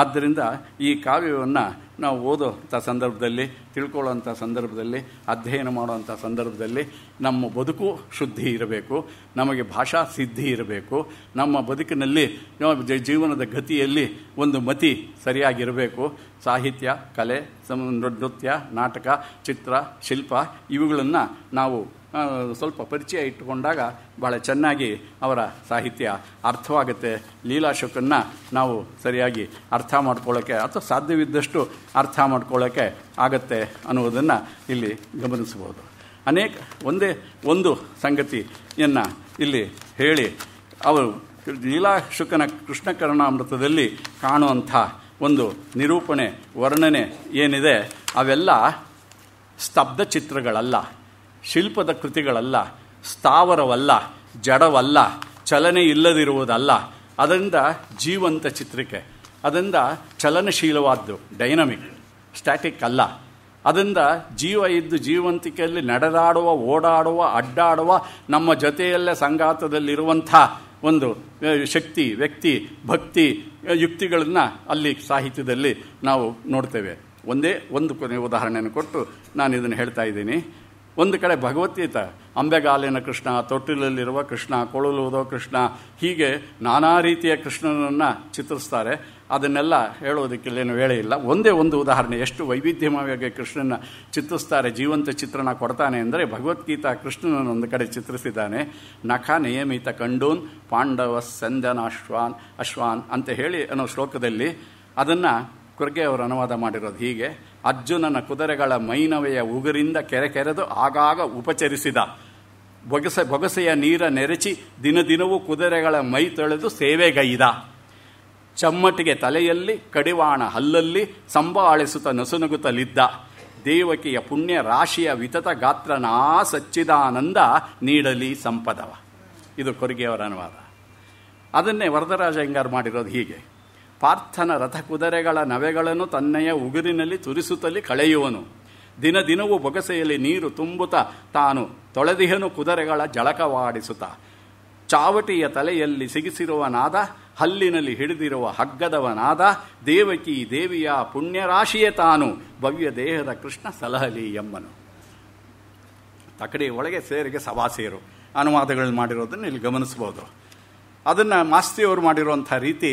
ಆದ್ದರಿಂದ ಈ ಕಾವ್ಯವನ್ನು ನಾವು ಓದೋಂಥ ಸಂದರ್ಭದಲ್ಲಿ ತಿಳ್ಕೊಳ್ಳೋಂಥ ಸಂದರ್ಭದಲ್ಲಿ ಅಧ್ಯಯನ ಮಾಡೋವಂಥ ಸಂದರ್ಭದಲ್ಲಿ ನಮ್ಮ ಬದುಕು ಶುದ್ಧಿ ಇರಬೇಕು ನಮಗೆ ಭಾಷಾ ಸಿದ್ಧಿ ಇರಬೇಕು ನಮ್ಮ ಬದುಕಿನಲ್ಲಿ ಜೀವನದ ಗತಿಯಲ್ಲಿ ಒಂದು ಮತಿ ಸರಿಯಾಗಿರಬೇಕು ಸಾಹಿತ್ಯ ಕಲೆ ಸಮ ನೃತ್ಯ ನಾಟಕ ಚಿತ್ರ ಶಿಲ್ಪ ಇವುಗಳನ್ನು ನಾವು ಸ್ವಲ್ಪ ಪರಿಚಯ ಇಟ್ಟುಕೊಂಡಾಗ ಭಾಳ ಚೆನ್ನಾಗಿ ಅವರ ಸಾಹಿತ್ಯ ಅರ್ಥವಾಗುತ್ತೆ ಲೀಲಾಶುಕನ್ನ ನಾವು ಸರಿಯಾಗಿ ಅರ್ಥ ಮಾಡ್ಕೊಳ್ಳೋಕ್ಕೆ ಅಥವಾ ಸಾಧ್ಯವಿದ್ದಷ್ಟು ಅರ್ಥ ಮಾಡ್ಕೊಳ್ಳೋಕ್ಕೆ ಆಗತ್ತೆ ಅನ್ನುವುದನ್ನು ಇಲ್ಲಿ ಗಮನಿಸಬಹುದು ಅನೇಕ ಒಂದೇ ಒಂದು ಸಂಗತಿಯನ್ನು ಇಲ್ಲಿ ಹೇಳಿ ಅವರು ಲೀಲಾಶುಕನ ಕೃಷ್ಣಕರ್ಣಾಮೃತದಲ್ಲಿ ಕಾಣುವಂಥ ಒಂದು ನಿರೂಪಣೆ ವರ್ಣನೆ ಏನಿದೆ ಅವೆಲ್ಲ ಸ್ತಬ್ಧ ಚಿತ್ರಗಳಲ್ಲ ಶಿಲ್ಪದ ಕೃತಿಗಳಲ್ಲ ಸ್ಥಾವರವಲ್ಲ ಜಡವಲ್ಲ ಚಲನೆ ಇಲ್ಲದಿರುವುದಲ್ಲ ಅದರಿಂದ ಜೀವಂತ ಚಿತ್ರಿಕೆ ಅದರಿಂದ ಚಲನಶೀಲವಾದ್ದು ಡೈನಮಿಕ್ ಸ್ಟ್ಯಾಟಿಕ್ ಅಲ್ಲ ಅದರಿಂದ ಜೀವ ಇದ್ದು ಜೀವಂತಿಕೆಯಲ್ಲಿ ನಡೆದಾಡುವ ಓಡಾಡುವ ಅಡ್ಡಾಡುವ ನಮ್ಮ ಜೊತೆಯಲ್ಲೇ ಸಂಘಾತದಲ್ಲಿರುವಂಥ ಒಂದು ಶಕ್ತಿ ವ್ಯಕ್ತಿ ಭಕ್ತಿ ಯುಕ್ತಿಗಳನ್ನು ಅಲ್ಲಿ ಸಾಹಿತ್ಯದಲ್ಲಿ ನಾವು ನೋಡ್ತೇವೆ ಒಂದೇ ಒಂದು ಕೊನೆ ಉದಾಹರಣೆಯನ್ನು ಕೊಟ್ಟು ನಾನು ಇದನ್ನು ಹೇಳ್ತಾ ಇದ್ದೀನಿ ಒಂದು ಕಡೆ ಭಗವದ್ಗೀತ ಅಂಬೆಗಾಲಿನ ಕೃಷ್ಣ ತೊಟ್ಟಿಲಲ್ಲಿರುವ ಕೃಷ್ಣ ಕೊಳಲುವುದೋ ಕೃಷ್ಣ ಹೀಗೆ ನಾನಾ ರೀತಿಯ ಕೃಷ್ಣನನ್ನು ಚಿತ್ರಿಸ್ತಾರೆ ಅದನ್ನೆಲ್ಲ ಹೇಳೋದಕ್ಕಿಲ್ಲೇನು ವೇಳೆ ಇಲ್ಲ ಒಂದೇ ಒಂದು ಉದಾಹರಣೆ ಎಷ್ಟು ವೈವಿಧ್ಯಮಯವಾಗಿ ಕೃಷ್ಣನ ಚಿತ್ರಿಸ್ತಾರೆ ಜೀವಂತ ಚಿತ್ರಣ ಕೊಡ್ತಾನೆ ಅಂದರೆ ಭಗವದ್ಗೀತಾ ಕೃಷ್ಣನನ್ನು ಒಂದು ಕಡೆ ಚಿತ್ರಿಸಿದ್ದಾನೆ ನಖ ನಿಯಮಿತ ಕಂಡೂನ್ ಪಾಂಡವ ಸಂದನ ಅಶ್ವಾನ್ ಅಶ್ವಾನ್ ಅಂತ ಹೇಳಿ ಅನ್ನೋ ಶ್ಲೋಕದಲ್ಲಿ ಅದನ್ನು ಕುರ್ಗೆ ಅವರು ಅನುವಾದ ಮಾಡಿರೋದು ಹೀಗೆ ಅರ್ಜುನನ ಕುದುರೆಗಳ ಮೈನವೆಯ ಉಗುರಿಂದ ಕೆರೆ ಕೆರೆದು ಆಗಾಗ ಉಪಚರಿಸಿದ ಬೊಗಸ ಬೊಗಸೆಯ ನೀರ ದಿನ ದಿನವೂ ಕುದುರೆಗಳ ಮೈ ತೊಳೆದು ಸೇವೆಗೈದ ಚಮ್ಮಟಿಗೆ ತಲೆಯಲ್ಲಿ ಕಡಿವಾಣ ಹಲ್ಲಲ್ಲಿ ಸಂಬಾಳಿಸುತ್ತ ನಸುನಗುತ್ತಲಿದ್ದ ದೇವಕಿಯ ಪುಣ್ಯ ರಾಶಿಯ ವಿತತ ಗಾತ್ರನಾ ಸಚ್ಚಿದಾನಂದ ನೀಡಲಿ ಸಂಪದವ ಇದು ಕೊರಿಗೆಯವರ ಅನುವಾದ ಅದನ್ನೇ ವರದರಾಜ ಹೆಂಗಾರು ಮಾಡಿರೋದು ಹೀಗೆ ಪಾರ್ಥನ ರಥ ಕುದುರೆಗಳ ನವೆಗಳನ್ನು ತನ್ನಯ ಉಗುರಿನಲ್ಲಿ ತುರಿಸುತ್ತಲೇ ಕಳೆಯುವನು ದಿನ ದಿನವೂ ಬೊಗಸೆಯಲ್ಲಿ ನೀರು ತುಂಬುತ್ತಾ ತಾನು ತೊಳೆದಿಹನು ಕುದುರೆಗಳ ಜಳಕವಾಡಿಸುತ್ತ ಚಾವಟಿಯ ತಲೆಯಲ್ಲಿ ಸಿಗಿಸಿರುವ ಹಲ್ಲಿನಲ್ಲಿ ಹಿಡಿದಿರುವ ಹಗ್ಗದವನಾದ ದೇವಕಿ ದೇವಿಯ ಪುಣ್ಯರಾಶಿಯೇ ತಾನು ಭವ್ಯ ದೇಹದ ಕೃಷ್ಣ ಸಲಹಲಿ ಎಂಬನು ತಕಡಿ ಒಳಗೆ ಸೇರಿಗೆ ಸವಾಸಿಯರು ಸೇರು ಅನುವಾದಗಳು ಮಾಡಿರೋದನ್ನು ಇಲ್ಲಿ ಗಮನಿಸ್ಬೋದು ಅದನ್ನು ಮಾಸ್ತಿಯವರು ಮಾಡಿರುವಂಥ ರೀತಿ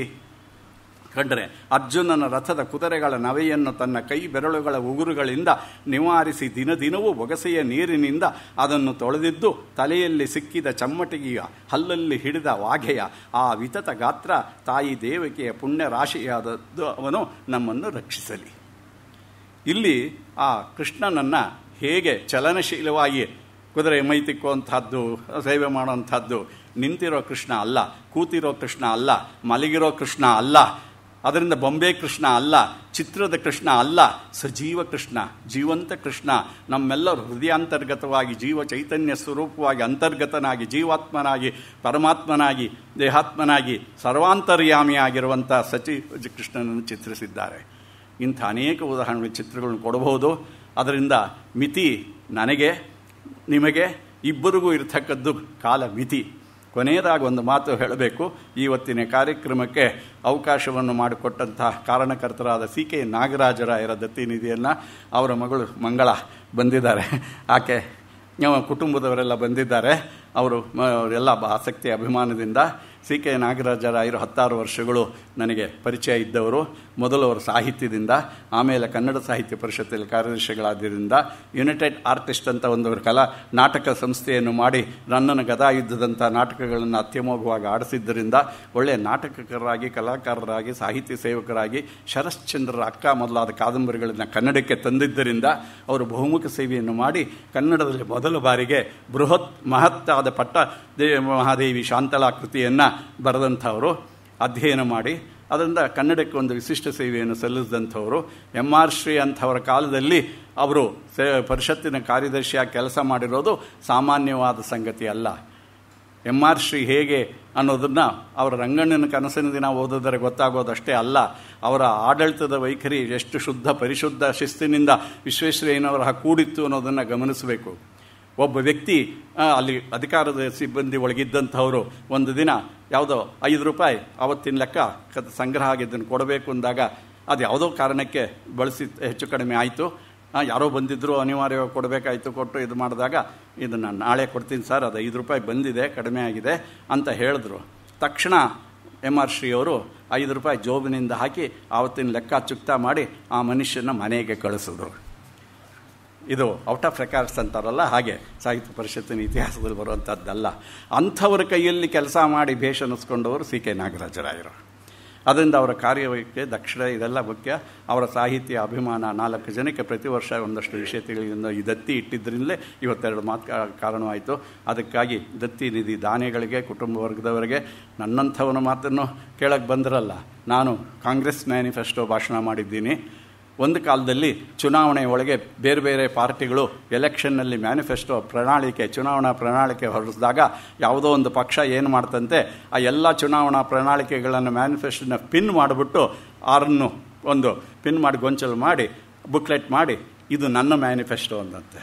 ಕಂಡರೆ ಅರ್ಜುನನ ರಥದ ಕುದುರೆಗಳ ನವೆಯನ್ನು ತನ್ನ ಕೈ ಬೆರಳುಗಳ ಉಗುರುಗಳಿಂದ ನಿವಾರಿಸಿ ದಿನ ದಿನವೂ ಒಗಸೆಯ ನೀರಿನಿಂದ ಅದನ್ನು ತೊಳೆದಿದ್ದು ತಲೆಯಲ್ಲಿ ಸಿಕ್ಕಿದ ಚಮ್ಮಟಿಗೆಯ ಹಲ್ಲಲ್ಲಿ ಹಿಡಿದ ವಾಘೆಯ ಆ ವಿತತ ಗಾತ್ರ ತಾಯಿ ದೇವಿಕೆಯ ಪುಣ್ಯ ರಾಶಿಯಾದದ್ದು ಅವನು ನಮ್ಮನ್ನು ರಕ್ಷಿಸಲಿ ಇಲ್ಲಿ ಆ ಕೃಷ್ಣನನ್ನು ಹೇಗೆ ಚಲನಶೀಲವಾಗಿ ಕುದುರೆ ಮೈ ತಿಕ್ಕುವಂಥದ್ದು ಸೇವೆ ಮಾಡುವಂಥದ್ದು ನಿಂತಿರೋ ಕೃಷ್ಣ ಅಲ್ಲ ಕೂತಿರೋ ಕೃಷ್ಣ ಅಲ್ಲ ಮಲಗಿರೋ ಕೃಷ್ಣ ಅಲ್ಲ ಅದರಿಂದ ಬೊಂಬೆ ಕೃಷ್ಣ ಅಲ್ಲ ಚಿತ್ರದ ಕೃಷ್ಣ ಅಲ್ಲ ಸಜೀವ ಕೃಷ್ಣ ಜೀವಂತ ಕೃಷ್ಣ ನಮ್ಮೆಲ್ಲರ ಹೃದಯಾಂತರ್ಗತವಾಗಿ ಜೀವ ಚೈತನ್ಯ ಸ್ವರೂಪವಾಗಿ ಅಂತರ್ಗತನಾಗಿ ಜೀವಾತ್ಮನಾಗಿ ಪರಮಾತ್ಮನಾಗಿ ದೇಹಾತ್ಮನಾಗಿ ಸರ್ವಾಂತರ್ಯಾಮಿಯಾಗಿರುವಂಥ ಸಚಿ ಕೃಷ್ಣನನ್ನು ಚಿತ್ರಿಸಿದ್ದಾರೆ ಇಂಥ ಅನೇಕ ಉದಾಹರಣೆಗಳು ಚಿತ್ರಗಳನ್ನು ಕೊಡಬಹುದು ಅದರಿಂದ ಮಿತಿ ನನಗೆ ನಿಮಗೆ ಇಬ್ಬರಿಗೂ ಇರತಕ್ಕದ್ದು ಕಾಲ ಮಿತಿ ಕೊನೆಯದಾಗಿ ಒಂದು ಮಾತು ಹೇಳಬೇಕು ಇವತ್ತಿನ ಕಾರ್ಯಕ್ರಮಕ್ಕೆ ಅವಕಾಶವನ್ನು ಮಾಡಿಕೊಟ್ಟಂತಹ ಕಾರಣಕರ್ತರಾದ ಸಿ ಕೆ ನಾಗರಾಜರಾಯರ ದತ್ತಿನಿಧಿಯನ್ನು ಅವರ ಮಗಳು ಮಂಗಳ ಬಂದಿದ್ದಾರೆ ಆಕೆ ಕುಟುಂಬದವರೆಲ್ಲ ಬಂದಿದ್ದಾರೆ ಅವರು ಎಲ್ಲ ಆಸಕ್ತಿ ಅಭಿಮಾನದಿಂದ ಸಿ ಕೆ ನಾಗರಾಜರಾಯರು ಹತ್ತಾರು ವರ್ಷಗಳು ನನಗೆ ಪರಿಚಯ ಇದ್ದವರು ಮೊದಲು ಅವರು ಸಾಹಿತ್ಯದಿಂದ ಆಮೇಲೆ ಕನ್ನಡ ಸಾಹಿತ್ಯ ಪರಿಷತ್ತಲ್ಲಿ ಕಾರ್ಯದರ್ಶಿಗಳಾದ್ದರಿಂದ ಯುನೈಟೆಡ್ ಆರ್ಟಿಸ್ಟ್ ಅಂತ ಒಂದು ಕಲಾ ನಾಟಕ ಸಂಸ್ಥೆಯನ್ನು ಮಾಡಿ ನನ್ನನ್ನು ಗದಾಯುದ್ಧದಂಥ ನಾಟಕಗಳನ್ನು ಅತ್ಯಮೋಘವಾಗಿ ಆಡಿಸಿದ್ದರಿಂದ ಒಳ್ಳೆಯ ನಾಟಕಕರಾಗಿ ಕಲಾಕಾರರಾಗಿ ಸಾಹಿತ್ಯ ಸೇವಕರಾಗಿ ಶರಶ್ಚಂದ್ರರ ಅಕ್ಕ ಮೊದಲಾದ ಕಾದಂಬರಿಗಳನ್ನು ಕನ್ನಡಕ್ಕೆ ತಂದಿದ್ದರಿಂದ ಅವರು ಬಹುಮುಖ ಸೇವೆಯನ್ನು ಮಾಡಿ ಕನ್ನಡದಲ್ಲಿ ಮೊದಲ ಬಾರಿಗೆ ಬೃಹತ್ ಮಹತ್ತಾದ ಪಟ್ಟ ಮಹಾದೇವಿ ಶಾಂತಲಾ ಕೃತಿಯನ್ನು ಬರೆದಂಥವರು ಅಧ್ಯಯನ ಮಾಡಿ ಅದರಿಂದ ಕನ್ನಡಕ್ಕೆ ಒಂದು ವಿಶಿಷ್ಟ ಸೇವೆಯನ್ನು ಸಲ್ಲಿಸಿದಂಥವರು ಎಂ ಆರ್ ಶ್ರೀ ಅಂಥವರ ಕಾಲದಲ್ಲಿ ಅವರು ಪರಿಷತ್ತಿನ ಕಾರ್ಯದರ್ಶಿಯಾಗಿ ಕೆಲಸ ಮಾಡಿರೋದು ಸಾಮಾನ್ಯವಾದ ಸಂಗತಿ ಅಲ್ಲ ಎಂ ಆರ್ ಶ್ರೀ ಹೇಗೆ ಅನ್ನೋದನ್ನು ಅವರ ರಂಗಣ್ಣನ ಕನಸಿನ ದಿನ ಓದಿದರೆ ಗೊತ್ತಾಗೋದಷ್ಟೇ ಅಲ್ಲ ಅವರ ಆಡಳಿತದ ವೈಖರಿ ಎಷ್ಟು ಶುದ್ಧ ಪರಿಶುದ್ಧ ಶಿಸ್ತಿನಿಂದ ವಿಶ್ವೇಶ್ವರಯ್ಯನವರ ಕೂಡಿತ್ತು ಅನ್ನೋದನ್ನು ಗಮನಿಸಬೇಕು ಒಬ್ಬ ವ್ಯಕ್ತಿ ಅಲ್ಲಿ ಅಧಿಕಾರದ ಸಿಬ್ಬಂದಿ ಒಳಗಿದ್ದಂಥವರು ಒಂದು ದಿನ ಯಾವುದೋ ಐದು ರೂಪಾಯಿ ಆವತ್ತಿನ ಲೆಕ್ಕ ಸಂಗ್ರಹ ಆಗಿದ್ದನ್ನು ಕೊಡಬೇಕು ಅಂದಾಗ ಅದು ಯಾವುದೋ ಕಾರಣಕ್ಕೆ ಬಳಸಿ ಹೆಚ್ಚು ಕಡಿಮೆ ಆಯಿತು ಯಾರೋ ಬಂದಿದ್ದರೂ ಅನಿವಾರ್ಯವಾಗಿ ಕೊಡಬೇಕಾಯಿತು ಕೊಟ್ಟು ಇದು ಮಾಡಿದಾಗ ಇದು ನಾನು ನಾಳೆ ಕೊಡ್ತೀನಿ ಸರ್ ಅದು ಐದು ರೂಪಾಯಿ ಬಂದಿದೆ ಕಡಿಮೆ ಆಗಿದೆ ಅಂತ ಹೇಳಿದ್ರು ತಕ್ಷಣ ಎಮ್ ಆರ್ ಶ್ರೀ ಅವರು ಐದು ರೂಪಾಯಿ ಜೋಬಿನಿಂದ ಹಾಕಿ ಆವತ್ತಿನ ಲೆಕ್ಕ ಚುಕ್ತಾ ಮಾಡಿ ಆ ಮನುಷ್ಯನ ಮನೆಗೆ ಕಳಿಸಿದ್ರು ಇದು ಔಟ್ ಆಫ್ ರೆಕಾರ್ಡ್ಸ್ ಅಂತಾರಲ್ಲ ಹಾಗೆ ಸಾಹಿತ್ಯ ಪರಿಷತ್ತಿನ ಇತಿಹಾಸದಲ್ಲಿ ಬರುವಂಥದ್ದಲ್ಲ ಅಂಥವ್ರ ಕೈಯಲ್ಲಿ ಕೆಲಸ ಮಾಡಿ ಭೇಷ ಅನ್ನಿಸ್ಕೊಂಡವರು ಸಿ ಕೆ ನಾಗರಾಜರಾಯರು ಅದರಿಂದ ಅವರ ಕಾರ್ಯವೈಖರಿ ದಕ್ಷಿಣ ಇದೆಲ್ಲ ಮುಖ್ಯ ಅವರ ಸಾಹಿತ್ಯ ಅಭಿಮಾನ ನಾಲ್ಕು ಜನಕ್ಕೆ ಪ್ರತಿ ವರ್ಷ ಒಂದಷ್ಟು ವಿಷಯತೆಗಳಿಂದ ಈ ದತ್ತಿ ಇಟ್ಟಿದ್ದರಿಂದಲೇ ಇವತ್ತೆರಡು ಮಾತು ಕಾರಣವಾಯಿತು ಅದಕ್ಕಾಗಿ ದತ್ತಿ ನಿಧಿ ದಾನಿಗಳಿಗೆ ಕುಟುಂಬ ವರ್ಗದವರಿಗೆ ನನ್ನಂಥವನ ಮಾತನ್ನು ಕೇಳಕ್ಕೆ ಬಂದಿರಲ್ಲ ನಾನು ಕಾಂಗ್ರೆಸ್ ಮ್ಯಾನಿಫೆಸ್ಟೋ ಭಾಷಣ ಮಾಡಿದ್ದೀನಿ ಒಂದು ಕಾಲದಲ್ಲಿ ಚುನಾವಣೆ ಒಳಗೆ ಬೇರೆ ಬೇರೆ ಪಾರ್ಟಿಗಳು ಎಲೆಕ್ಷನ್ನಲ್ಲಿ ಮ್ಯಾನಿಫೆಸ್ಟೋ ಪ್ರಣಾಳಿಕೆ ಚುನಾವಣಾ ಪ್ರಣಾಳಿಕೆ ಹೊರಡಿಸಿದಾಗ ಯಾವುದೋ ಒಂದು ಪಕ್ಷ ಏನು ಮಾಡ್ತಂತೆ ಆ ಎಲ್ಲ ಚುನಾವಣಾ ಪ್ರಣಾಳಿಕೆಗಳನ್ನು ಮ್ಯಾನಿಫೆಸ್ಟೋನ ಪಿನ್ ಮಾಡಿಬಿಟ್ಟು ಆರನ್ನು ಒಂದು ಪಿನ್ ಮಾಡಿ ಗೊಂಚಲು ಮಾಡಿ ಬುಕ್ಲೆಟ್ ಮಾಡಿ ಇದು ನನ್ನ ಮ್ಯಾನಿಫೆಸ್ಟೋ ಅಂದಂತೆ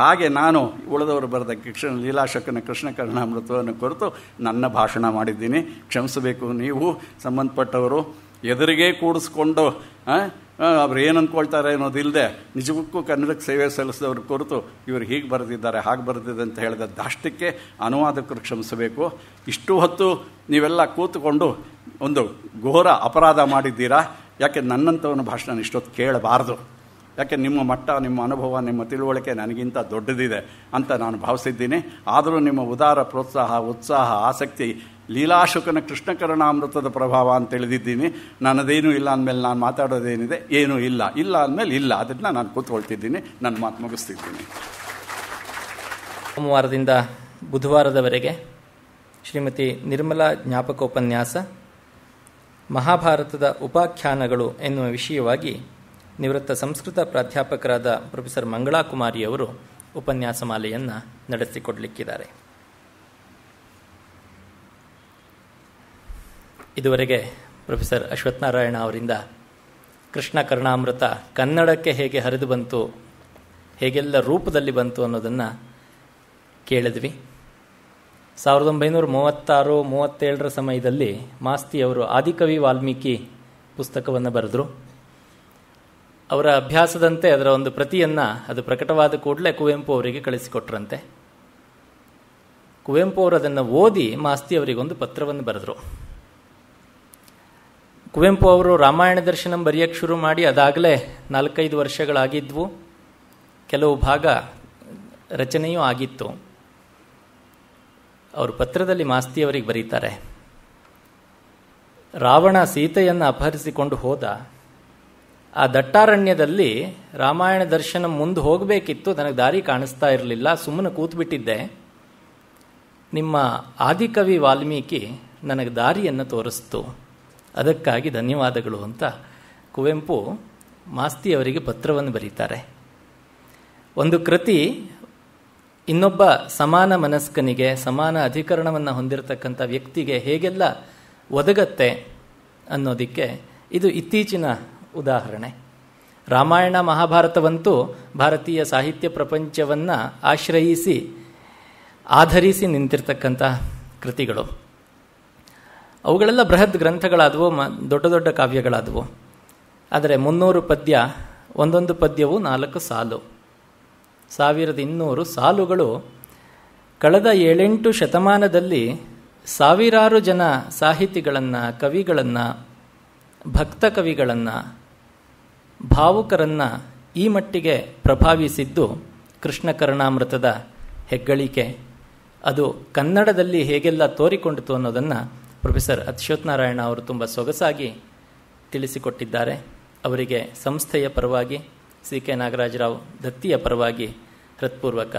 ಹಾಗೆ ನಾನು ಉಳಿದವರು ಬರೆದ ಕೃಷ್ಣ ಲೀಲಾಶಕನ ಕೃಷ್ಣ ಕರ್ಣಾಮೃತವನ್ನು ಕುರಿತು ನನ್ನ ಭಾಷಣ ಮಾಡಿದ್ದೀನಿ ಕ್ಷಮಿಸಬೇಕು ನೀವು ಸಂಬಂಧಪಟ್ಟವರು ಎದುರಿಗೆ ಕೂಡಿಸ್ಕೊಂಡು ಅವ್ರು ಏನು ಅಂದ್ಕೊಳ್ತಾರೆ ಅನ್ನೋದಿಲ್ಲದೆ ನಿಜಕ್ಕೂ ಕನ್ನಡಕ್ಕೆ ಸೇವೆ ಸಲ್ಲಿಸಿದವ್ರ ಕುರಿತು ಇವರು ಹೀಗೆ ಬರೆದಿದ್ದಾರೆ ಹಾಗೆ ಬರೆದಿದೆ ಅಂತ ಹೇಳಿದ ದಾಷ್ಟಕ್ಕೆ ಅನುವಾದಕರು ಕ್ಷಮಿಸಬೇಕು ಇಷ್ಟು ಹೊತ್ತು ನೀವೆಲ್ಲ ಕೂತುಕೊಂಡು ಒಂದು ಘೋರ ಅಪರಾಧ ಮಾಡಿದ್ದೀರಾ ಯಾಕೆ ನನ್ನಂಥವನ ಭಾಷಣ ಇಷ್ಟೊತ್ತು ಕೇಳಬಾರ್ದು ಯಾಕೆ ನಿಮ್ಮ ಮಟ್ಟ ನಿಮ್ಮ ಅನುಭವ ನಿಮ್ಮ ತಿಳುವಳಿಕೆ ನನಗಿಂತ ದೊಡ್ಡದಿದೆ ಅಂತ ನಾನು ಭಾವಿಸಿದ್ದೀನಿ ಆದರೂ ನಿಮ್ಮ ಉದಾರ ಪ್ರೋತ್ಸಾಹ ಉತ್ಸಾಹ ಆಸಕ್ತಿ ಲೀಲಾಶುಕನ ಕೃಷ್ಣಕರಣಾಮೃತದ ಪ್ರಭಾವ ಅಂತ ತಿಳಿದಿದ್ದೀನಿ ನನ್ನದೇನೂ ಇಲ್ಲ ಅಂದಮೇಲೆ ನಾನು ಮಾತಾಡೋದೇನಿದೆ ಏನೂ ಇಲ್ಲ ಇಲ್ಲ ಅಂದಮೇಲೆ ಇಲ್ಲ ಅದನ್ನ ನಾನು ಕೂತ್ಕೊಳ್ತಿದ್ದೀನಿ ನನ್ನ ಮಾತು ಮುಗಿಸ್ತಿದ್ದೀನಿ ಸೋಮವಾರದಿಂದ ಬುಧವಾರದವರೆಗೆ ಶ್ರೀಮತಿ ನಿರ್ಮಲಾ ಜ್ಞಾಪಕೋಪನ್ಯಾಸ ಮಹಾಭಾರತದ ಉಪಾಖ್ಯಾನಗಳು ಎನ್ನುವ ವಿಷಯವಾಗಿ ನಿವೃತ್ತ ಸಂಸ್ಕೃತ ಪ್ರಾಧ್ಯಾಪಕರಾದ ಪ್ರೊಫೆಸರ್ ಮಂಗಳಾಕುಮಾರಿಯವರು ಉಪನ್ಯಾಸಮಾಲೆಯನ್ನು ನಡೆಸಿಕೊಡಲಿಕ್ಕಿದ್ದಾರೆ ಇದುವರೆಗೆ ಪ್ರೊಫೆಸರ್ ಅಶ್ವತ್ಥನಾರಾಯಣ ಅವರಿಂದ ಕೃಷ್ಣ ಕರ್ಣಾಮೃತ ಕನ್ನಡಕ್ಕೆ ಹೇಗೆ ಹರಿದು ಬಂತು ಹೇಗೆಲ್ಲ ರೂಪದಲ್ಲಿ ಬಂತು ಅನ್ನೋದನ್ನು ಕೇಳಿದ್ವಿ ಸಾವಿರದ ಒಂಬೈನೂರ ಮೂವತ್ತಾರು ಮೂವತ್ತೇಳರ ಸಮಯದಲ್ಲಿ ಮಾಸ್ತಿ ಅವರು ಆದಿಕವಿ ವಾಲ್ಮೀಕಿ ಪುಸ್ತಕವನ್ನು ಬರೆದರು ಅವರ ಅಭ್ಯಾಸದಂತೆ ಅದರ ಒಂದು ಪ್ರತಿಯನ್ನು ಅದು ಪ್ರಕಟವಾದ ಕೂಡಲೇ ಕುವೆಂಪು ಅವರಿಗೆ ಕಳಿಸಿಕೊಟ್ರಂತೆ ಕುವೆಂಪು ಅವರು ಅದನ್ನು ಓದಿ ಮಾಸ್ತಿ ಒಂದು ಪತ್ರವನ್ನು ಬರೆದರು ಕುವೆಂಪು ಅವರು ರಾಮಾಯಣ ದರ್ಶನ ಬರೆಯೋಕ್ಕೆ ಶುರು ಮಾಡಿ ಅದಾಗಲೇ ನಾಲ್ಕೈದು ವರ್ಷಗಳಾಗಿದ್ವು ಕೆಲವು ಭಾಗ ರಚನೆಯೂ ಆಗಿತ್ತು ಅವರು ಪತ್ರದಲ್ಲಿ ಮಾಸ್ತಿಯವರಿಗೆ ಬರೀತಾರೆ ರಾವಣ ಸೀತೆಯನ್ನು ಅಪಹರಿಸಿಕೊಂಡು ಹೋದ ಆ ದಟ್ಟಾರಣ್ಯದಲ್ಲಿ ರಾಮಾಯಣ ದರ್ಶನ ಮುಂದೆ ಹೋಗಬೇಕಿತ್ತು ನನಗೆ ದಾರಿ ಕಾಣಿಸ್ತಾ ಇರಲಿಲ್ಲ ಸುಮ್ಮನೆ ಕೂತ್ಬಿಟ್ಟಿದ್ದೆ ನಿಮ್ಮ ಆದಿಕವಿ ವಾಲ್ಮೀಕಿ ನನಗೆ ದಾರಿಯನ್ನು ತೋರಿಸ್ತು ಅದಕ್ಕಾಗಿ ಧನ್ಯವಾದಗಳು ಅಂತ ಕುವೆಂಪು ಮಾಸ್ತಿಯವರಿಗೆ ಪತ್ರವನ್ನು ಬರೀತಾರೆ ಒಂದು ಕೃತಿ ಇನ್ನೊಬ್ಬ ಸಮಾನ ಮನಸ್ಕನಿಗೆ ಸಮಾನ ಅಧಿಕರಣವನ್ನು ಹೊಂದಿರತಕ್ಕಂಥ ವ್ಯಕ್ತಿಗೆ ಹೇಗೆಲ್ಲ ಒದಗತ್ತೆ ಅನ್ನೋದಕ್ಕೆ ಇದು ಇತ್ತೀಚಿನ ಉದಾಹರಣೆ ರಾಮಾಯಣ ಮಹಾಭಾರತವಂತೂ ಭಾರತೀಯ ಸಾಹಿತ್ಯ ಪ್ರಪಂಚವನ್ನು ಆಶ್ರಯಿಸಿ ಆಧರಿಸಿ ನಿಂತಿರ್ತಕ್ಕಂಥ ಕೃತಿಗಳು ಅವುಗಳೆಲ್ಲ ಬೃಹತ್ ಗ್ರಂಥಗಳಾದವು ಮ ದೊಡ್ಡ ದೊಡ್ಡ ಕಾವ್ಯಗಳಾದವು ಆದರೆ ಮುನ್ನೂರು ಪದ್ಯ ಒಂದೊಂದು ಪದ್ಯವು ನಾಲ್ಕು ಸಾಲು ಸಾವಿರದ ಇನ್ನೂರು ಸಾಲುಗಳು ಕಳೆದ ಏಳೆಂಟು ಶತಮಾನದಲ್ಲಿ ಸಾವಿರಾರು ಜನ ಸಾಹಿತಿಗಳನ್ನು ಕವಿಗಳನ್ನು ಭಕ್ತ ಕವಿಗಳನ್ನು ಭಾವುಕರನ್ನು ಈ ಮಟ್ಟಿಗೆ ಪ್ರಭಾವಿಸಿದ್ದು ಕೃಷ್ಣಕರ್ಣಾಮೃತದ ಹೆಗ್ಗಳಿಕೆ ಅದು ಕನ್ನಡದಲ್ಲಿ ಹೇಗೆಲ್ಲ ತೋರಿಕೊಂಡಿತು ಅನ್ನೋದನ್ನು ಪ್ರೊಫೆಸರ್ ಅಶ್ವತ್ ನಾರಾಯಣ ಅವರು ತುಂಬ ಸೊಗಸಾಗಿ ತಿಳಿಸಿಕೊಟ್ಟಿದ್ದಾರೆ ಅವರಿಗೆ ಸಂಸ್ಥೆಯ ಪರವಾಗಿ ಸಿ ಕೆ ನಾಗರಾಜರಾವ್ ದತ್ತಿಯ ಪರವಾಗಿ ಹೃತ್ಪೂರ್ವಕ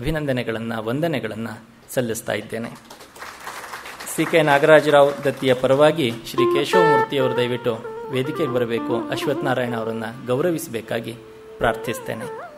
ಅಭಿನಂದನೆಗಳನ್ನು ವಂದನೆಗಳನ್ನು ಸಲ್ಲಿಸ್ತಾ ಇದ್ದೇನೆ ಸಿ ಕೆ ನಾಗರಾಜರಾವ್ ದತ್ತಿಯ ಪರವಾಗಿ ಶ್ರೀ ಕೇಶವಮೂರ್ತಿಯವರು ದಯವಿಟ್ಟು ವೇದಿಕೆಗೆ ಬರಬೇಕು ಅಶ್ವತ್ಥನಾರಾಯಣ ಅವರನ್ನು ಗೌರವಿಸಬೇಕಾಗಿ ಪ್ರಾರ್ಥಿಸ್ತೇನೆ